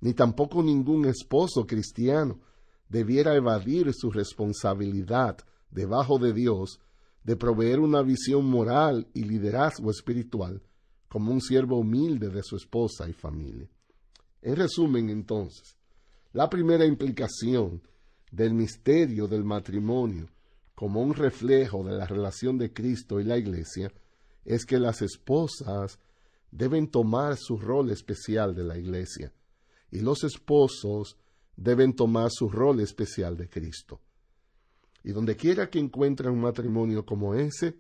Ni tampoco ningún esposo cristiano debiera evadir su responsabilidad debajo de Dios de proveer una visión moral y liderazgo espiritual como un siervo humilde de su esposa y familia. En resumen, entonces, la primera implicación del misterio del matrimonio como un reflejo de la relación de Cristo y la Iglesia es que las esposas deben tomar su rol especial de la iglesia y los esposos deben tomar su rol especial de Cristo. Y donde quiera que encuentre un matrimonio como ese,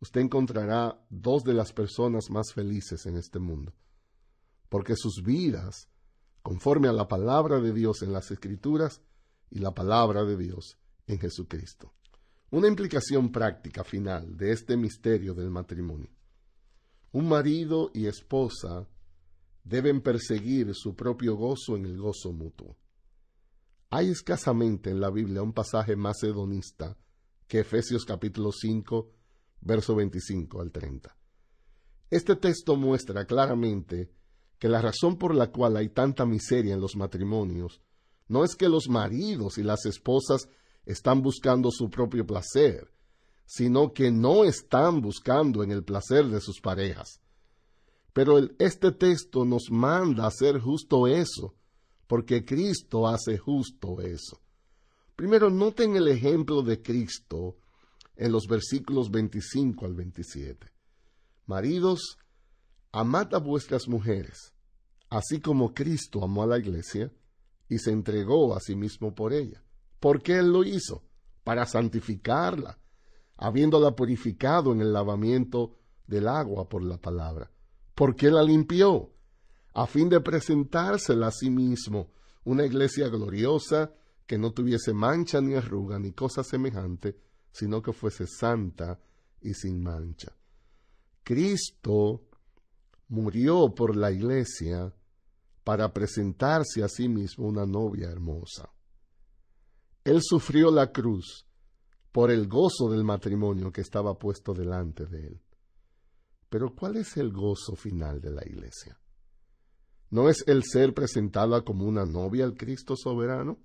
usted encontrará dos de las personas más felices en este mundo, porque sus vidas, conforme a la palabra de Dios en las Escrituras y la palabra de Dios en Jesucristo. Una implicación práctica final de este misterio del matrimonio. Un marido y esposa deben perseguir su propio gozo en el gozo mutuo. Hay escasamente en la Biblia un pasaje más hedonista que Efesios capítulo 5, verso 25 al 30. Este texto muestra claramente que la razón por la cual hay tanta miseria en los matrimonios no es que los maridos y las esposas están buscando su propio placer, sino que no están buscando en el placer de sus parejas. Pero este texto nos manda a hacer justo eso, porque Cristo hace justo eso. Primero, noten el ejemplo de Cristo en los versículos 25 al 27. Maridos, amad a vuestras mujeres, así como Cristo amó a la iglesia y se entregó a sí mismo por ella. ¿Por qué Él lo hizo? Para santificarla, habiéndola purificado en el lavamiento del agua por la palabra. ¿Por qué la limpió? A fin de presentársela a sí mismo, una iglesia gloriosa, que no tuviese mancha ni arruga ni cosa semejante, sino que fuese santa y sin mancha. Cristo murió por la iglesia para presentarse a sí mismo una novia hermosa. Él sufrió la cruz por el gozo del matrimonio que estaba puesto delante de él. Pero ¿cuál es el gozo final de la iglesia? ¿No es el ser presentada como una novia al Cristo soberano?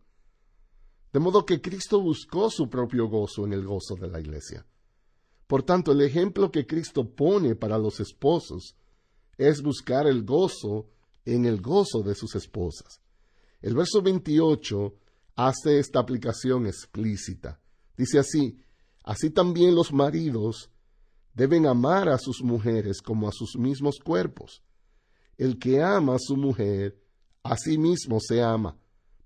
De modo que Cristo buscó su propio gozo en el gozo de la iglesia. Por tanto, el ejemplo que Cristo pone para los esposos es buscar el gozo en el gozo de sus esposas. El verso 28 hace esta aplicación explícita. Dice así, así también los maridos deben amar a sus mujeres como a sus mismos cuerpos. El que ama a su mujer, a sí mismo se ama,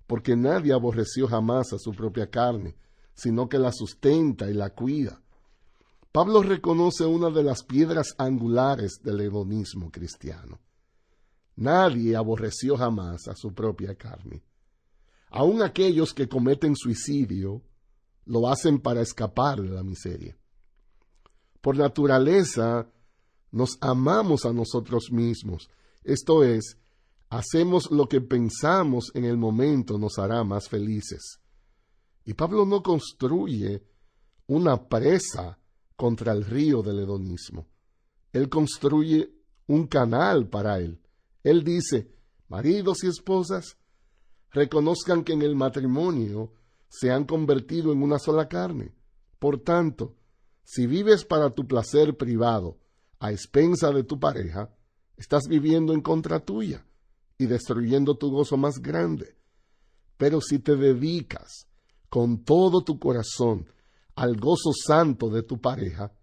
porque nadie aborreció jamás a su propia carne, sino que la sustenta y la cuida. Pablo reconoce una de las piedras angulares del hedonismo cristiano. Nadie aborreció jamás a su propia carne. Aun aquellos que cometen suicidio lo hacen para escapar de la miseria. Por naturaleza, nos amamos a nosotros mismos, esto es, hacemos lo que pensamos en el momento nos hará más felices. Y Pablo no construye una presa contra el río del hedonismo. Él construye un canal para él. Él dice, maridos y esposas, reconozcan que en el matrimonio se han convertido en una sola carne. Por tanto, si vives para tu placer privado, a expensa de tu pareja, estás viviendo en contra tuya y destruyendo tu gozo más grande. Pero si te dedicas con todo tu corazón al gozo santo de tu pareja,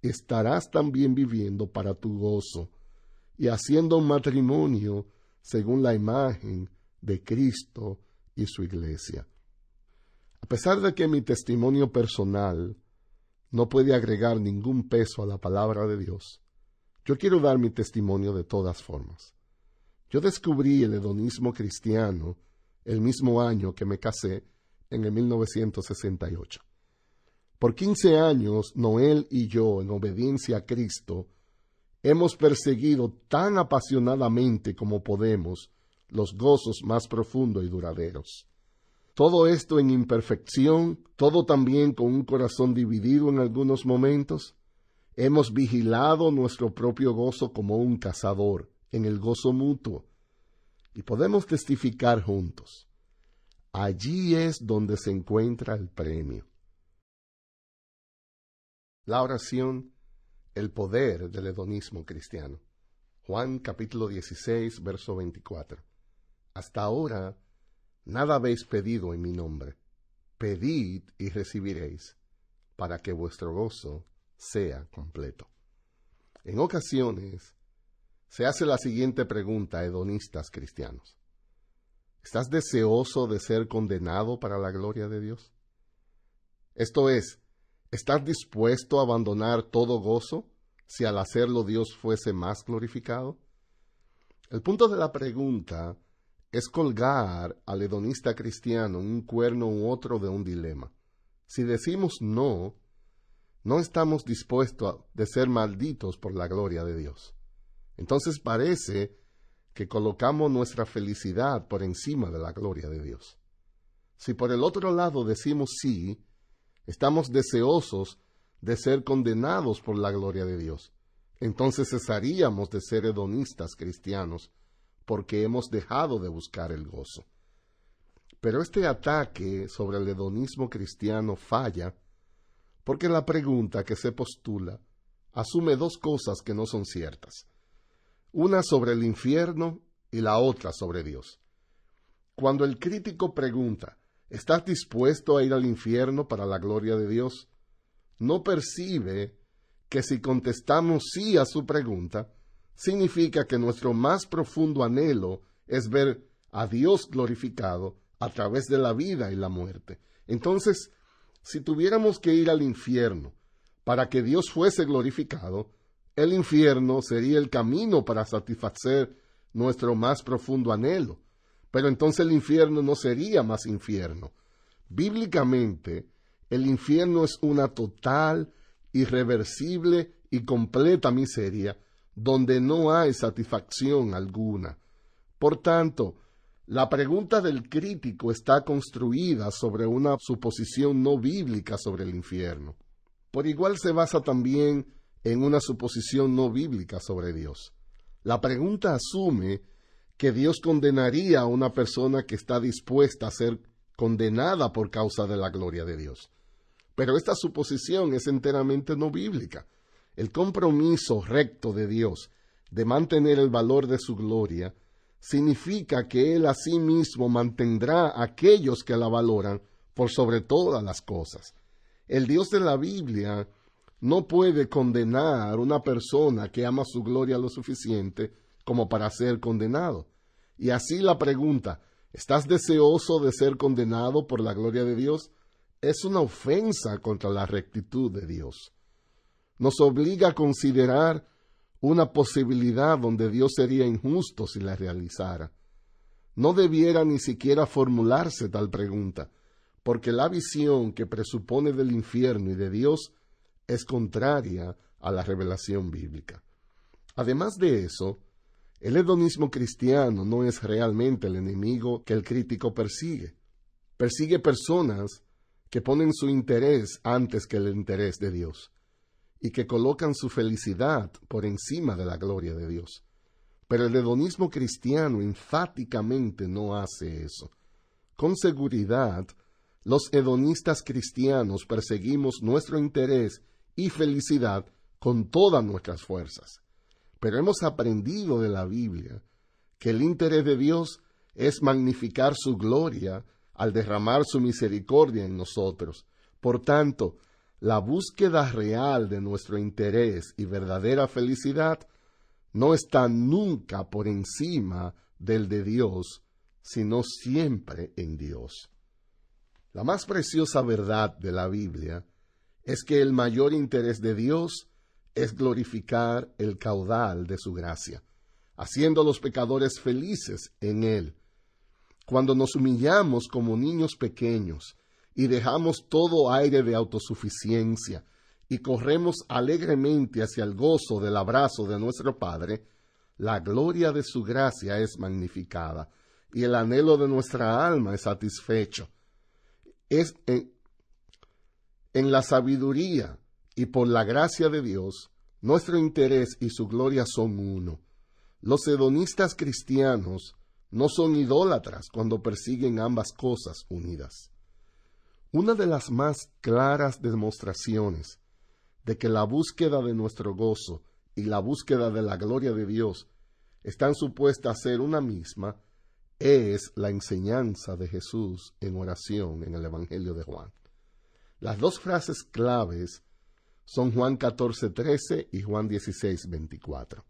estarás también viviendo para tu gozo y haciendo un matrimonio según la imagen de Cristo y su iglesia. A pesar de que mi testimonio personal no puede agregar ningún peso a la palabra de Dios, yo quiero dar mi testimonio de todas formas. Yo descubrí el hedonismo cristiano el mismo año que me casé, en el 1968. Por 15 años, Noel y yo, en obediencia a Cristo, hemos perseguido tan apasionadamente como podemos los gozos más profundos y duraderos. Todo esto en imperfección, todo también con un corazón dividido en algunos momentos. Hemos vigilado nuestro propio gozo como un cazador, en el gozo mutuo. Y podemos testificar juntos. Allí es donde se encuentra el premio. La oración, el poder del hedonismo cristiano. Juan capítulo 16, verso 24. Hasta ahora Nada habéis pedido en mi nombre. Pedid y recibiréis, para que vuestro gozo sea completo. En ocasiones se hace la siguiente pregunta a hedonistas cristianos. ¿Estás deseoso de ser condenado para la gloria de Dios? Esto es, ¿estás dispuesto a abandonar todo gozo si al hacerlo Dios fuese más glorificado? El punto de la pregunta es colgar al hedonista cristiano un cuerno u otro de un dilema. Si decimos no, no estamos dispuestos a de ser malditos por la gloria de Dios. Entonces parece que colocamos nuestra felicidad por encima de la gloria de Dios. Si por el otro lado decimos sí, estamos deseosos de ser condenados por la gloria de Dios. Entonces cesaríamos de ser hedonistas cristianos porque hemos dejado de buscar el gozo. Pero este ataque sobre el hedonismo cristiano falla porque la pregunta que se postula asume dos cosas que no son ciertas, una sobre el infierno y la otra sobre Dios. Cuando el crítico pregunta, ¿estás dispuesto a ir al infierno para la gloria de Dios? No percibe que si contestamos sí a su pregunta, significa que nuestro más profundo anhelo es ver a Dios glorificado a través de la vida y la muerte. Entonces, si tuviéramos que ir al infierno para que Dios fuese glorificado, el infierno sería el camino para satisfacer nuestro más profundo anhelo. Pero entonces el infierno no sería más infierno. Bíblicamente, el infierno es una total, irreversible y completa miseria donde no hay satisfacción alguna. Por tanto, la pregunta del crítico está construida sobre una suposición no bíblica sobre el infierno. Por igual se basa también en una suposición no bíblica sobre Dios. La pregunta asume que Dios condenaría a una persona que está dispuesta a ser condenada por causa de la gloria de Dios. Pero esta suposición es enteramente no bíblica. El compromiso recto de Dios de mantener el valor de su gloria significa que Él a sí mismo mantendrá a aquellos que la valoran por sobre todas las cosas. El Dios de la Biblia no puede condenar una persona que ama su gloria lo suficiente como para ser condenado. Y así la pregunta, ¿estás deseoso de ser condenado por la gloria de Dios? Es una ofensa contra la rectitud de Dios nos obliga a considerar una posibilidad donde Dios sería injusto si la realizara. No debiera ni siquiera formularse tal pregunta, porque la visión que presupone del infierno y de Dios es contraria a la revelación bíblica. Además de eso, el hedonismo cristiano no es realmente el enemigo que el crítico persigue. Persigue personas que ponen su interés antes que el interés de Dios y que colocan su felicidad por encima de la gloria de Dios. Pero el hedonismo cristiano enfáticamente no hace eso. Con seguridad, los hedonistas cristianos perseguimos nuestro interés y felicidad con todas nuestras fuerzas. Pero hemos aprendido de la Biblia que el interés de Dios es magnificar su gloria al derramar su misericordia en nosotros. Por tanto, la búsqueda real de nuestro interés y verdadera felicidad no está nunca por encima del de Dios, sino siempre en Dios. La más preciosa verdad de la Biblia es que el mayor interés de Dios es glorificar el caudal de su gracia, haciendo a los pecadores felices en él. Cuando nos humillamos como niños pequeños y dejamos todo aire de autosuficiencia y corremos alegremente hacia el gozo del abrazo de nuestro Padre, la gloria de su gracia es magnificada y el anhelo de nuestra alma es satisfecho. Es en, en la sabiduría y por la gracia de Dios, nuestro interés y su gloria son uno. Los hedonistas cristianos no son idólatras cuando persiguen ambas cosas unidas. Una de las más claras demostraciones de que la búsqueda de nuestro gozo y la búsqueda de la gloria de Dios están supuestas a ser una misma es la enseñanza de Jesús en oración en el Evangelio de Juan. Las dos frases claves son Juan 14:13 y Juan 16:24.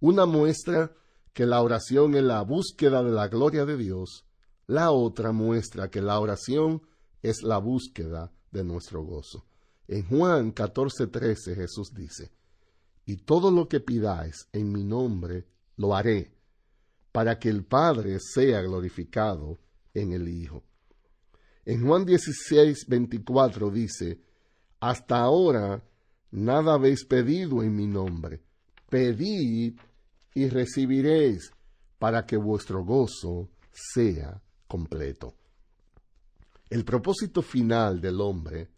Una muestra que la oración es la búsqueda de la gloria de Dios, la otra muestra que la oración es la búsqueda de nuestro gozo. En Juan 14:13 Jesús dice, Y todo lo que pidáis en mi nombre, lo haré, para que el Padre sea glorificado en el Hijo. En Juan 16, dice, Hasta ahora nada habéis pedido en mi nombre. Pedid y recibiréis para que vuestro gozo sea completo. El propósito final del hombre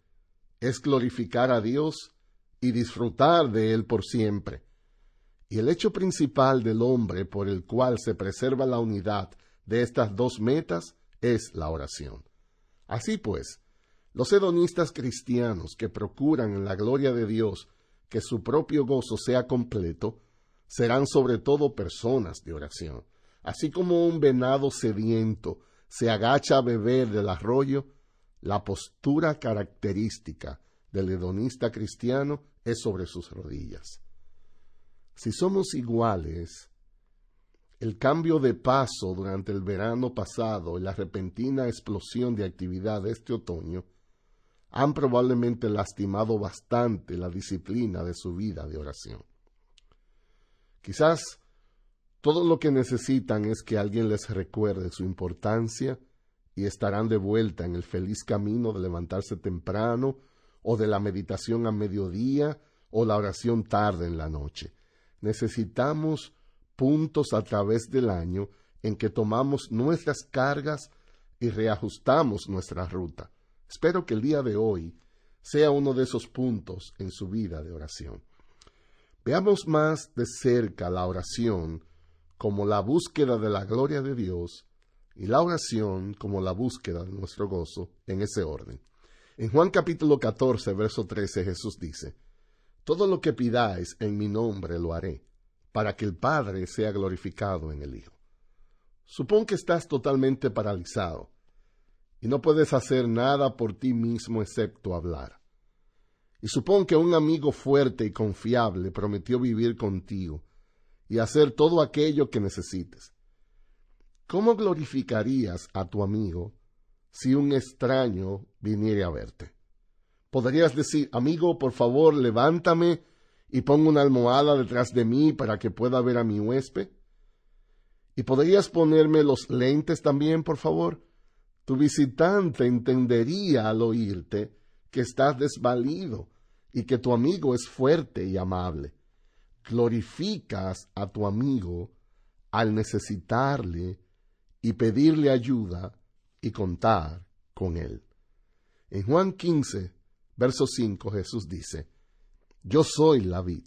es glorificar a Dios y disfrutar de Él por siempre. Y el hecho principal del hombre por el cual se preserva la unidad de estas dos metas es la oración. Así pues, los hedonistas cristianos que procuran en la gloria de Dios que su propio gozo sea completo, serán sobre todo personas de oración, así como un venado sediento se agacha a beber del arroyo, la postura característica del hedonista cristiano es sobre sus rodillas. Si somos iguales, el cambio de paso durante el verano pasado y la repentina explosión de actividad de este otoño han probablemente lastimado bastante la disciplina de su vida de oración. Quizás todo lo que necesitan es que alguien les recuerde su importancia y estarán de vuelta en el feliz camino de levantarse temprano o de la meditación a mediodía o la oración tarde en la noche. Necesitamos puntos a través del año en que tomamos nuestras cargas y reajustamos nuestra ruta. Espero que el día de hoy sea uno de esos puntos en su vida de oración. Veamos más de cerca la oración como la búsqueda de la gloria de Dios y la oración como la búsqueda de nuestro gozo, en ese orden. En Juan capítulo 14, verso 13 Jesús dice, Todo lo que pidáis en mi nombre lo haré, para que el Padre sea glorificado en el Hijo. Supón que estás totalmente paralizado y no puedes hacer nada por ti mismo excepto hablar. Y supón que un amigo fuerte y confiable prometió vivir contigo y hacer todo aquello que necesites. ¿Cómo glorificarías a tu amigo si un extraño viniera a verte? Podrías decir, amigo, por favor, levántame y pongo una almohada detrás de mí para que pueda ver a mi huésped. ¿Y podrías ponerme los lentes también, por favor? Tu visitante entendería al oírte que estás desvalido y que tu amigo es fuerte y amable glorificas a tu amigo al necesitarle y pedirle ayuda y contar con él. En Juan 15, verso 5 Jesús dice, Yo soy la vid,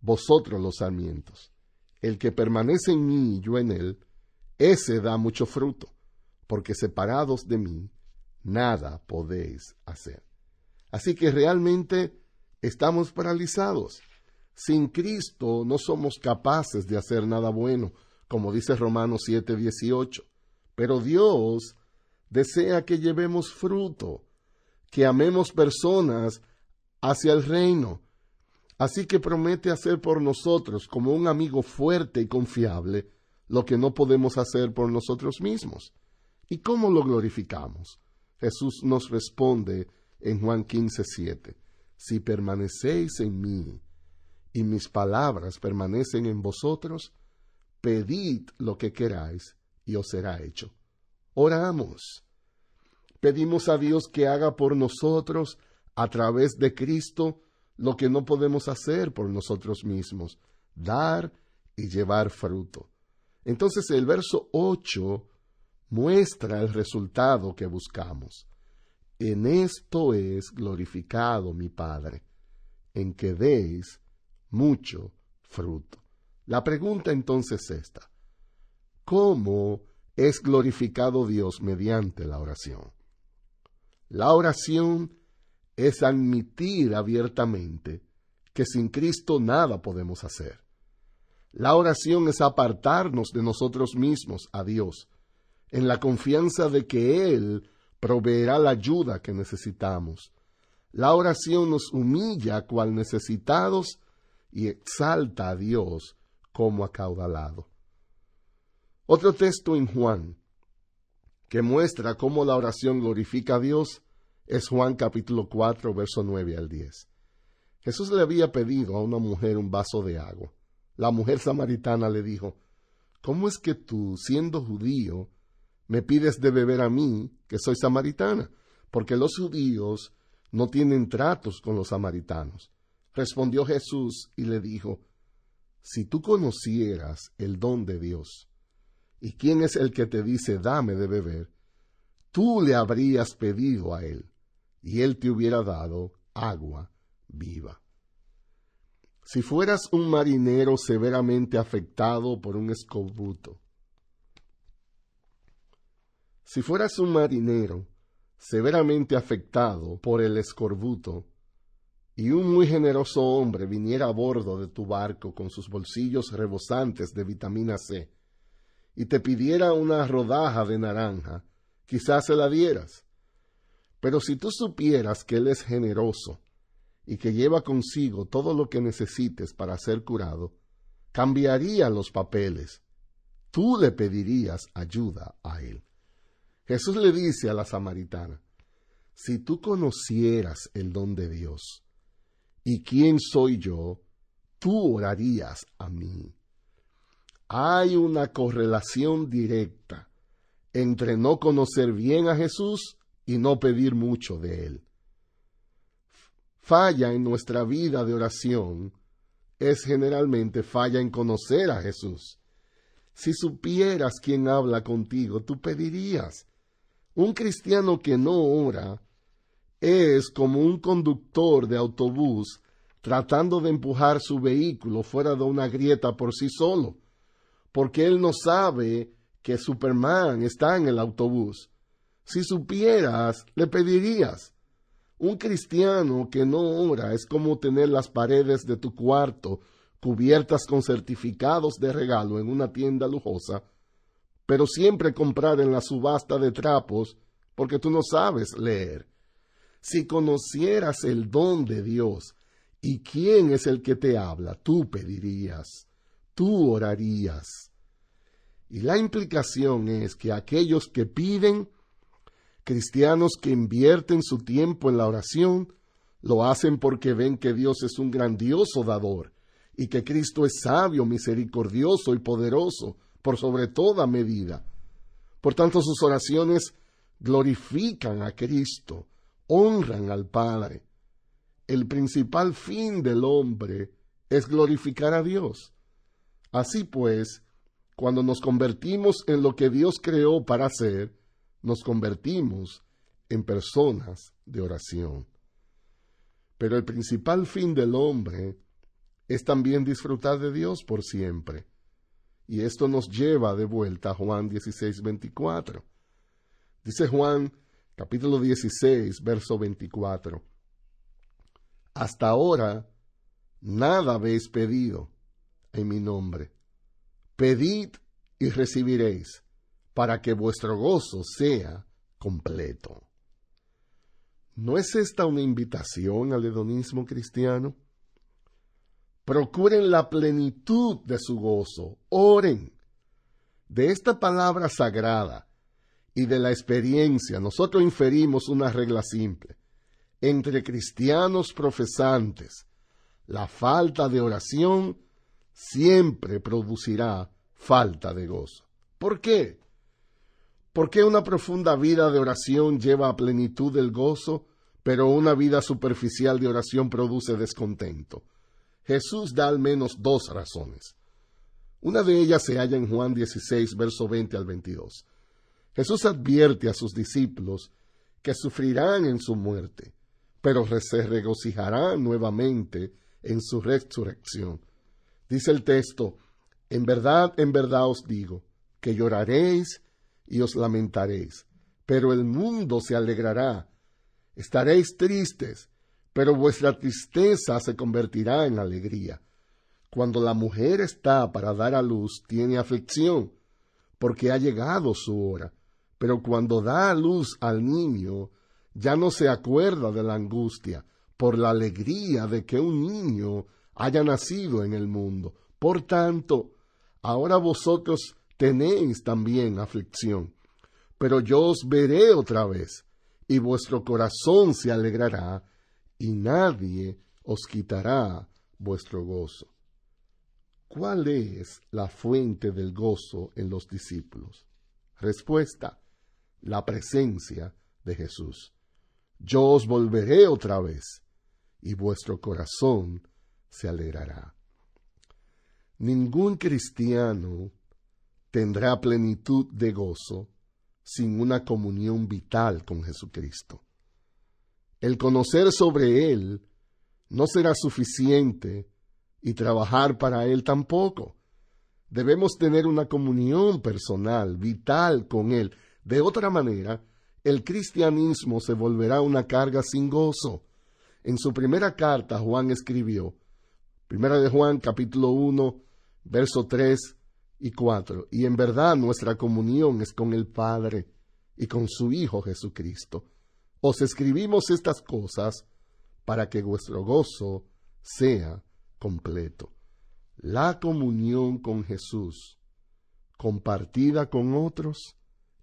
vosotros los sarmientos. El que permanece en mí y yo en él, ese da mucho fruto, porque separados de mí, nada podéis hacer. Así que realmente estamos paralizados sin Cristo no somos capaces de hacer nada bueno, como dice Romanos 7:18. Pero Dios desea que llevemos fruto, que amemos personas hacia el reino. Así que promete hacer por nosotros, como un amigo fuerte y confiable, lo que no podemos hacer por nosotros mismos. ¿Y cómo lo glorificamos? Jesús nos responde en Juan 15:7. Si permanecéis en mí y mis palabras permanecen en vosotros, pedid lo que queráis y os será hecho. Oramos. Pedimos a Dios que haga por nosotros, a través de Cristo, lo que no podemos hacer por nosotros mismos, dar y llevar fruto. Entonces el verso 8 muestra el resultado que buscamos. En esto es glorificado mi Padre, en que deis mucho fruto. La pregunta entonces es esta. ¿Cómo es glorificado Dios mediante la oración? La oración es admitir abiertamente que sin Cristo nada podemos hacer. La oración es apartarnos de nosotros mismos a Dios, en la confianza de que Él proveerá la ayuda que necesitamos. La oración nos humilla cual necesitados y exalta a Dios como acaudalado. Otro texto en Juan que muestra cómo la oración glorifica a Dios es Juan capítulo 4, verso 9 al 10. Jesús le había pedido a una mujer un vaso de agua. La mujer samaritana le dijo, ¿Cómo es que tú, siendo judío, me pides de beber a mí, que soy samaritana? Porque los judíos no tienen tratos con los samaritanos. Respondió Jesús y le dijo, Si tú conocieras el don de Dios, y quién es el que te dice dame de beber, tú le habrías pedido a él, y él te hubiera dado agua viva. Si fueras un marinero severamente afectado por un escorbuto, si fueras un marinero severamente afectado por el escorbuto, y un muy generoso hombre viniera a bordo de tu barco con sus bolsillos rebosantes de vitamina C, y te pidiera una rodaja de naranja, quizás se la dieras. Pero si tú supieras que Él es generoso y que lleva consigo todo lo que necesites para ser curado, cambiaría los papeles. Tú le pedirías ayuda a Él. Jesús le dice a la samaritana, si tú conocieras el don de Dios, ¿Y quién soy yo? Tú orarías a mí. Hay una correlación directa entre no conocer bien a Jesús y no pedir mucho de Él. Falla en nuestra vida de oración es generalmente falla en conocer a Jesús. Si supieras quién habla contigo, tú pedirías. Un cristiano que no ora es como un conductor de autobús tratando de empujar su vehículo fuera de una grieta por sí solo, porque él no sabe que Superman está en el autobús. Si supieras, le pedirías. Un cristiano que no ora es como tener las paredes de tu cuarto cubiertas con certificados de regalo en una tienda lujosa, pero siempre comprar en la subasta de trapos porque tú no sabes leer. Si conocieras el don de Dios y quién es el que te habla, tú pedirías, tú orarías. Y la implicación es que aquellos que piden, cristianos que invierten su tiempo en la oración, lo hacen porque ven que Dios es un grandioso dador y que Cristo es sabio, misericordioso y poderoso por sobre toda medida. Por tanto, sus oraciones glorifican a Cristo honran al Padre. El principal fin del hombre es glorificar a Dios. Así pues, cuando nos convertimos en lo que Dios creó para ser, nos convertimos en personas de oración. Pero el principal fin del hombre es también disfrutar de Dios por siempre. Y esto nos lleva de vuelta a Juan 16, Dice Juan capítulo 16, verso 24. Hasta ahora nada habéis pedido en mi nombre. Pedid y recibiréis, para que vuestro gozo sea completo. ¿No es esta una invitación al hedonismo cristiano? Procuren la plenitud de su gozo, oren. De esta palabra sagrada, y de la experiencia, nosotros inferimos una regla simple. Entre cristianos profesantes, la falta de oración siempre producirá falta de gozo. ¿Por qué? Porque una profunda vida de oración lleva a plenitud del gozo, pero una vida superficial de oración produce descontento? Jesús da al menos dos razones. Una de ellas se halla en Juan 16, verso 20 al 22. Jesús advierte a sus discípulos que sufrirán en su muerte, pero se regocijarán nuevamente en su resurrección. Dice el texto, en verdad, en verdad os digo, que lloraréis y os lamentaréis, pero el mundo se alegrará. Estaréis tristes, pero vuestra tristeza se convertirá en alegría. Cuando la mujer está para dar a luz, tiene aflicción, porque ha llegado su hora pero cuando da luz al niño, ya no se acuerda de la angustia por la alegría de que un niño haya nacido en el mundo. Por tanto, ahora vosotros tenéis también aflicción, pero yo os veré otra vez, y vuestro corazón se alegrará, y nadie os quitará vuestro gozo. ¿Cuál es la fuente del gozo en los discípulos? Respuesta, la presencia de Jesús. Yo os volveré otra vez y vuestro corazón se alegrará. Ningún cristiano tendrá plenitud de gozo sin una comunión vital con Jesucristo. El conocer sobre Él no será suficiente y trabajar para Él tampoco. Debemos tener una comunión personal, vital con Él, de otra manera, el cristianismo se volverá una carga sin gozo. En su primera carta Juan escribió, primera de Juan capítulo 1, verso 3 y 4, y en verdad nuestra comunión es con el Padre y con su Hijo Jesucristo. Os escribimos estas cosas para que vuestro gozo sea completo. La comunión con Jesús, compartida con otros,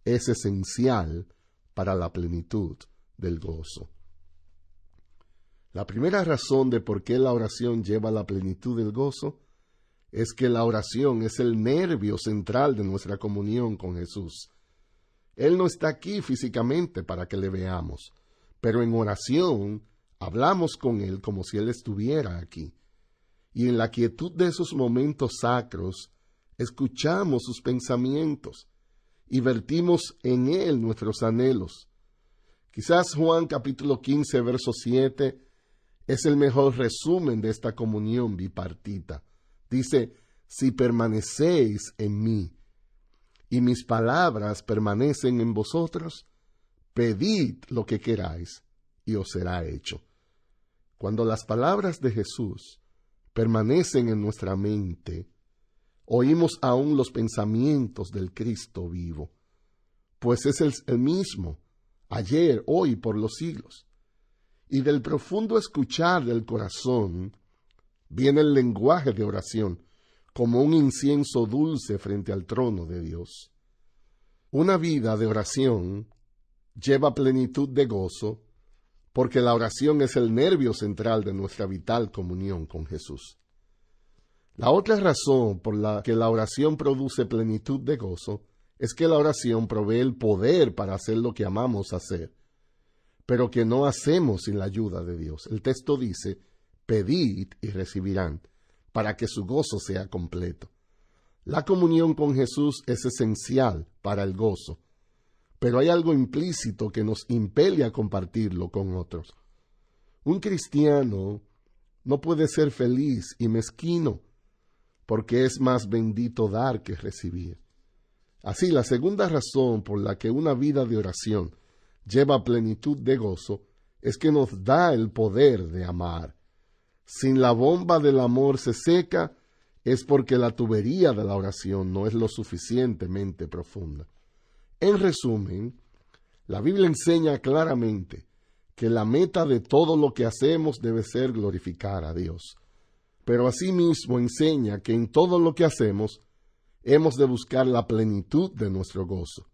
es esencial para la plenitud del gozo. La primera razón de por qué la oración lleva la plenitud del gozo es que la oración es el nervio central de nuestra comunión con Jesús. Él no está aquí físicamente para que le veamos, pero en oración hablamos con Él como si Él estuviera aquí. Y en la quietud de esos momentos sacros, escuchamos sus pensamientos, y vertimos en Él nuestros anhelos. Quizás Juan capítulo 15, verso 7 es el mejor resumen de esta comunión bipartita. Dice, si permanecéis en mí y mis palabras permanecen en vosotros, pedid lo que queráis y os será hecho. Cuando las palabras de Jesús permanecen en nuestra mente, oímos aún los pensamientos del Cristo vivo, pues es el, mismo, ayer, hoy, por los siglos. Y del profundo escuchar del corazón viene el lenguaje de oración, como un incienso dulce frente al trono de Dios. Una vida de oración lleva plenitud de gozo, porque la oración es el nervio central de nuestra vital comunión con Jesús. La otra razón por la que la oración produce plenitud de gozo es que la oración provee el poder para hacer lo que amamos hacer, pero que no hacemos sin la ayuda de Dios. El texto dice, pedid y recibirán, para que su gozo sea completo. La comunión con Jesús es esencial para el gozo, pero hay algo implícito que nos impele a compartirlo con otros. Un cristiano no puede ser feliz y mezquino porque es más bendito dar que recibir. Así, la segunda razón por la que una vida de oración lleva plenitud de gozo es que nos da el poder de amar. Sin la bomba del amor se seca, es porque la tubería de la oración no es lo suficientemente profunda. En resumen, la Biblia enseña claramente que la meta de todo lo que hacemos debe ser glorificar a Dios pero asimismo enseña que en todo lo que hacemos hemos de buscar la plenitud de nuestro gozo.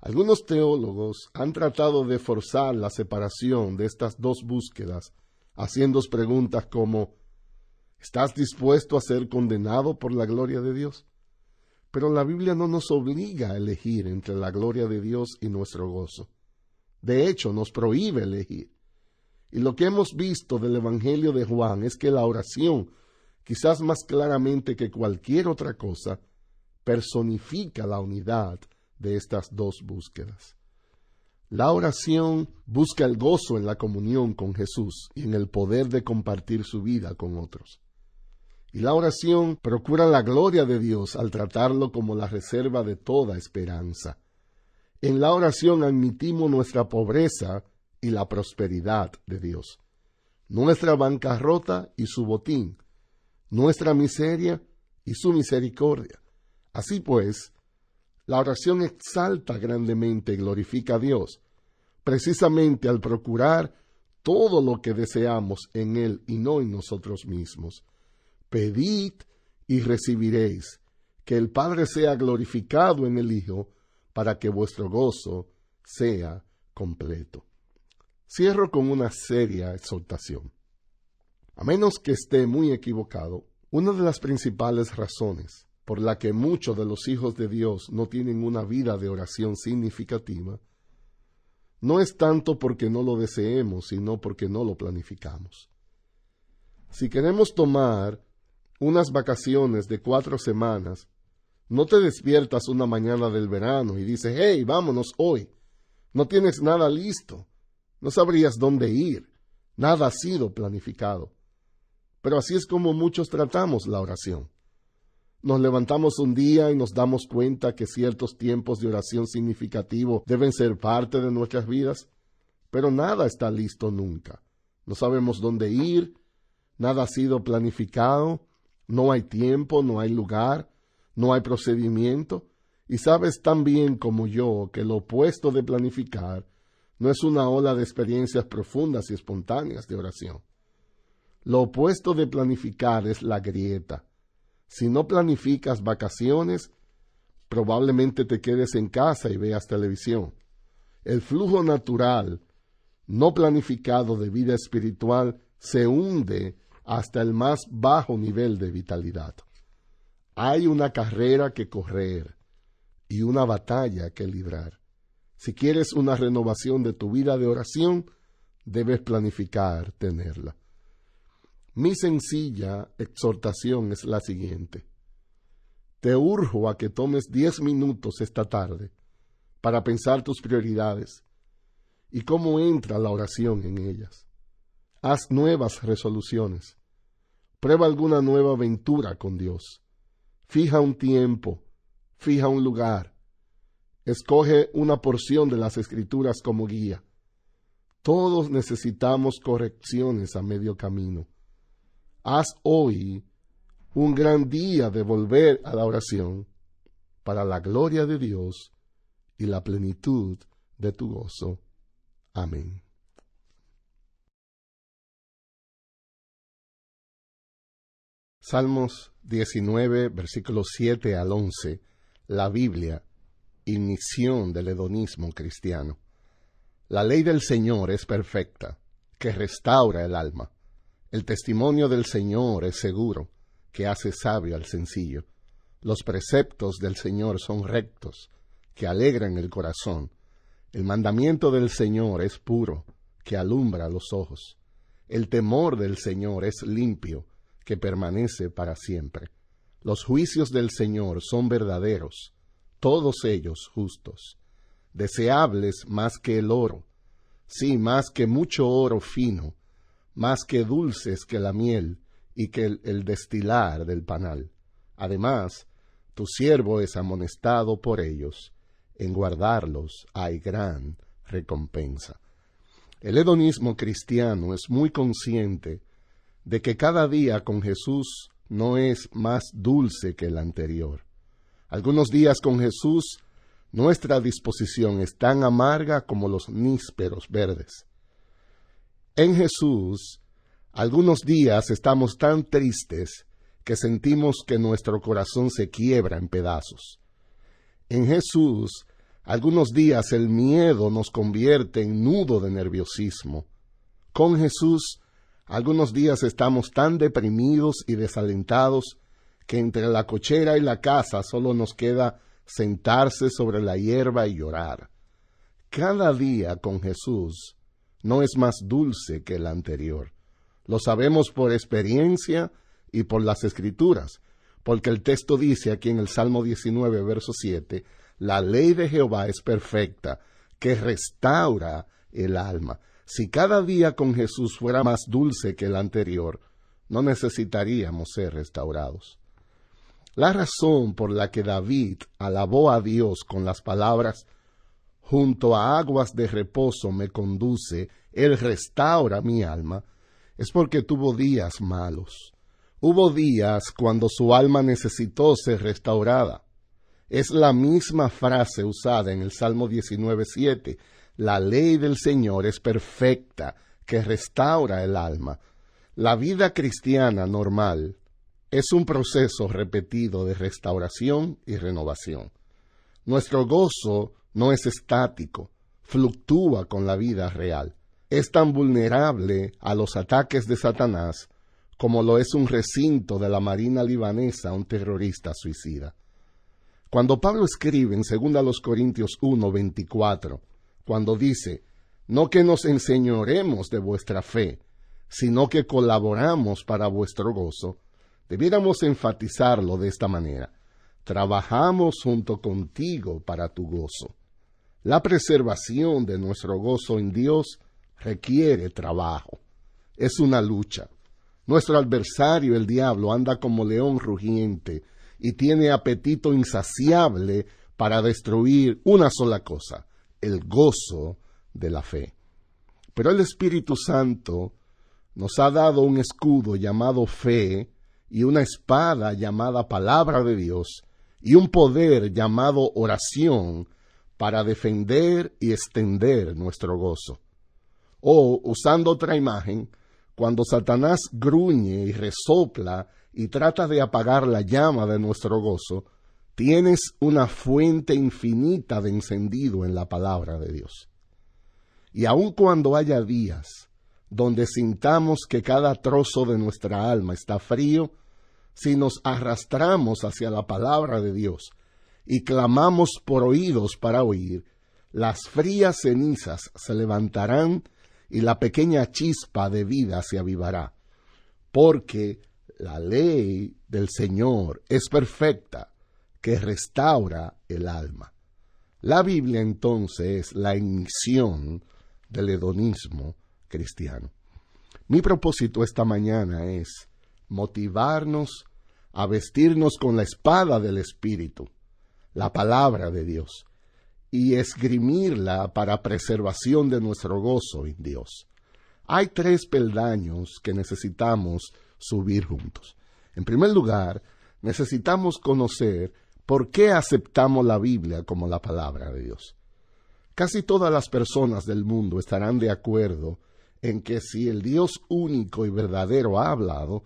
Algunos teólogos han tratado de forzar la separación de estas dos búsquedas, haciendo preguntas como ¿Estás dispuesto a ser condenado por la gloria de Dios? Pero la Biblia no nos obliga a elegir entre la gloria de Dios y nuestro gozo. De hecho, nos prohíbe elegir. Y lo que hemos visto del Evangelio de Juan es que la oración, quizás más claramente que cualquier otra cosa, personifica la unidad de estas dos búsquedas. La oración busca el gozo en la comunión con Jesús y en el poder de compartir su vida con otros. Y la oración procura la gloria de Dios al tratarlo como la reserva de toda esperanza. En la oración admitimos nuestra pobreza y la prosperidad de Dios. Nuestra bancarrota y su botín, nuestra miseria y su misericordia. Así pues, la oración exalta grandemente y glorifica a Dios, precisamente al procurar todo lo que deseamos en Él y no en nosotros mismos. Pedid y recibiréis, que el Padre sea glorificado en el Hijo, para que vuestro gozo sea completo cierro con una seria exhortación. A menos que esté muy equivocado, una de las principales razones por la que muchos de los hijos de Dios no tienen una vida de oración significativa no es tanto porque no lo deseemos, sino porque no lo planificamos. Si queremos tomar unas vacaciones de cuatro semanas, no te despiertas una mañana del verano y dices, hey, vámonos hoy. No tienes nada listo. No sabrías dónde ir. Nada ha sido planificado. Pero así es como muchos tratamos la oración. Nos levantamos un día y nos damos cuenta que ciertos tiempos de oración significativo deben ser parte de nuestras vidas, pero nada está listo nunca. No sabemos dónde ir, nada ha sido planificado, no hay tiempo, no hay lugar, no hay procedimiento, y sabes tan bien como yo que lo opuesto de planificar no es una ola de experiencias profundas y espontáneas de oración. Lo opuesto de planificar es la grieta. Si no planificas vacaciones, probablemente te quedes en casa y veas televisión. El flujo natural, no planificado de vida espiritual, se hunde hasta el más bajo nivel de vitalidad. Hay una carrera que correr y una batalla que librar. Si quieres una renovación de tu vida de oración, debes planificar tenerla. Mi sencilla exhortación es la siguiente. Te urjo a que tomes diez minutos esta tarde para pensar tus prioridades y cómo entra la oración en ellas. Haz nuevas resoluciones. Prueba alguna nueva aventura con Dios. Fija un tiempo, fija un lugar, escoge una porción de las escrituras como guía. Todos necesitamos correcciones a medio camino. Haz hoy un gran día de volver a la oración para la gloria de Dios y la plenitud de tu gozo. Amén. Salmos 19, versículos 7 al 11. La Biblia ignición del hedonismo cristiano. La ley del Señor es perfecta, que restaura el alma. El testimonio del Señor es seguro, que hace sabio al sencillo. Los preceptos del Señor son rectos, que alegran el corazón. El mandamiento del Señor es puro, que alumbra los ojos. El temor del Señor es limpio, que permanece para siempre. Los juicios del Señor son verdaderos, todos ellos justos, deseables más que el oro, sí, más que mucho oro fino, más que dulces que la miel y que el, destilar del panal. Además, tu siervo es amonestado por ellos, en guardarlos hay gran recompensa. El hedonismo cristiano es muy consciente de que cada día con Jesús no es más dulce que el anterior. Algunos días con Jesús, nuestra disposición es tan amarga como los nísperos verdes. En Jesús, algunos días estamos tan tristes que sentimos que nuestro corazón se quiebra en pedazos. En Jesús, algunos días el miedo nos convierte en nudo de nerviosismo. Con Jesús, algunos días estamos tan deprimidos y desalentados que entre la cochera y la casa solo nos queda sentarse sobre la hierba y llorar. Cada día con Jesús no es más dulce que el anterior. Lo sabemos por experiencia y por las escrituras, porque el texto dice aquí en el Salmo 19, verso 7, la ley de Jehová es perfecta, que restaura el alma. Si cada día con Jesús fuera más dulce que el anterior, no necesitaríamos ser restaurados. La razón por la que David alabó a Dios con las palabras Junto a aguas de reposo me conduce, Él restaura mi alma, es porque tuvo días malos. Hubo días cuando su alma necesitó ser restaurada. Es la misma frase usada en el Salmo 19.7. La ley del Señor es perfecta, que restaura el alma. La vida cristiana normal es un proceso repetido de restauración y renovación. Nuestro gozo no es estático, fluctúa con la vida real. Es tan vulnerable a los ataques de Satanás como lo es un recinto de la Marina libanesa a un terrorista suicida. Cuando Pablo escribe en 2 Corintios 1, cuando dice, no que nos enseñoremos de vuestra fe, sino que colaboramos para vuestro gozo, Debiéramos enfatizarlo de esta manera. Trabajamos junto contigo para tu gozo. La preservación de nuestro gozo en Dios requiere trabajo. Es una lucha. Nuestro adversario, el diablo, anda como león rugiente y tiene apetito insaciable para destruir una sola cosa, el gozo de la fe. Pero el Espíritu Santo nos ha dado un escudo llamado fe y una espada llamada palabra de Dios, y un poder llamado oración para defender y extender nuestro gozo. O, usando otra imagen, cuando Satanás gruñe y resopla y trata de apagar la llama de nuestro gozo, tienes una fuente infinita de encendido en la palabra de Dios. Y aun cuando haya días donde sintamos que cada trozo de nuestra alma está frío, si nos arrastramos hacia la palabra de Dios y clamamos por oídos para oír, las frías cenizas se levantarán y la pequeña chispa de vida se avivará, porque la ley del Señor es perfecta, que restaura el alma. La Biblia entonces es la emisión del hedonismo cristiano. Mi propósito esta mañana es motivarnos a vestirnos con la espada del Espíritu, la palabra de Dios, y esgrimirla para preservación de nuestro gozo en Dios. Hay tres peldaños que necesitamos subir juntos. En primer lugar, necesitamos conocer por qué aceptamos la Biblia como la palabra de Dios. Casi todas las personas del mundo estarán de acuerdo en que si el Dios único y verdadero ha hablado,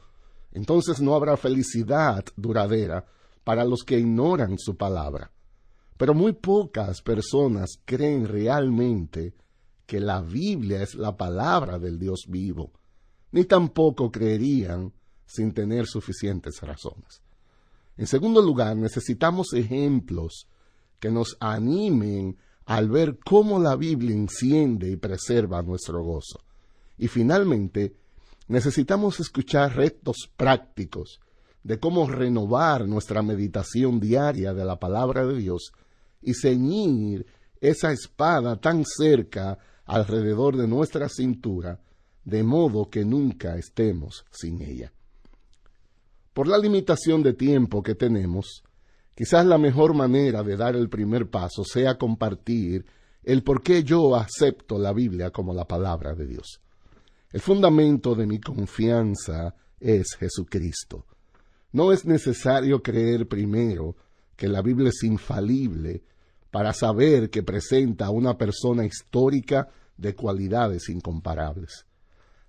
entonces no habrá felicidad duradera para los que ignoran su palabra. Pero muy pocas personas creen realmente que la Biblia es la palabra del Dios vivo, ni tampoco creerían sin tener suficientes razones. En segundo lugar, necesitamos ejemplos que nos animen al ver cómo la Biblia enciende y preserva nuestro gozo. Y finalmente, necesitamos escuchar retos prácticos de cómo renovar nuestra meditación diaria de la palabra de Dios y ceñir esa espada tan cerca alrededor de nuestra cintura, de modo que nunca estemos sin ella. Por la limitación de tiempo que tenemos, quizás la mejor manera de dar el primer paso sea compartir el por qué yo acepto la Biblia como la palabra de Dios. El fundamento de mi confianza es Jesucristo. No es necesario creer primero que la Biblia es infalible para saber que presenta a una persona histórica de cualidades incomparables.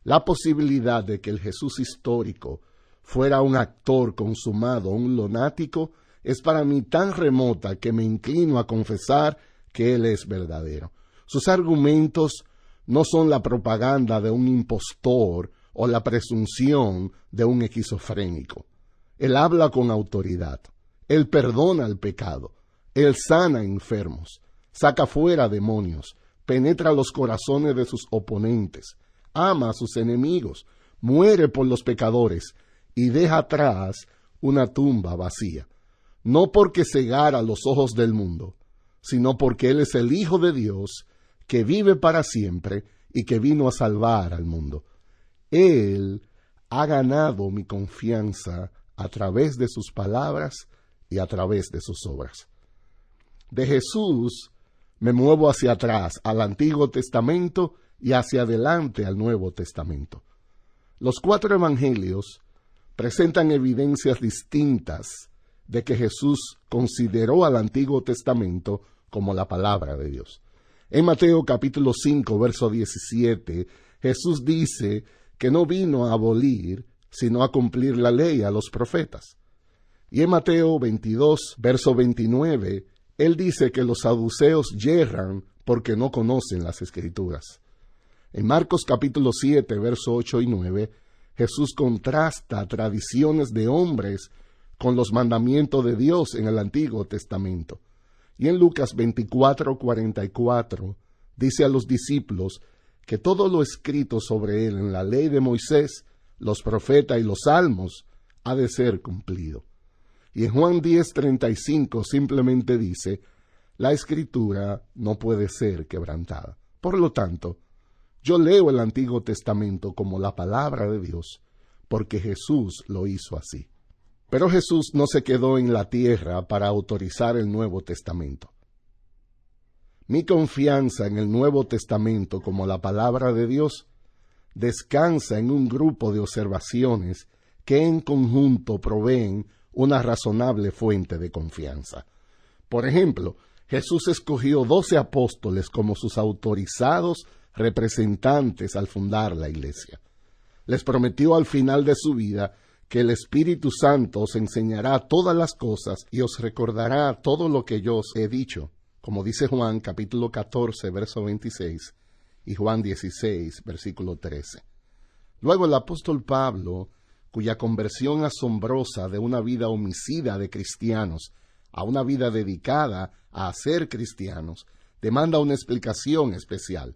La posibilidad de que el Jesús histórico fuera un actor consumado, un lunático, es para mí tan remota que me inclino a confesar que Él es verdadero. Sus argumentos no son la propaganda de un impostor o la presunción de un esquizofrénico. Él habla con autoridad, él perdona el pecado, él sana enfermos, saca fuera demonios, penetra los corazones de sus oponentes, ama a sus enemigos, muere por los pecadores y deja atrás una tumba vacía, no porque cegara los ojos del mundo, sino porque Él es el Hijo de Dios que vive para siempre y que vino a salvar al mundo. Él ha ganado mi confianza a través de sus palabras y a través de sus obras. De Jesús me muevo hacia atrás al Antiguo Testamento y hacia adelante al Nuevo Testamento. Los cuatro evangelios presentan evidencias distintas de que Jesús consideró al Antiguo Testamento como la palabra de Dios. En Mateo capítulo 5, verso 17, Jesús dice que no vino a abolir, sino a cumplir la ley a los profetas. Y en Mateo 22, verso 29, él dice que los saduceos yerran porque no conocen las escrituras. En Marcos capítulo 7, verso 8 y 9, Jesús contrasta tradiciones de hombres con los mandamientos de Dios en el Antiguo Testamento. Y en Lucas 24, dice a los discípulos que todo lo escrito sobre él en la ley de Moisés, los profetas y los salmos ha de ser cumplido. Y en Juan 10, simplemente dice, la escritura no puede ser quebrantada. Por lo tanto, yo leo el Antiguo Testamento como la palabra de Dios, porque Jesús lo hizo así. Pero Jesús no se quedó en la tierra para autorizar el Nuevo Testamento. Mi confianza en el Nuevo Testamento como la palabra de Dios descansa en un grupo de observaciones que en conjunto proveen una razonable fuente de confianza. Por ejemplo, Jesús escogió doce apóstoles como sus autorizados representantes al fundar la iglesia. Les prometió al final de su vida que el Espíritu Santo os enseñará todas las cosas y os recordará todo lo que yo os he dicho, como dice Juan capítulo 14, verso 26 y Juan 16, versículo 13. Luego el apóstol Pablo, cuya conversión asombrosa de una vida homicida de cristianos a una vida dedicada a ser cristianos, demanda una explicación especial.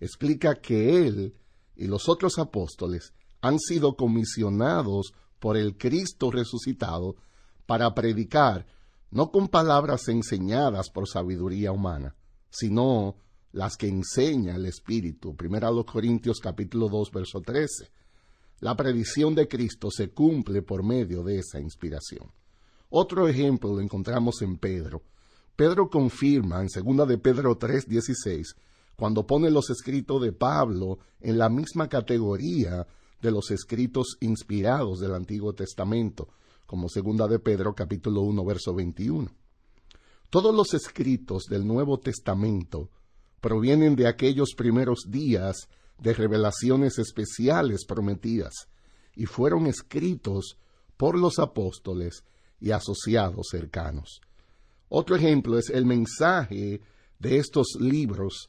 Explica que él y los otros apóstoles han sido comisionados por el Cristo resucitado para predicar, no con palabras enseñadas por sabiduría humana, sino las que enseña el Espíritu. Primera los Corintios capítulo 2, verso 13. La predicción de Cristo se cumple por medio de esa inspiración. Otro ejemplo lo encontramos en Pedro. Pedro confirma en 2 de Pedro 3.16 cuando pone los escritos de Pablo en la misma categoría de los escritos inspirados del Antiguo Testamento, como segunda de Pedro capítulo 1 verso 21. Todos los escritos del Nuevo Testamento provienen de aquellos primeros días de revelaciones especiales prometidas y fueron escritos por los apóstoles y asociados cercanos. Otro ejemplo es el mensaje de estos libros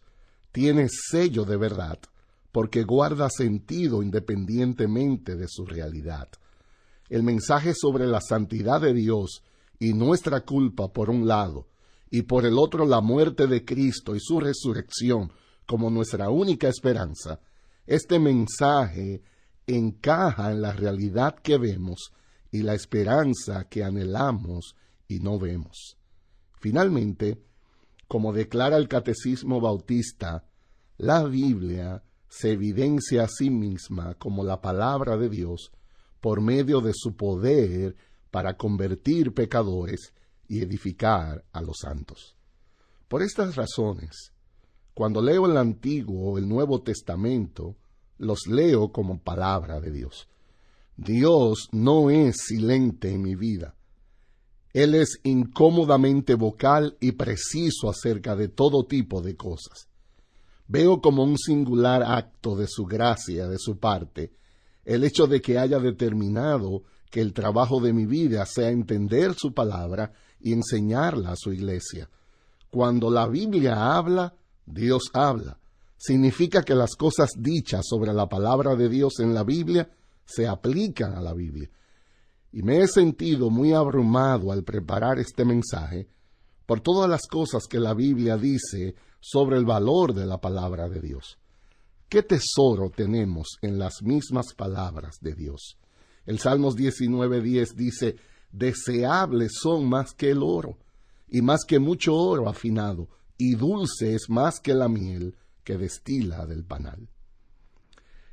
tiene sello de verdad porque guarda sentido independientemente de su realidad. El mensaje sobre la santidad de Dios y nuestra culpa por un lado, y por el otro la muerte de Cristo y su resurrección como nuestra única esperanza, este mensaje encaja en la realidad que vemos y la esperanza que anhelamos y no vemos. Finalmente, como declara el Catecismo Bautista, la Biblia se evidencia a sí misma como la palabra de Dios por medio de su poder para convertir pecadores y edificar a los santos. Por estas razones, cuando leo el Antiguo o el Nuevo Testamento, los leo como palabra de Dios. Dios no es silente en mi vida. Él es incómodamente vocal y preciso acerca de todo tipo de cosas. Veo como un singular acto de su gracia, de su parte, el hecho de que haya determinado que el trabajo de mi vida sea entender su palabra y enseñarla a su iglesia. Cuando la Biblia habla, Dios habla. Significa que las cosas dichas sobre la palabra de Dios en la Biblia se aplican a la Biblia. Y me he sentido muy abrumado al preparar este mensaje por todas las cosas que la Biblia dice sobre el valor de la palabra de Dios. ¿Qué tesoro tenemos en las mismas palabras de Dios? El Salmos 19.10 dice, deseables son más que el oro, y más que mucho oro afinado, y dulce es más que la miel que destila del panal.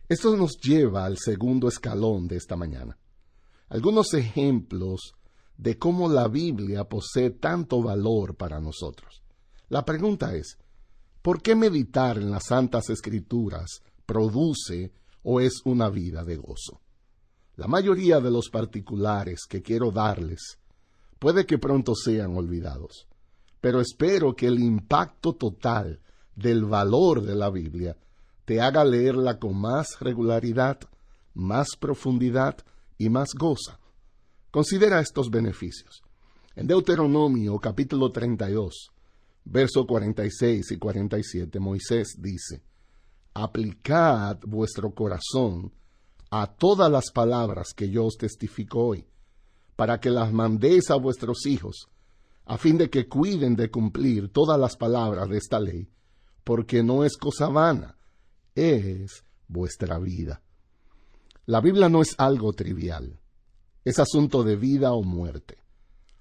Esto nos lleva al segundo escalón de esta mañana. Algunos ejemplos de cómo la Biblia posee tanto valor para nosotros. La pregunta es, ¿Por qué meditar en las Santas Escrituras produce o es una vida de gozo? La mayoría de los particulares que quiero darles puede que pronto sean olvidados, pero espero que el impacto total del valor de la Biblia te haga leerla con más regularidad, más profundidad y más goza. Considera estos beneficios. En Deuteronomio capítulo 32, versos 46 y 47, Moisés dice, aplicad vuestro corazón a todas las palabras que yo os testifico hoy, para que las mandéis a vuestros hijos, a fin de que cuiden de cumplir todas las palabras de esta ley, porque no es cosa vana, es vuestra vida. La Biblia no es algo trivial, es asunto de vida o muerte.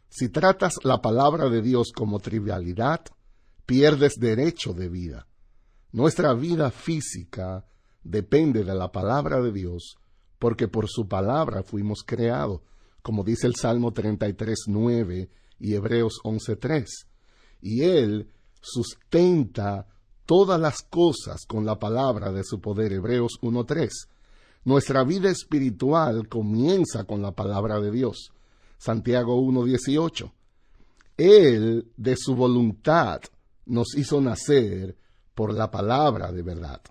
Si tratas la palabra de Dios como trivialidad, pierdes derecho de vida. Nuestra vida física depende de la palabra de Dios, porque por su palabra fuimos creados, como dice el Salmo 33.9 y Hebreos 11.3. Y Él sustenta todas las cosas con la palabra de su poder, Hebreos 1.3. Nuestra vida espiritual comienza con la palabra de Dios, Santiago 1.18. Él, de su voluntad, nos hizo nacer por la palabra de verdad,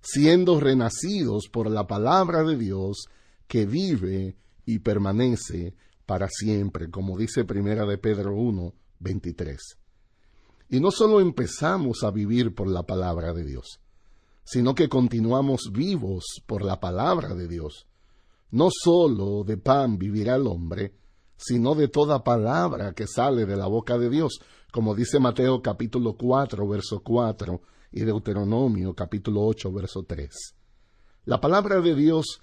siendo renacidos por la palabra de Dios que vive y permanece para siempre, como dice Primera de Pedro 1, Y no solo empezamos a vivir por la palabra de Dios, sino que continuamos vivos por la palabra de Dios. No solo de pan vivirá el hombre, sino de toda palabra que sale de la boca de Dios, como dice Mateo capítulo 4, verso 4 y Deuteronomio capítulo 8, verso 3. La palabra de Dios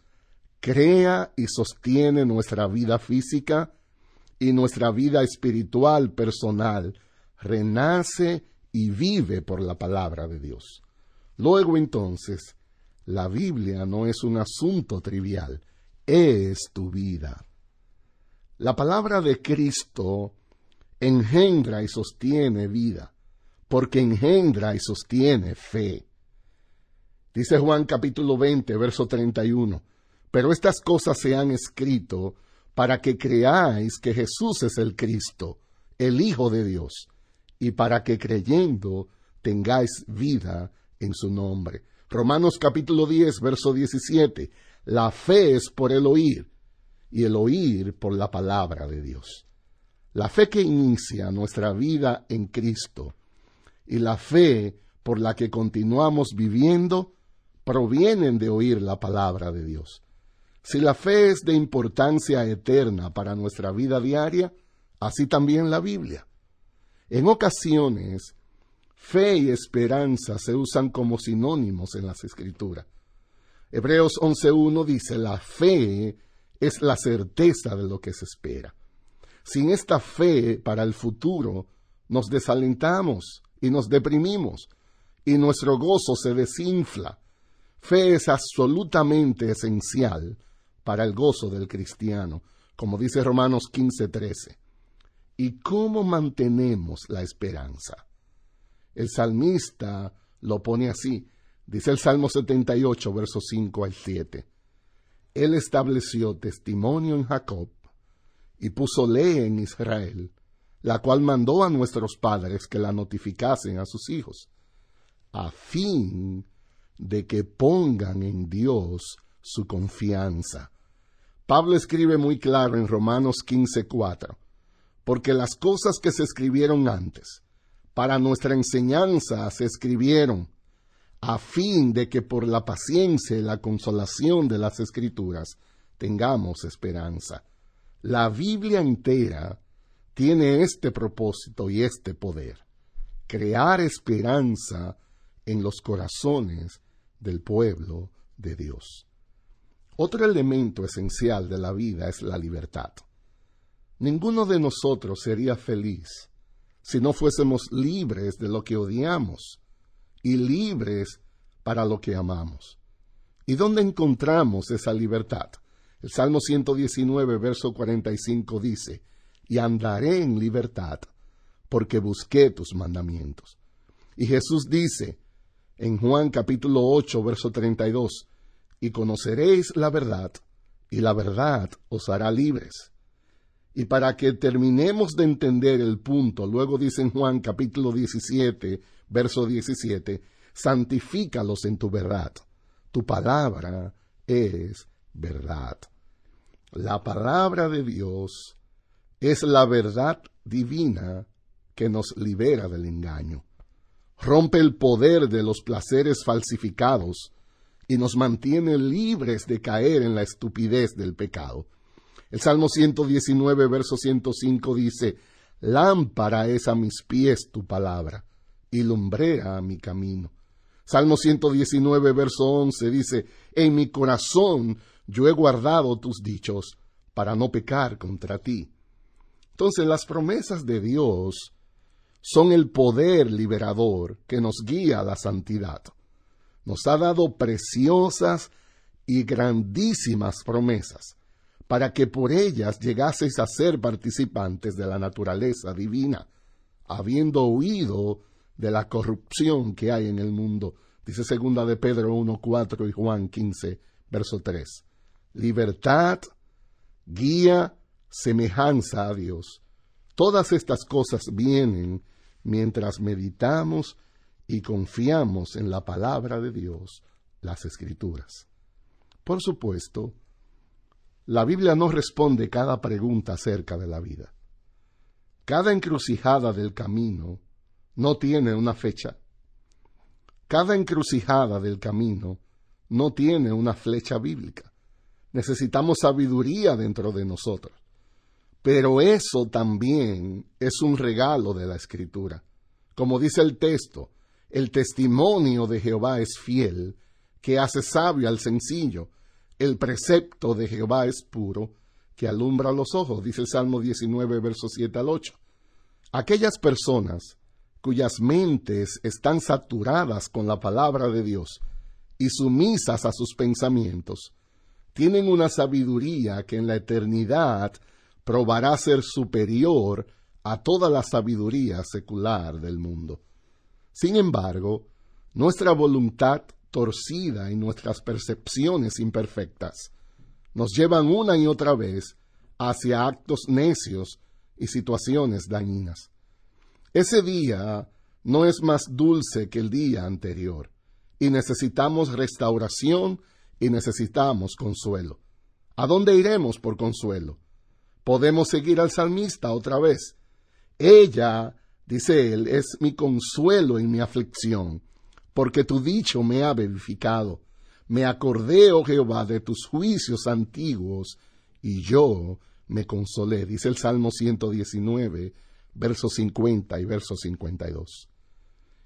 crea y sostiene nuestra vida física y nuestra vida espiritual personal, renace y vive por la palabra de Dios. Luego entonces, la Biblia no es un asunto trivial, es tu vida. La palabra de Cristo engendra y sostiene vida, porque engendra y sostiene fe. Dice Juan capítulo 20, verso 31, pero estas cosas se han escrito para que creáis que Jesús es el Cristo, el Hijo de Dios, y para que creyendo tengáis vida en su nombre. Romanos capítulo 10, verso 17, la fe es por el oír y el oír por la palabra de Dios. La fe que inicia nuestra vida en Cristo y la fe por la que continuamos viviendo provienen de oír la palabra de Dios. Si la fe es de importancia eterna para nuestra vida diaria, así también la Biblia. En ocasiones, fe y esperanza se usan como sinónimos en las Escrituras. Hebreos 11.1 dice, la fe es la certeza de lo que se espera. Sin esta fe para el futuro, nos desalentamos y nos deprimimos, y nuestro gozo se desinfla. Fe es absolutamente esencial para el gozo del cristiano, como dice Romanos 15:13. ¿Y cómo mantenemos la esperanza? El salmista lo pone así, dice el Salmo 78, versos 5 al 7 él estableció testimonio en Jacob y puso ley en Israel, la cual mandó a nuestros padres que la notificasen a sus hijos, a fin de que pongan en Dios su confianza. Pablo escribe muy claro en Romanos 15:4, porque las cosas que se escribieron antes, para nuestra enseñanza se escribieron, a fin de que por la paciencia y la consolación de las escrituras tengamos esperanza. La Biblia entera tiene este propósito y este poder, crear esperanza en los corazones del pueblo de Dios. Otro elemento esencial de la vida es la libertad. Ninguno de nosotros sería feliz si no fuésemos libres de lo que odiamos, y libres para lo que amamos. ¿Y dónde encontramos esa libertad? El Salmo 119, verso 45 dice, y andaré en libertad, porque busqué tus mandamientos. Y Jesús dice en Juan capítulo 8, verso 32, y conoceréis la verdad, y la verdad os hará libres. Y para que terminemos de entender el punto, luego dice en Juan capítulo 17, verso 17, santifícalos en tu verdad. Tu palabra es verdad. La palabra de Dios es la verdad divina que nos libera del engaño. Rompe el poder de los placeres falsificados y nos mantiene libres de caer en la estupidez del pecado. El Salmo 119, verso 105 dice, Lámpara es a mis pies tu palabra y lumbrea mi camino. Salmo 119, verso 11 dice, En mi corazón yo he guardado tus dichos para no pecar contra ti. Entonces las promesas de Dios son el poder liberador que nos guía a la santidad. Nos ha dado preciosas y grandísimas promesas para que por ellas llegaseis a ser participantes de la naturaleza divina, habiendo huido de la corrupción que hay en el mundo. Dice segunda de Pedro 1.4 y Juan 15, verso 3. Libertad, guía, semejanza a Dios. Todas estas cosas vienen mientras meditamos y confiamos en la palabra de Dios, las escrituras. Por supuesto, la Biblia no responde cada pregunta acerca de la vida. Cada encrucijada del camino no tiene una fecha. Cada encrucijada del camino no tiene una flecha bíblica. Necesitamos sabiduría dentro de nosotros. Pero eso también es un regalo de la escritura. Como dice el texto, el testimonio de Jehová es fiel, que hace sabio al sencillo. El precepto de Jehová es puro, que alumbra los ojos, dice el Salmo 19, versos 7 al 8. Aquellas personas cuyas mentes están saturadas con la palabra de Dios y sumisas a sus pensamientos, tienen una sabiduría que en la eternidad probará ser superior a toda la sabiduría secular del mundo. Sin embargo, nuestra voluntad torcida y nuestras percepciones imperfectas nos llevan una y otra vez hacia actos necios y situaciones dañinas. Ese día no es más dulce que el día anterior, y necesitamos restauración y necesitamos consuelo. ¿A dónde iremos por consuelo? Podemos seguir al salmista otra vez. Ella, dice él, es mi consuelo en mi aflicción, porque tu dicho me ha verificado. Me acordé, oh Jehová, de tus juicios antiguos, y yo me consolé, dice el Salmo 119, versos 50 y verso 52.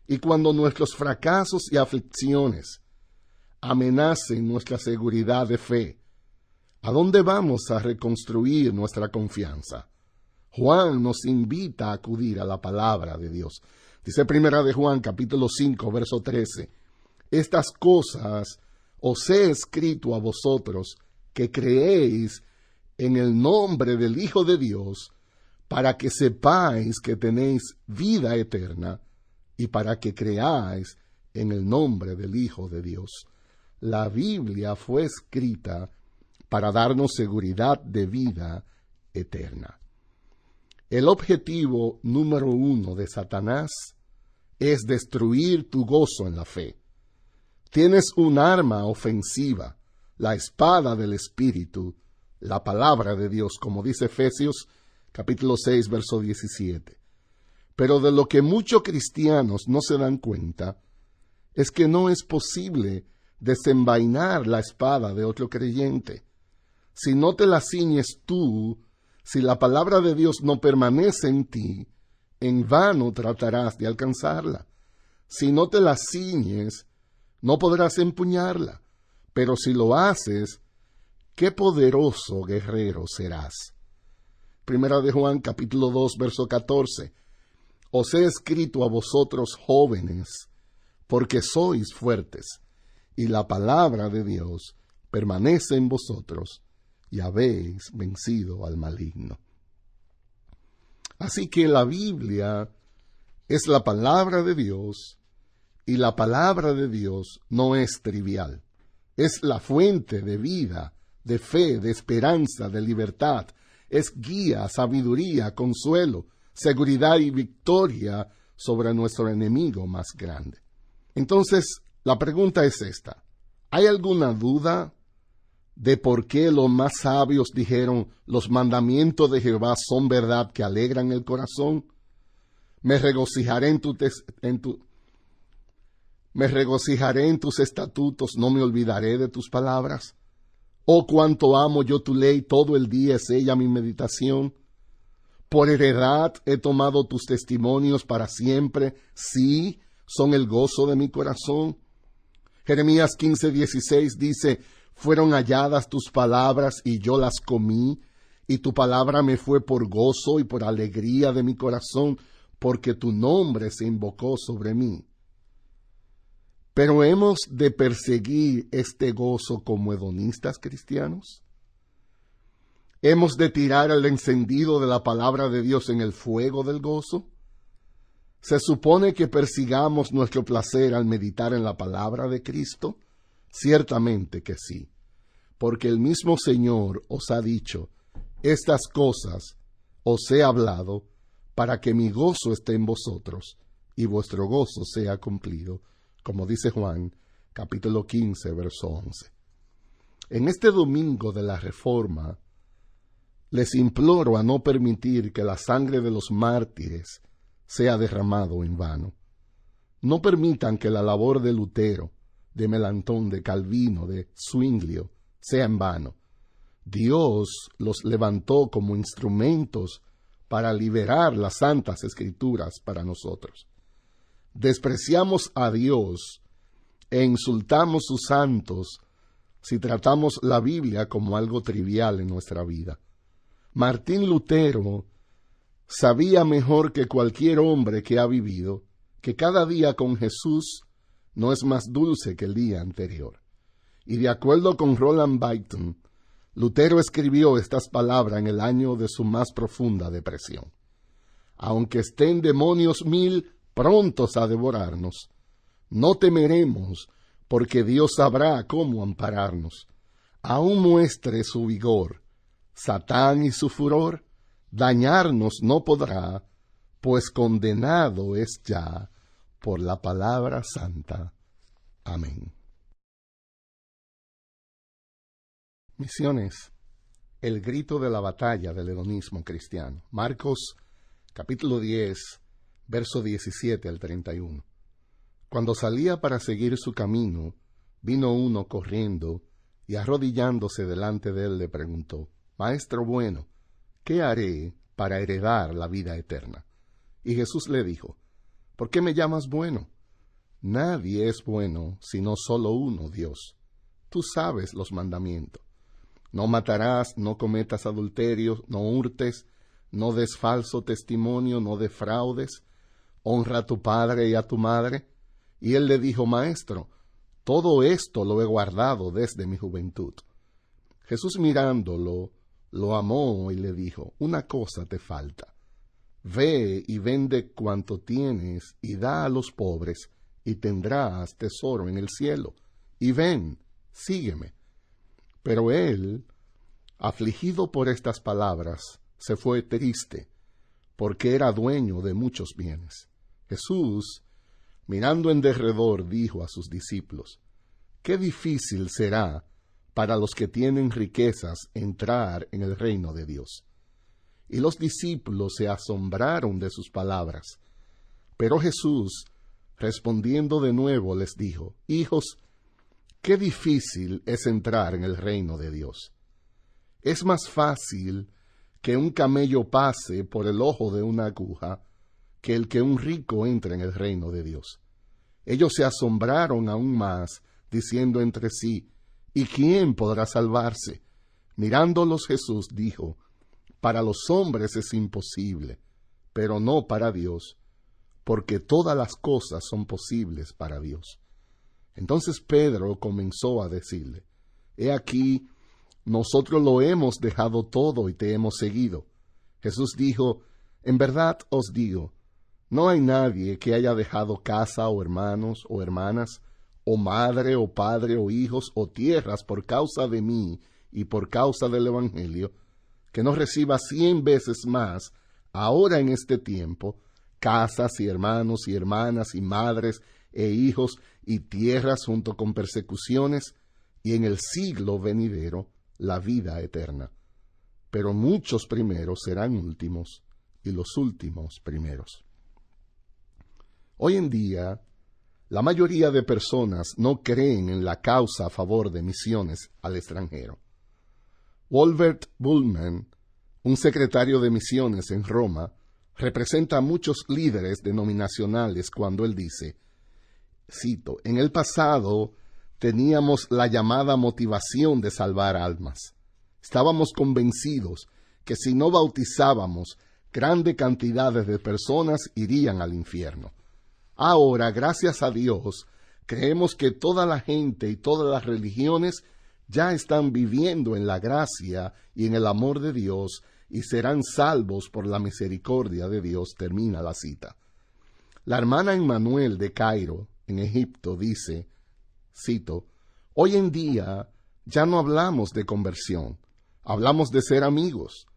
Y cuando nuestros fracasos y aflicciones amenacen nuestra seguridad de fe, ¿a dónde vamos a reconstruir nuestra confianza? Juan nos invita a acudir a la palabra de Dios. Dice primera de Juan capítulo 5 verso 13. Estas cosas os he escrito a vosotros que creéis en el nombre del Hijo de Dios para que sepáis que tenéis vida eterna y para que creáis en el nombre del Hijo de Dios. La Biblia fue escrita para darnos seguridad de vida eterna. El objetivo número uno de Satanás es destruir tu gozo en la fe. Tienes un arma ofensiva, la espada del Espíritu, la palabra de Dios, como dice Efesios capítulo 6, verso 17. Pero de lo que muchos cristianos no se dan cuenta es que no es posible desenvainar la espada de otro creyente. Si no te la ciñes tú, si la palabra de Dios no permanece en ti, en vano tratarás de alcanzarla. Si no te la ciñes, no podrás empuñarla. Pero si lo haces, qué poderoso guerrero serás. Primera de Juan capítulo 2 verso 14. Os he escrito a vosotros jóvenes, porque sois fuertes, y la palabra de Dios permanece en vosotros, y habéis vencido al maligno. Así que la Biblia es la palabra de Dios, y la palabra de Dios no es trivial. Es la fuente de vida, de fe, de esperanza, de libertad, es guía, sabiduría, consuelo, seguridad y victoria sobre nuestro enemigo más grande. Entonces, la pregunta es esta. ¿Hay alguna duda de por qué los más sabios dijeron los mandamientos de Jehová son verdad que alegran el corazón? Me regocijaré en me regocijaré en tus estatutos, no me olvidaré de tus palabras. Oh, cuánto amo yo tu ley, todo el día es ella mi meditación. Por heredad he tomado tus testimonios para siempre, sí, son el gozo de mi corazón. Jeremías 15.16 dice, fueron halladas tus palabras y yo las comí, y tu palabra me fue por gozo y por alegría de mi corazón, porque tu nombre se invocó sobre mí. Pero hemos de perseguir este gozo como hedonistas cristianos. Hemos de tirar el encendido de la palabra de Dios en el fuego del gozo. Se supone que persigamos nuestro placer al meditar en la palabra de Cristo. Ciertamente que sí, porque el mismo Señor os ha dicho, estas cosas os he hablado para que mi gozo esté en vosotros y vuestro gozo sea cumplido como dice Juan, capítulo 15, verso 11. En este domingo de la Reforma, les imploro a no permitir que la sangre de los mártires sea derramado en vano. No permitan que la labor de Lutero, de Melantón, de Calvino, de Zwinglio, sea en vano. Dios los levantó como instrumentos para liberar las santas escrituras para nosotros despreciamos a Dios e insultamos sus santos si tratamos la Biblia como algo trivial en nuestra vida. Martín Lutero sabía mejor que cualquier hombre que ha vivido que cada día con Jesús no es más dulce que el día anterior. Y de acuerdo con Roland Byton, Lutero escribió estas palabras en el año de su más profunda depresión. Aunque estén demonios mil prontos a devorarnos. No temeremos, porque Dios sabrá cómo ampararnos. Aún muestre su vigor, Satán y su furor, dañarnos no podrá, pues condenado es ya por la palabra santa. Amén. Misiones. El grito de la batalla del hedonismo cristiano. Marcos capítulo 10 verso 17 al 31. Cuando salía para seguir su camino, vino uno corriendo y arrodillándose delante de él le preguntó, Maestro bueno, ¿qué haré para heredar la vida eterna? Y Jesús le dijo, ¿Por qué me llamas bueno? Nadie es bueno sino solo uno, Dios. Tú sabes los mandamientos. No matarás, no cometas adulterio, no hurtes, no des falso testimonio, no defraudes, honra a tu padre y a tu madre. Y él le dijo, Maestro, todo esto lo he guardado desde mi juventud. Jesús mirándolo, lo amó y le dijo, Una cosa te falta. Ve y vende cuanto tienes y da a los pobres, y tendrás tesoro en el cielo. Y ven, sígueme. Pero él, afligido por estas palabras, se fue triste, porque era dueño de muchos bienes. Jesús, mirando en derredor, dijo a sus discípulos, Qué difícil será para los que tienen riquezas entrar en el reino de Dios. Y los discípulos se asombraron de sus palabras. Pero Jesús, respondiendo de nuevo, les dijo, Hijos, qué difícil es entrar en el reino de Dios. Es más fácil que un camello pase por el ojo de una aguja que el que un rico entre en el reino de Dios. Ellos se asombraron aún más, diciendo entre sí, ¿y quién podrá salvarse? Mirándolos Jesús dijo, Para los hombres es imposible, pero no para Dios, porque todas las cosas son posibles para Dios. Entonces Pedro comenzó a decirle, He aquí, nosotros lo hemos dejado todo y te hemos seguido. Jesús dijo, En verdad os digo, no hay nadie que haya dejado casa o hermanos o hermanas, o madre o padre o hijos o tierras por causa de mí y por causa del Evangelio, que no reciba cien veces más, ahora en este tiempo, casas y hermanos y hermanas y madres e hijos y tierras junto con persecuciones, y en el siglo venidero la vida eterna. Pero muchos primeros serán últimos, y los últimos primeros. Hoy en día, la mayoría de personas no creen en la causa a favor de misiones al extranjero. Wolbert Bullman, un secretario de misiones en Roma, representa a muchos líderes denominacionales cuando él dice, cito, en el pasado teníamos la llamada motivación de salvar almas. Estábamos convencidos que si no bautizábamos, grandes cantidades de personas irían al infierno. Ahora, gracias a Dios, creemos que toda la gente y todas las religiones ya están viviendo en la gracia y en el amor de Dios y serán salvos por la misericordia de Dios. Termina la cita. La hermana Emmanuel de Cairo, en Egipto, dice, cito, Hoy en día ya no hablamos de conversión, hablamos de ser amigos.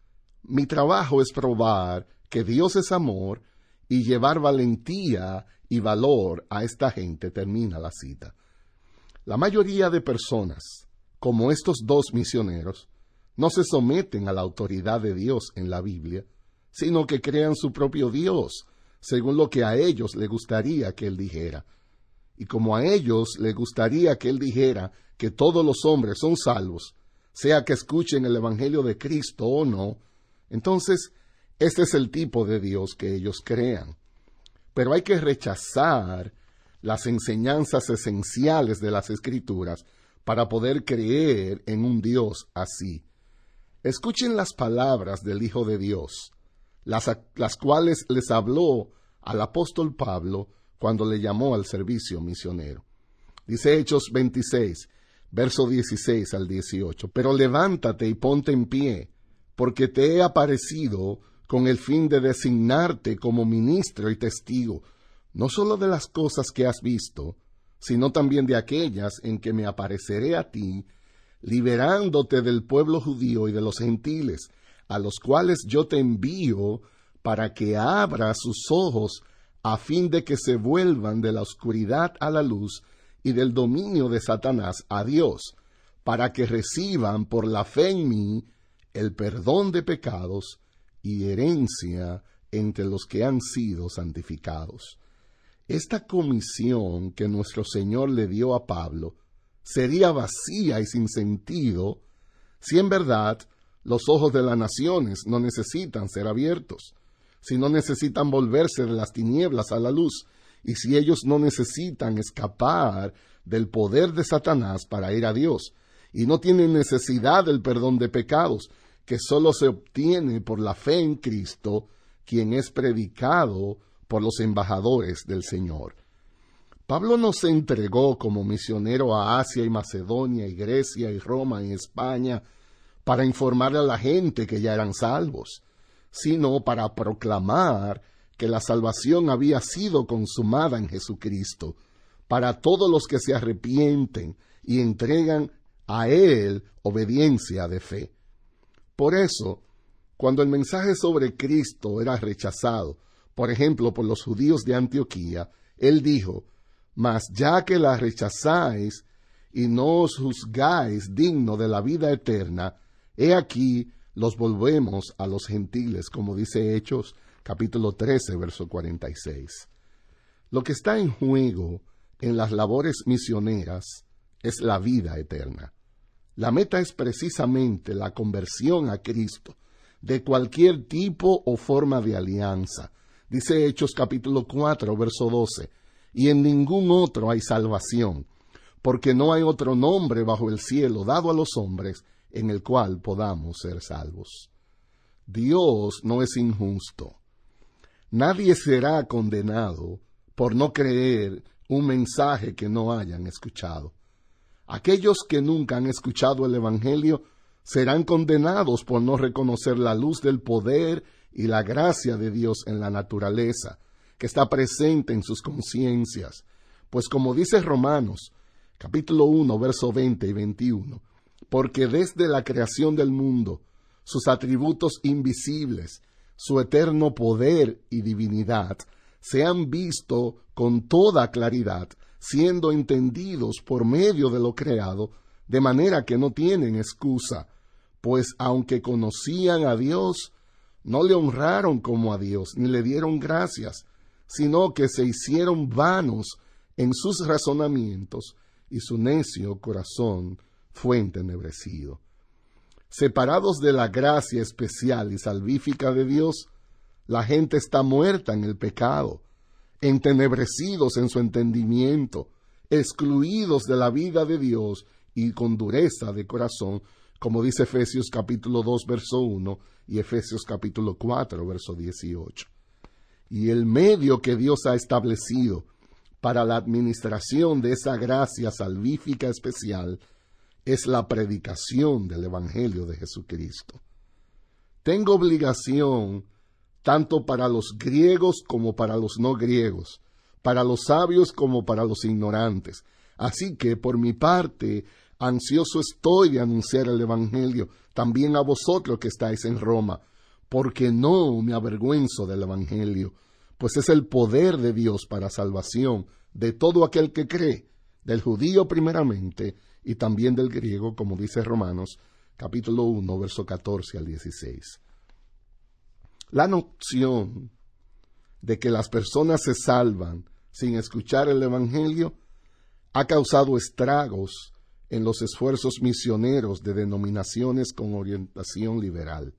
Mi trabajo es probar que Dios es amor y llevar valentía y valor a esta gente, termina la cita. La mayoría de personas, como estos dos misioneros, no se someten a la autoridad de Dios en la Biblia, sino que crean su propio Dios, según lo que a ellos le gustaría que él dijera. Y como a ellos le gustaría que él dijera que todos los hombres son salvos, sea que escuchen el Evangelio de Cristo o no, entonces este es el tipo de Dios que ellos crean pero hay que rechazar las enseñanzas esenciales de las escrituras para poder creer en un Dios así. Escuchen las palabras del Hijo de Dios, las, cuales les habló al apóstol Pablo cuando le llamó al servicio misionero. Dice Hechos 26, verso 16 al 18, pero levántate y ponte en pie, porque te he aparecido con el fin de designarte como ministro y testigo, no sólo de las cosas que has visto, sino también de aquellas en que me apareceré a ti, liberándote del pueblo judío y de los gentiles, a los cuales yo te envío para que abra sus ojos a fin de que se vuelvan de la oscuridad a la luz y del dominio de Satanás a Dios, para que reciban por la fe en mí el perdón de pecados y herencia entre los que han sido santificados. Esta comisión que nuestro Señor le dio a Pablo sería vacía y sin sentido si en verdad los ojos de las naciones no necesitan ser abiertos, si no necesitan volverse de las tinieblas a la luz, y si ellos no necesitan escapar del poder de Satanás para ir a Dios, y no tienen necesidad del perdón de pecados, que sólo se obtiene por la fe en Cristo, quien es predicado por los embajadores del Señor. Pablo no se entregó como misionero a Asia y Macedonia y Grecia y Roma y España para informar a la gente que ya eran salvos, sino para proclamar que la salvación había sido consumada en Jesucristo, para todos los que se arrepienten y entregan a Él obediencia de fe. Por eso, cuando el mensaje sobre Cristo era rechazado, por ejemplo, por los judíos de Antioquía, él dijo, Mas ya que la rechazáis y no os juzgáis digno de la vida eterna, he aquí los volvemos a los gentiles, como dice Hechos capítulo 13, verso 46. Lo que está en juego en las labores misioneras es la vida eterna. La meta es precisamente la conversión a Cristo de cualquier tipo o forma de alianza. Dice Hechos capítulo 4, verso 12, y en ningún otro hay salvación, porque no hay otro nombre bajo el cielo dado a los hombres en el cual podamos ser salvos. Dios no es injusto. Nadie será condenado por no creer un mensaje que no hayan escuchado. Aquellos que nunca han escuchado el Evangelio serán condenados por no reconocer la luz del poder y la gracia de Dios en la naturaleza, que está presente en sus conciencias. Pues como dice Romanos, capítulo 1, verso 20 y 21, porque desde la creación del mundo, sus atributos invisibles, su eterno poder y divinidad, se han visto con toda claridad, siendo entendidos por medio de lo creado, de manera que no tienen excusa, pues aunque conocían a Dios, no le honraron como a Dios, ni le dieron gracias, sino que se hicieron vanos en sus razonamientos, y su necio corazón fue entenebrecido. Separados de la gracia especial y salvífica de Dios, la gente está muerta en el pecado, entenebrecidos en su entendimiento, excluidos de la vida de Dios y con dureza de corazón, como dice Efesios capítulo 2 verso 1 y Efesios capítulo 4 verso 18. Y el medio que Dios ha establecido para la administración de esa gracia salvífica especial es la predicación del Evangelio de Jesucristo. Tengo obligación tanto para los griegos como para los no griegos, para los sabios como para los ignorantes. Así que, por mi parte, ansioso estoy de anunciar el Evangelio también a vosotros que estáis en Roma, porque no me avergüenzo del Evangelio, pues es el poder de Dios para salvación de todo aquel que cree, del judío primeramente, y también del griego, como dice Romanos, capítulo 1, verso 14 al 16. La noción de que las personas se salvan sin escuchar el Evangelio ha causado estragos en los esfuerzos misioneros de denominaciones con orientación liberal.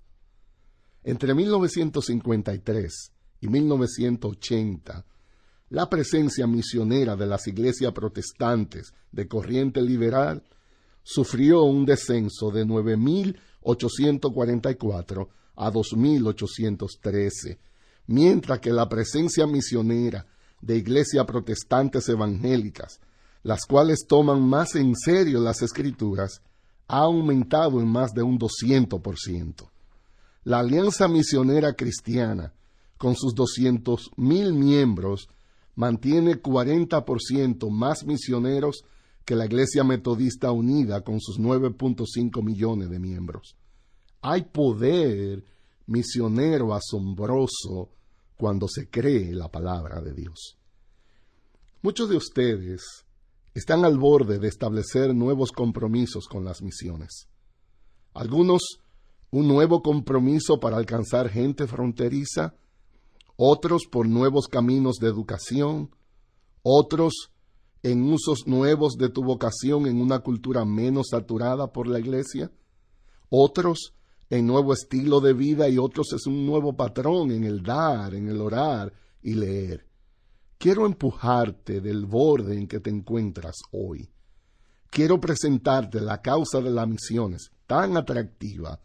Entre 1953 y 1980, la presencia misionera de las iglesias protestantes de corriente liberal sufrió un descenso de 9.844 a 2813, mientras que la presencia misionera de iglesias protestantes evangélicas, las cuales toman más en serio las escrituras, ha aumentado en más de un 200%. La Alianza Misionera Cristiana, con sus 200.000 miembros, mantiene 40% más misioneros que la Iglesia Metodista Unida, con sus 9.5 millones de miembros. Hay poder misionero asombroso cuando se cree la palabra de Dios. Muchos de ustedes están al borde de establecer nuevos compromisos con las misiones. Algunos un nuevo compromiso para alcanzar gente fronteriza, otros por nuevos caminos de educación, otros en usos nuevos de tu vocación en una cultura menos saturada por la iglesia, otros en nuevo estilo de vida y otros es un nuevo patrón en el dar, en el orar y leer. Quiero empujarte del borde en que te encuentras hoy. Quiero presentarte la causa de las misiones tan atractiva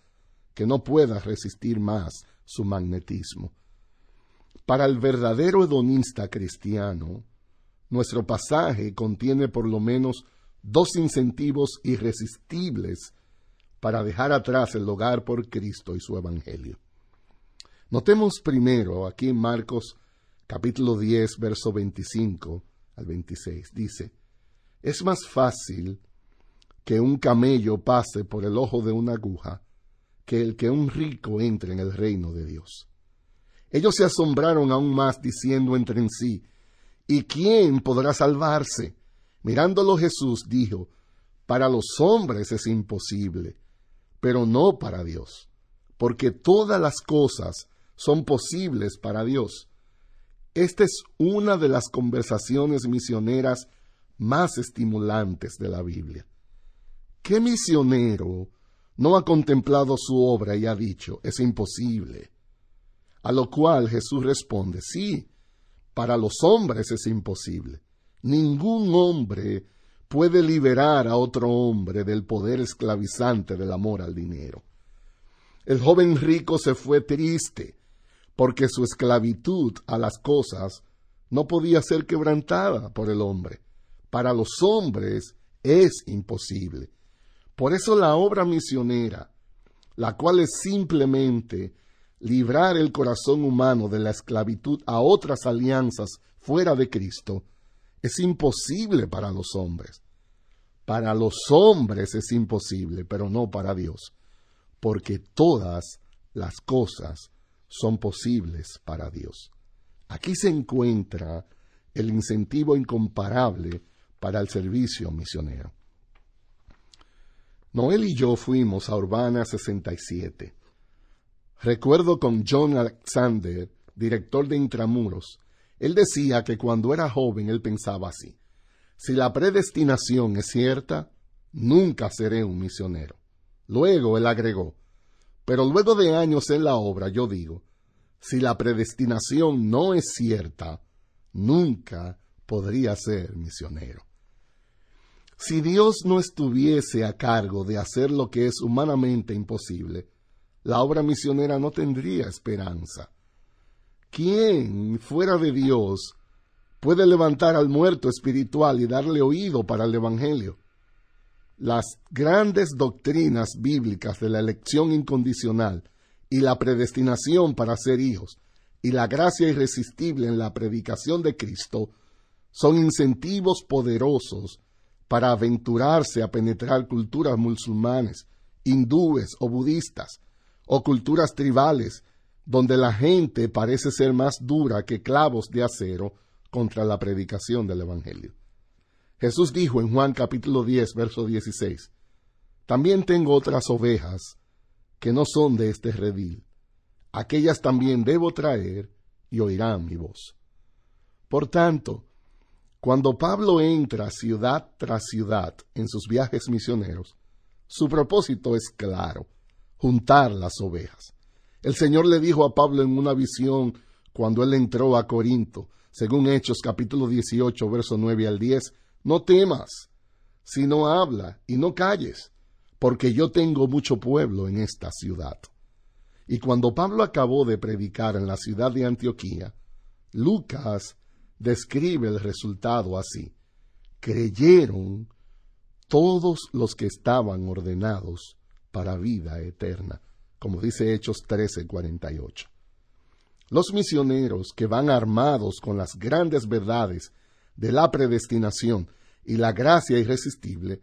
que no puedas resistir más su magnetismo. Para el verdadero hedonista cristiano, nuestro pasaje contiene por lo menos dos incentivos irresistibles para dejar atrás el hogar por Cristo y su Evangelio. Notemos primero aquí en Marcos capítulo 10, verso 25 al 26. Dice, es más fácil que un camello pase por el ojo de una aguja que el que un rico entre en el reino de Dios. Ellos se asombraron aún más diciendo entre en sí, ¿y quién podrá salvarse? Mirándolo Jesús dijo, para los hombres es imposible, pero no para Dios, porque todas las cosas son posibles para Dios. Esta es una de las conversaciones misioneras más estimulantes de la Biblia. ¿Qué misionero no ha contemplado su obra y ha dicho, es imposible? A lo cual Jesús responde, sí, para los hombres es imposible. Ningún hombre puede liberar a otro hombre del poder esclavizante del amor al dinero. El joven rico se fue triste porque su esclavitud a las cosas no podía ser quebrantada por el hombre. Para los hombres es imposible. Por eso la obra misionera, la cual es simplemente librar el corazón humano de la esclavitud a otras alianzas fuera de Cristo, es imposible para los hombres. Para los hombres es imposible, pero no para Dios, porque todas las cosas son posibles para Dios. Aquí se encuentra el incentivo incomparable para el servicio misionero. Noel y yo fuimos a Urbana 67. Recuerdo con John Alexander, director de Intramuros, él decía que cuando era joven él pensaba así. Si la predestinación es cierta, nunca seré un misionero. Luego él agregó, pero luego de años en la obra yo digo, si la predestinación no es cierta, nunca podría ser misionero. Si Dios no estuviese a cargo de hacer lo que es humanamente imposible, la obra misionera no tendría esperanza. ¿Quién fuera de Dios puede levantar al muerto espiritual y darle oído para el Evangelio? Las grandes doctrinas bíblicas de la elección incondicional y la predestinación para ser hijos y la gracia irresistible en la predicación de Cristo son incentivos poderosos para aventurarse a penetrar culturas musulmanes, hindúes o budistas, o culturas tribales donde la gente parece ser más dura que clavos de acero contra la predicación del Evangelio. Jesús dijo en Juan capítulo 10, verso 16, También tengo otras ovejas que no son de este redil. Aquellas también debo traer y oirán mi voz. Por tanto, cuando Pablo entra ciudad tras ciudad en sus viajes misioneros, su propósito es claro, juntar las ovejas. El Señor le dijo a Pablo en una visión cuando él entró a Corinto, según Hechos capítulo 18, verso 9 al 10, no temas, sino habla y no calles, porque yo tengo mucho pueblo en esta ciudad. Y cuando Pablo acabó de predicar en la ciudad de Antioquía, Lucas describe el resultado así. Creyeron todos los que estaban ordenados para vida eterna como dice Hechos 13:48. Los misioneros que van armados con las grandes verdades de la predestinación y la gracia irresistible,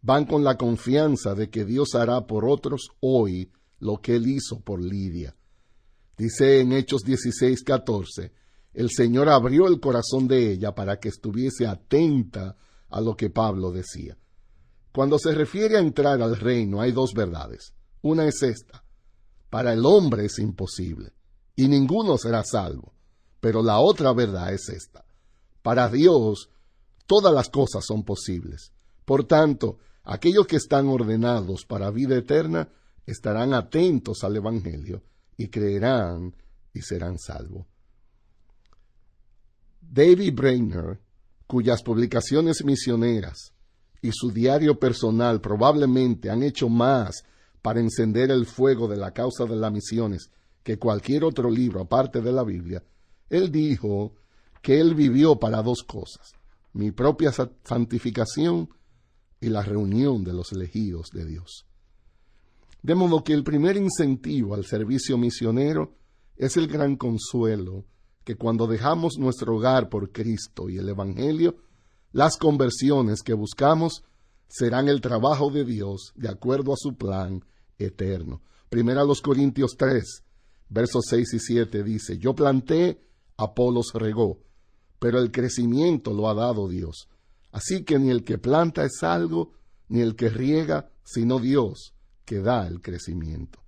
van con la confianza de que Dios hará por otros hoy lo que él hizo por Lidia. Dice en Hechos 16:14, el Señor abrió el corazón de ella para que estuviese atenta a lo que Pablo decía. Cuando se refiere a entrar al reino hay dos verdades. Una es esta, para el hombre es imposible, y ninguno será salvo. Pero la otra verdad es esta. Para Dios todas las cosas son posibles. Por tanto, aquellos que están ordenados para vida eterna estarán atentos al Evangelio y creerán y serán salvos. David Brainerd, cuyas publicaciones misioneras y su diario personal probablemente han hecho más para encender el fuego de la causa de las misiones que cualquier otro libro aparte de la Biblia, él dijo que él vivió para dos cosas, mi propia santificación y la reunión de los elegidos de Dios. De modo que el primer incentivo al servicio misionero es el gran consuelo que cuando dejamos nuestro hogar por Cristo y el Evangelio, las conversiones que buscamos serán el trabajo de Dios de acuerdo a su plan eterno. Primera los Corintios 3, versos 6 y 7 dice, yo planté, Apolos regó, pero el crecimiento lo ha dado Dios. Así que ni el que planta es algo, ni el que riega, sino Dios, que da el crecimiento.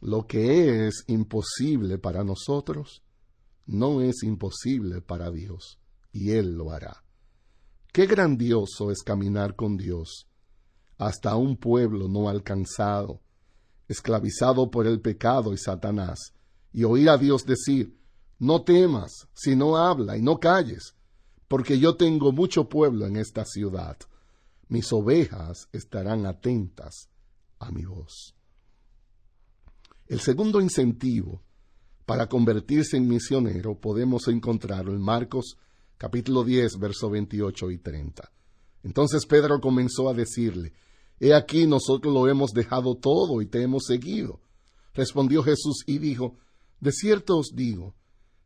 Lo que es imposible para nosotros, no es imposible para Dios, y Él lo hará. Qué grandioso es caminar con Dios. Hasta un pueblo no alcanzado, esclavizado por el pecado y Satanás, y oír a Dios decir, no temas, si no habla y no calles, porque yo tengo mucho pueblo en esta ciudad. Mis ovejas estarán atentas a mi voz. El segundo incentivo para convertirse en misionero podemos encontrar en Marcos capítulo 10, verso 28 y 30. Entonces Pedro comenzó a decirle, He aquí nosotros lo hemos dejado todo y te hemos seguido. Respondió Jesús y dijo, De cierto os digo,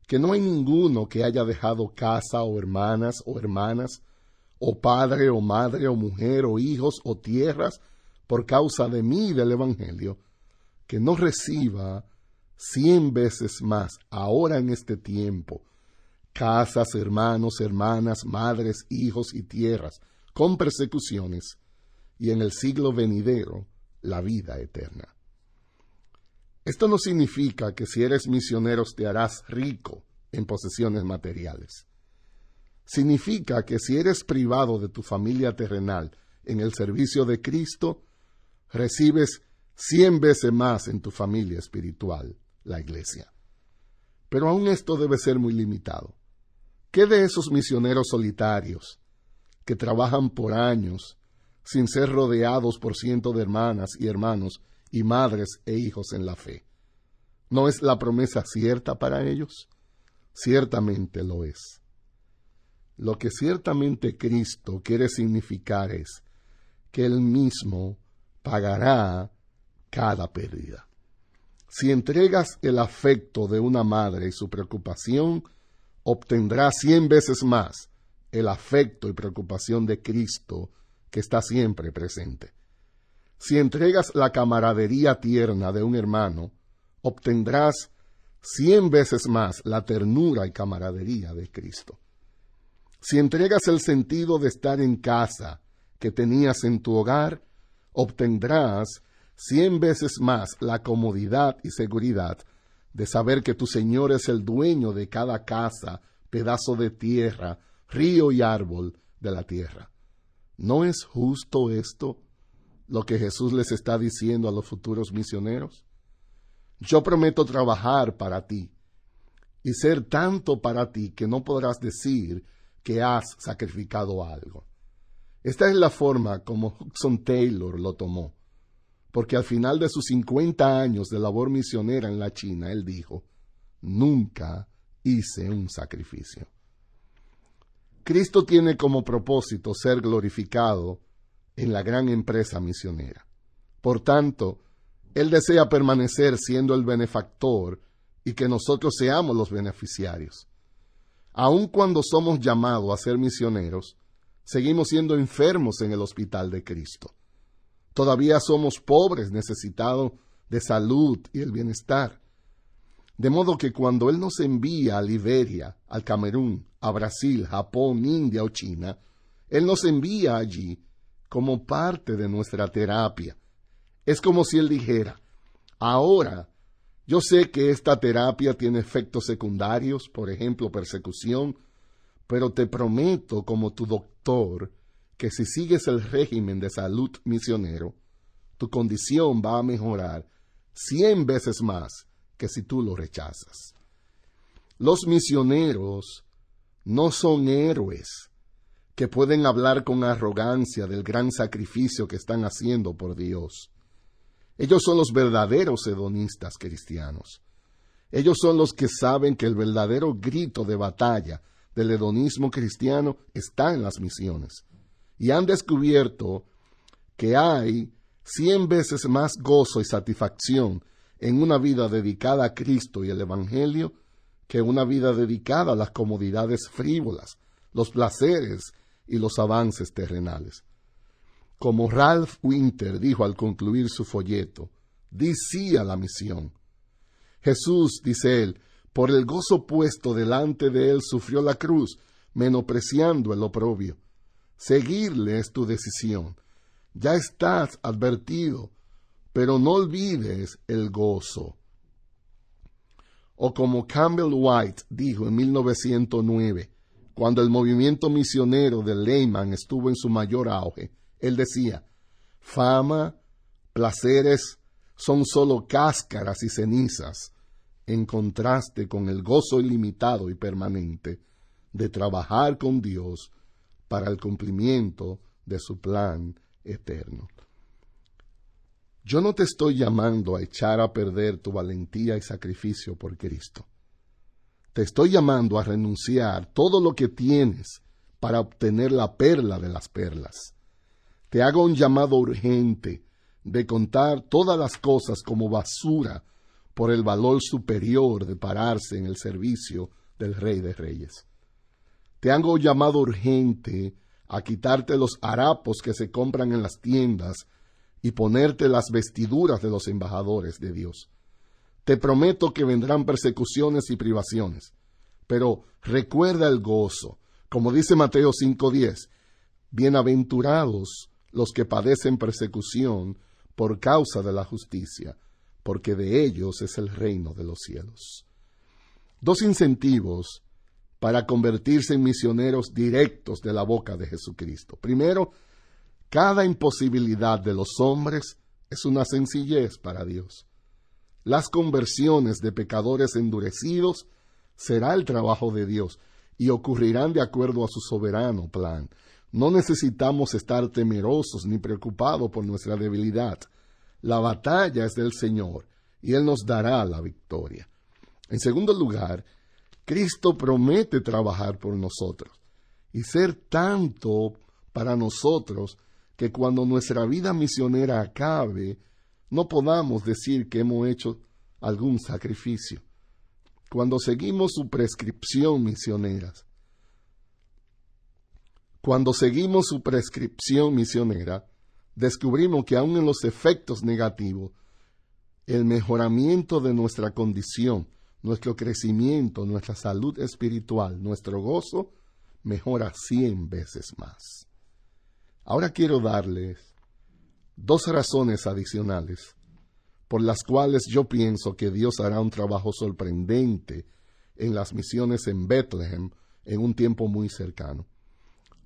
que no hay ninguno que haya dejado casa o hermanas o hermanas, o padre o madre o mujer o hijos o tierras, por causa de mí y del Evangelio, que no reciba cien veces más ahora en este tiempo casas, hermanos, hermanas, madres, hijos y tierras, con persecuciones, y en el siglo venidero la vida eterna. Esto no significa que si eres misionero te harás rico en posesiones materiales. Significa que si eres privado de tu familia terrenal en el servicio de Cristo, recibes cien veces más en tu familia espiritual, la iglesia. Pero aún esto debe ser muy limitado. ¿Qué de esos misioneros solitarios que trabajan por años sin ser rodeados por cientos de hermanas y hermanos y madres e hijos en la fe? ¿No es la promesa cierta para ellos? Ciertamente lo es. Lo que ciertamente Cristo quiere significar es que Él mismo pagará cada pérdida. Si entregas el afecto de una madre y su preocupación, obtendrás cien veces más el afecto y preocupación de Cristo que está siempre presente. Si entregas la camaradería tierna de un hermano, obtendrás cien veces más la ternura y camaradería de Cristo. Si entregas el sentido de estar en casa que tenías en tu hogar, obtendrás cien veces más la comodidad y seguridad de saber que tu Señor es el dueño de cada casa, pedazo de tierra, río y árbol de la tierra. ¿No es justo esto lo que Jesús les está diciendo a los futuros misioneros? Yo prometo trabajar para ti y ser tanto para ti que no podrás decir que has sacrificado algo. Esta es la forma como Hudson Taylor lo tomó porque al final de sus 50 años de labor misionera en la China, él dijo, nunca hice un sacrificio. Cristo tiene como propósito ser glorificado en la gran empresa misionera. Por tanto, Él desea permanecer siendo el benefactor y que nosotros seamos los beneficiarios. Aun cuando somos llamados a ser misioneros, seguimos siendo enfermos en el hospital de Cristo. Todavía somos pobres, necesitados de salud y el bienestar. De modo que cuando Él nos envía a Liberia, al Camerún, a Brasil, Japón, India o China, Él nos envía allí como parte de nuestra terapia. Es como si Él dijera, ahora yo sé que esta terapia tiene efectos secundarios, por ejemplo, persecución, pero te prometo como tu doctor que si sigues el régimen de salud misionero, tu condición va a mejorar cien veces más que si tú lo rechazas. Los misioneros no son héroes que pueden hablar con arrogancia del gran sacrificio que están haciendo por Dios. Ellos son los verdaderos hedonistas cristianos. Ellos son los que saben que el verdadero grito de batalla del hedonismo cristiano está en las misiones y han descubierto que hay cien veces más gozo y satisfacción en una vida dedicada a Cristo y el Evangelio que una vida dedicada a las comodidades frívolas, los placeres y los avances terrenales. Como Ralph Winter dijo al concluir su folleto, decía la misión. Jesús, dice él, por el gozo puesto delante de él sufrió la cruz, menospreciando el oprobio. Seguirle es tu decisión. Ya estás advertido, pero no olvides el gozo. O como Campbell White dijo en 1909, cuando el movimiento misionero de Lehman estuvo en su mayor auge, él decía, fama, placeres son sólo cáscaras y cenizas en contraste con el gozo ilimitado y permanente de trabajar con Dios para el cumplimiento de su plan eterno. Yo no te estoy llamando a echar a perder tu valentía y sacrificio por Cristo. Te estoy llamando a renunciar todo lo que tienes para obtener la perla de las perlas. Te hago un llamado urgente de contar todas las cosas como basura por el valor superior de pararse en el servicio del Rey de Reyes. Te hago llamado urgente a quitarte los harapos que se compran en las tiendas y ponerte las vestiduras de los embajadores de Dios. Te prometo que vendrán persecuciones y privaciones, pero recuerda el gozo. Como dice Mateo 5:10, bienaventurados los que padecen persecución por causa de la justicia, porque de ellos es el reino de los cielos. Dos incentivos para convertirse en misioneros directos de la boca de Jesucristo. Primero, cada imposibilidad de los hombres es una sencillez para Dios. Las conversiones de pecadores endurecidos será el trabajo de Dios y ocurrirán de acuerdo a su soberano plan. No necesitamos estar temerosos ni preocupados por nuestra debilidad. La batalla es del Señor y Él nos dará la victoria. En segundo lugar, Cristo promete trabajar por nosotros y ser tanto para nosotros que cuando nuestra vida misionera acabe, no podamos decir que hemos hecho algún sacrificio. Cuando seguimos su prescripción misioneras, cuando seguimos su prescripción misionera, descubrimos que aun en los efectos negativos, el mejoramiento de nuestra condición nuestro crecimiento, nuestra salud espiritual, nuestro gozo mejora cien veces más. Ahora quiero darles dos razones adicionales por las cuales yo pienso que Dios hará un trabajo sorprendente en las misiones en Bethlehem en un tiempo muy cercano.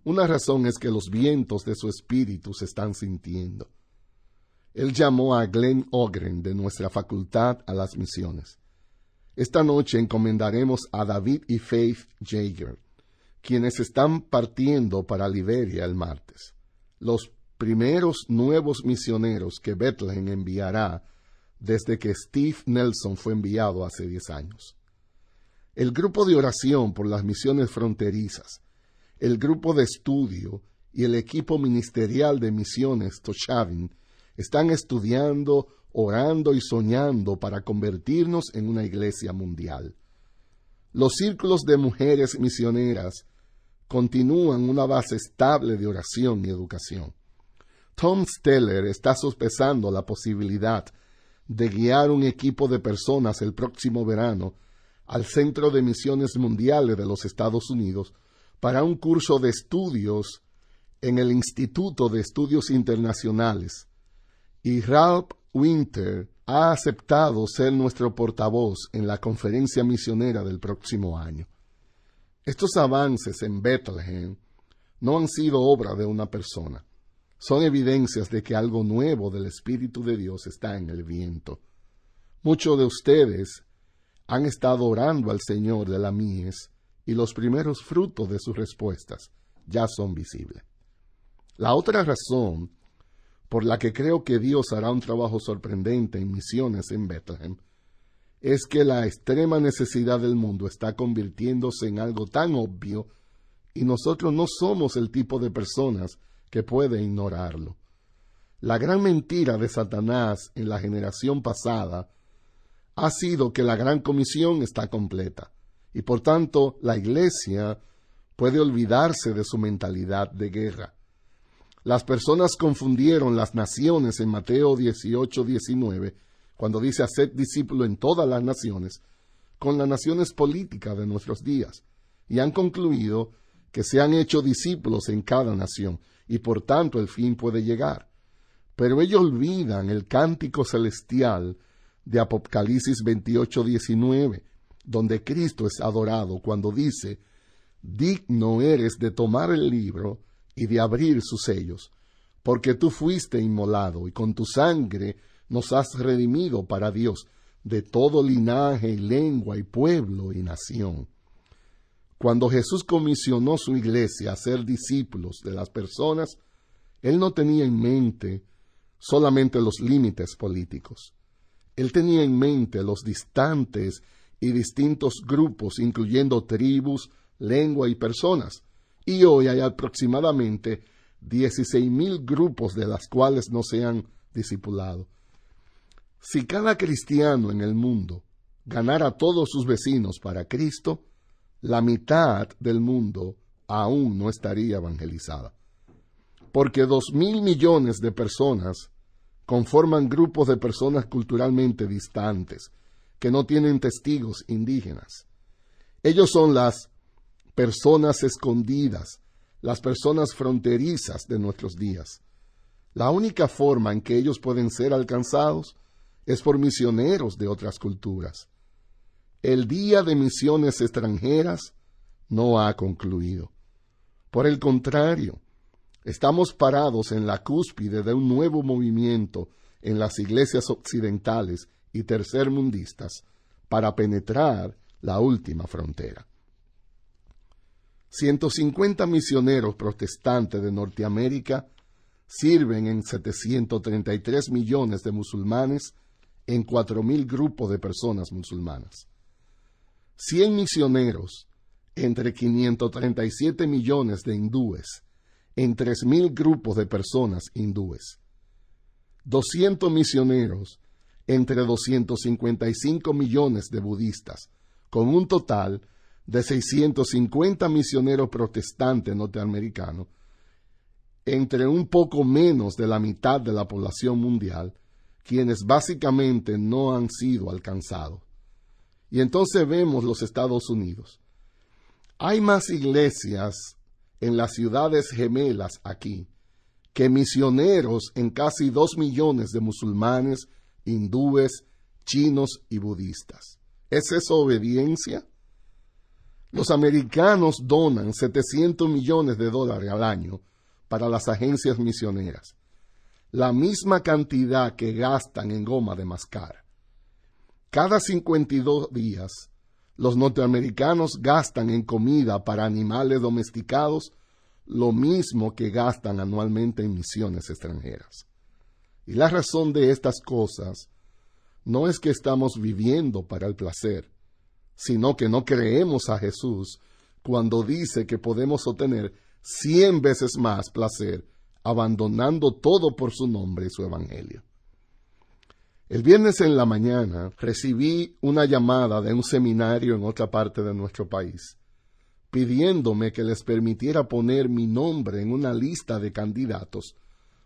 Una razón es que los vientos de su espíritu se están sintiendo. Él llamó a Glenn Ogren de nuestra facultad a las misiones. Esta noche encomendaremos a David y Faith Jager, quienes están partiendo para Liberia el martes. Los primeros nuevos misioneros que Bethlehem enviará desde que Steve Nelson fue enviado hace 10 años. El grupo de oración por las misiones fronterizas, el grupo de estudio y el equipo ministerial de misiones Toshavin están estudiando orando y soñando para convertirnos en una iglesia mundial. Los círculos de mujeres misioneras continúan una base estable de oración y educación. Tom Steller está sospesando la posibilidad de guiar un equipo de personas el próximo verano al Centro de Misiones Mundiales de los Estados Unidos para un curso de estudios en el Instituto de Estudios Internacionales. Y Ralph Winter ha aceptado ser nuestro portavoz en la conferencia misionera del próximo año. Estos avances en Bethlehem no han sido obra de una persona, son evidencias de que algo nuevo del Espíritu de Dios está en el viento. Muchos de ustedes han estado orando al Señor de la mies y los primeros frutos de sus respuestas ya son visibles. La otra razón por la que creo que Dios hará un trabajo sorprendente en misiones en Bethlehem, es que la extrema necesidad del mundo está convirtiéndose en algo tan obvio y nosotros no somos el tipo de personas que puede ignorarlo. La gran mentira de Satanás en la generación pasada ha sido que la gran comisión está completa y por tanto la Iglesia puede olvidarse de su mentalidad de guerra. Las personas confundieron las naciones en Mateo 18, 19, cuando dice hacer discípulo en todas las naciones, con las naciones políticas de nuestros días, y han concluido que se han hecho discípulos en cada nación, y por tanto el fin puede llegar. Pero ellos olvidan el cántico celestial de Apocalipsis 28, 19, donde Cristo es adorado cuando dice, digno eres de tomar el libro, y de abrir sus sellos, porque tú fuiste inmolado y con tu sangre nos has redimido para Dios de todo linaje y lengua y pueblo y nación. Cuando Jesús comisionó su iglesia a ser discípulos de las personas, él no tenía en mente solamente los límites políticos. Él tenía en mente los distantes y distintos grupos, incluyendo tribus, lengua y personas, y hoy hay aproximadamente 16.000 grupos de las cuales no se han discipulado. Si cada cristiano en el mundo ganara a todos sus vecinos para Cristo, la mitad del mundo aún no estaría evangelizada. Porque dos mil millones de personas conforman grupos de personas culturalmente distantes, que no tienen testigos indígenas. Ellos son las personas escondidas, las personas fronterizas de nuestros días. La única forma en que ellos pueden ser alcanzados es por misioneros de otras culturas. El Día de Misiones Extranjeras no ha concluido. Por el contrario, estamos parados en la cúspide de un nuevo movimiento en las iglesias occidentales y tercermundistas para penetrar la última frontera. 150 misioneros protestantes de Norteamérica sirven en 733 millones de musulmanes en 4.000 grupos de personas musulmanas. 100 misioneros entre 537 millones de hindúes en 3.000 grupos de personas hindúes. 200 misioneros entre 255 millones de budistas, con un total de 650 misioneros protestantes norteamericanos, entre un poco menos de la mitad de la población mundial, quienes básicamente no han sido alcanzados. Y entonces vemos los Estados Unidos. Hay más iglesias en las ciudades gemelas aquí que misioneros en casi dos millones de musulmanes, hindúes, chinos y budistas. ¿Es eso obediencia? Los americanos donan 700 millones de dólares al año para las agencias misioneras, la misma cantidad que gastan en goma de mascar. Cada 52 días, los norteamericanos gastan en comida para animales domesticados lo mismo que gastan anualmente en misiones extranjeras. Y la razón de estas cosas no es que estamos viviendo para el placer, sino que no creemos a Jesús cuando dice que podemos obtener cien veces más placer abandonando todo por su nombre y su evangelio. El viernes en la mañana recibí una llamada de un seminario en otra parte de nuestro país, pidiéndome que les permitiera poner mi nombre en una lista de candidatos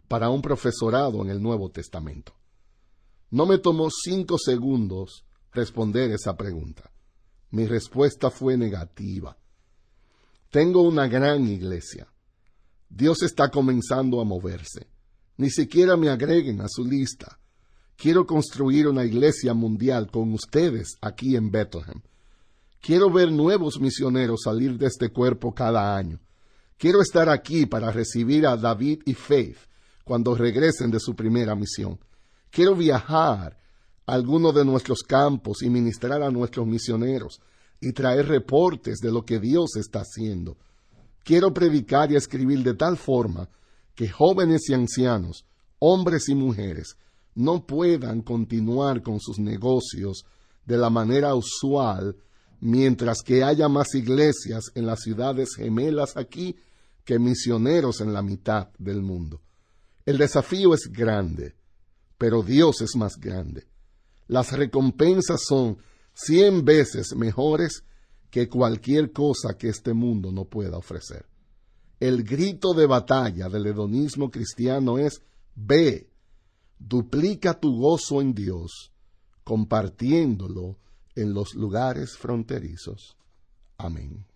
para un profesorado en el Nuevo Testamento. No me tomó cinco segundos responder esa pregunta. Mi respuesta fue negativa. Tengo una gran iglesia. Dios está comenzando a moverse. Ni siquiera me agreguen a su lista. Quiero construir una iglesia mundial con ustedes aquí en Bethlehem. Quiero ver nuevos misioneros salir de este cuerpo cada año. Quiero estar aquí para recibir a David y Faith cuando regresen de su primera misión. Quiero viajar alguno de nuestros campos y ministrar a nuestros misioneros y traer reportes de lo que Dios está haciendo. Quiero predicar y escribir de tal forma que jóvenes y ancianos, hombres y mujeres, no puedan continuar con sus negocios de la manera usual mientras que haya más iglesias en las ciudades gemelas aquí que misioneros en la mitad del mundo. El desafío es grande, pero Dios es más grande las recompensas son cien veces mejores que cualquier cosa que este mundo no pueda ofrecer. El grito de batalla del hedonismo cristiano es ve, duplica tu gozo en Dios, compartiéndolo en los lugares fronterizos. Amén.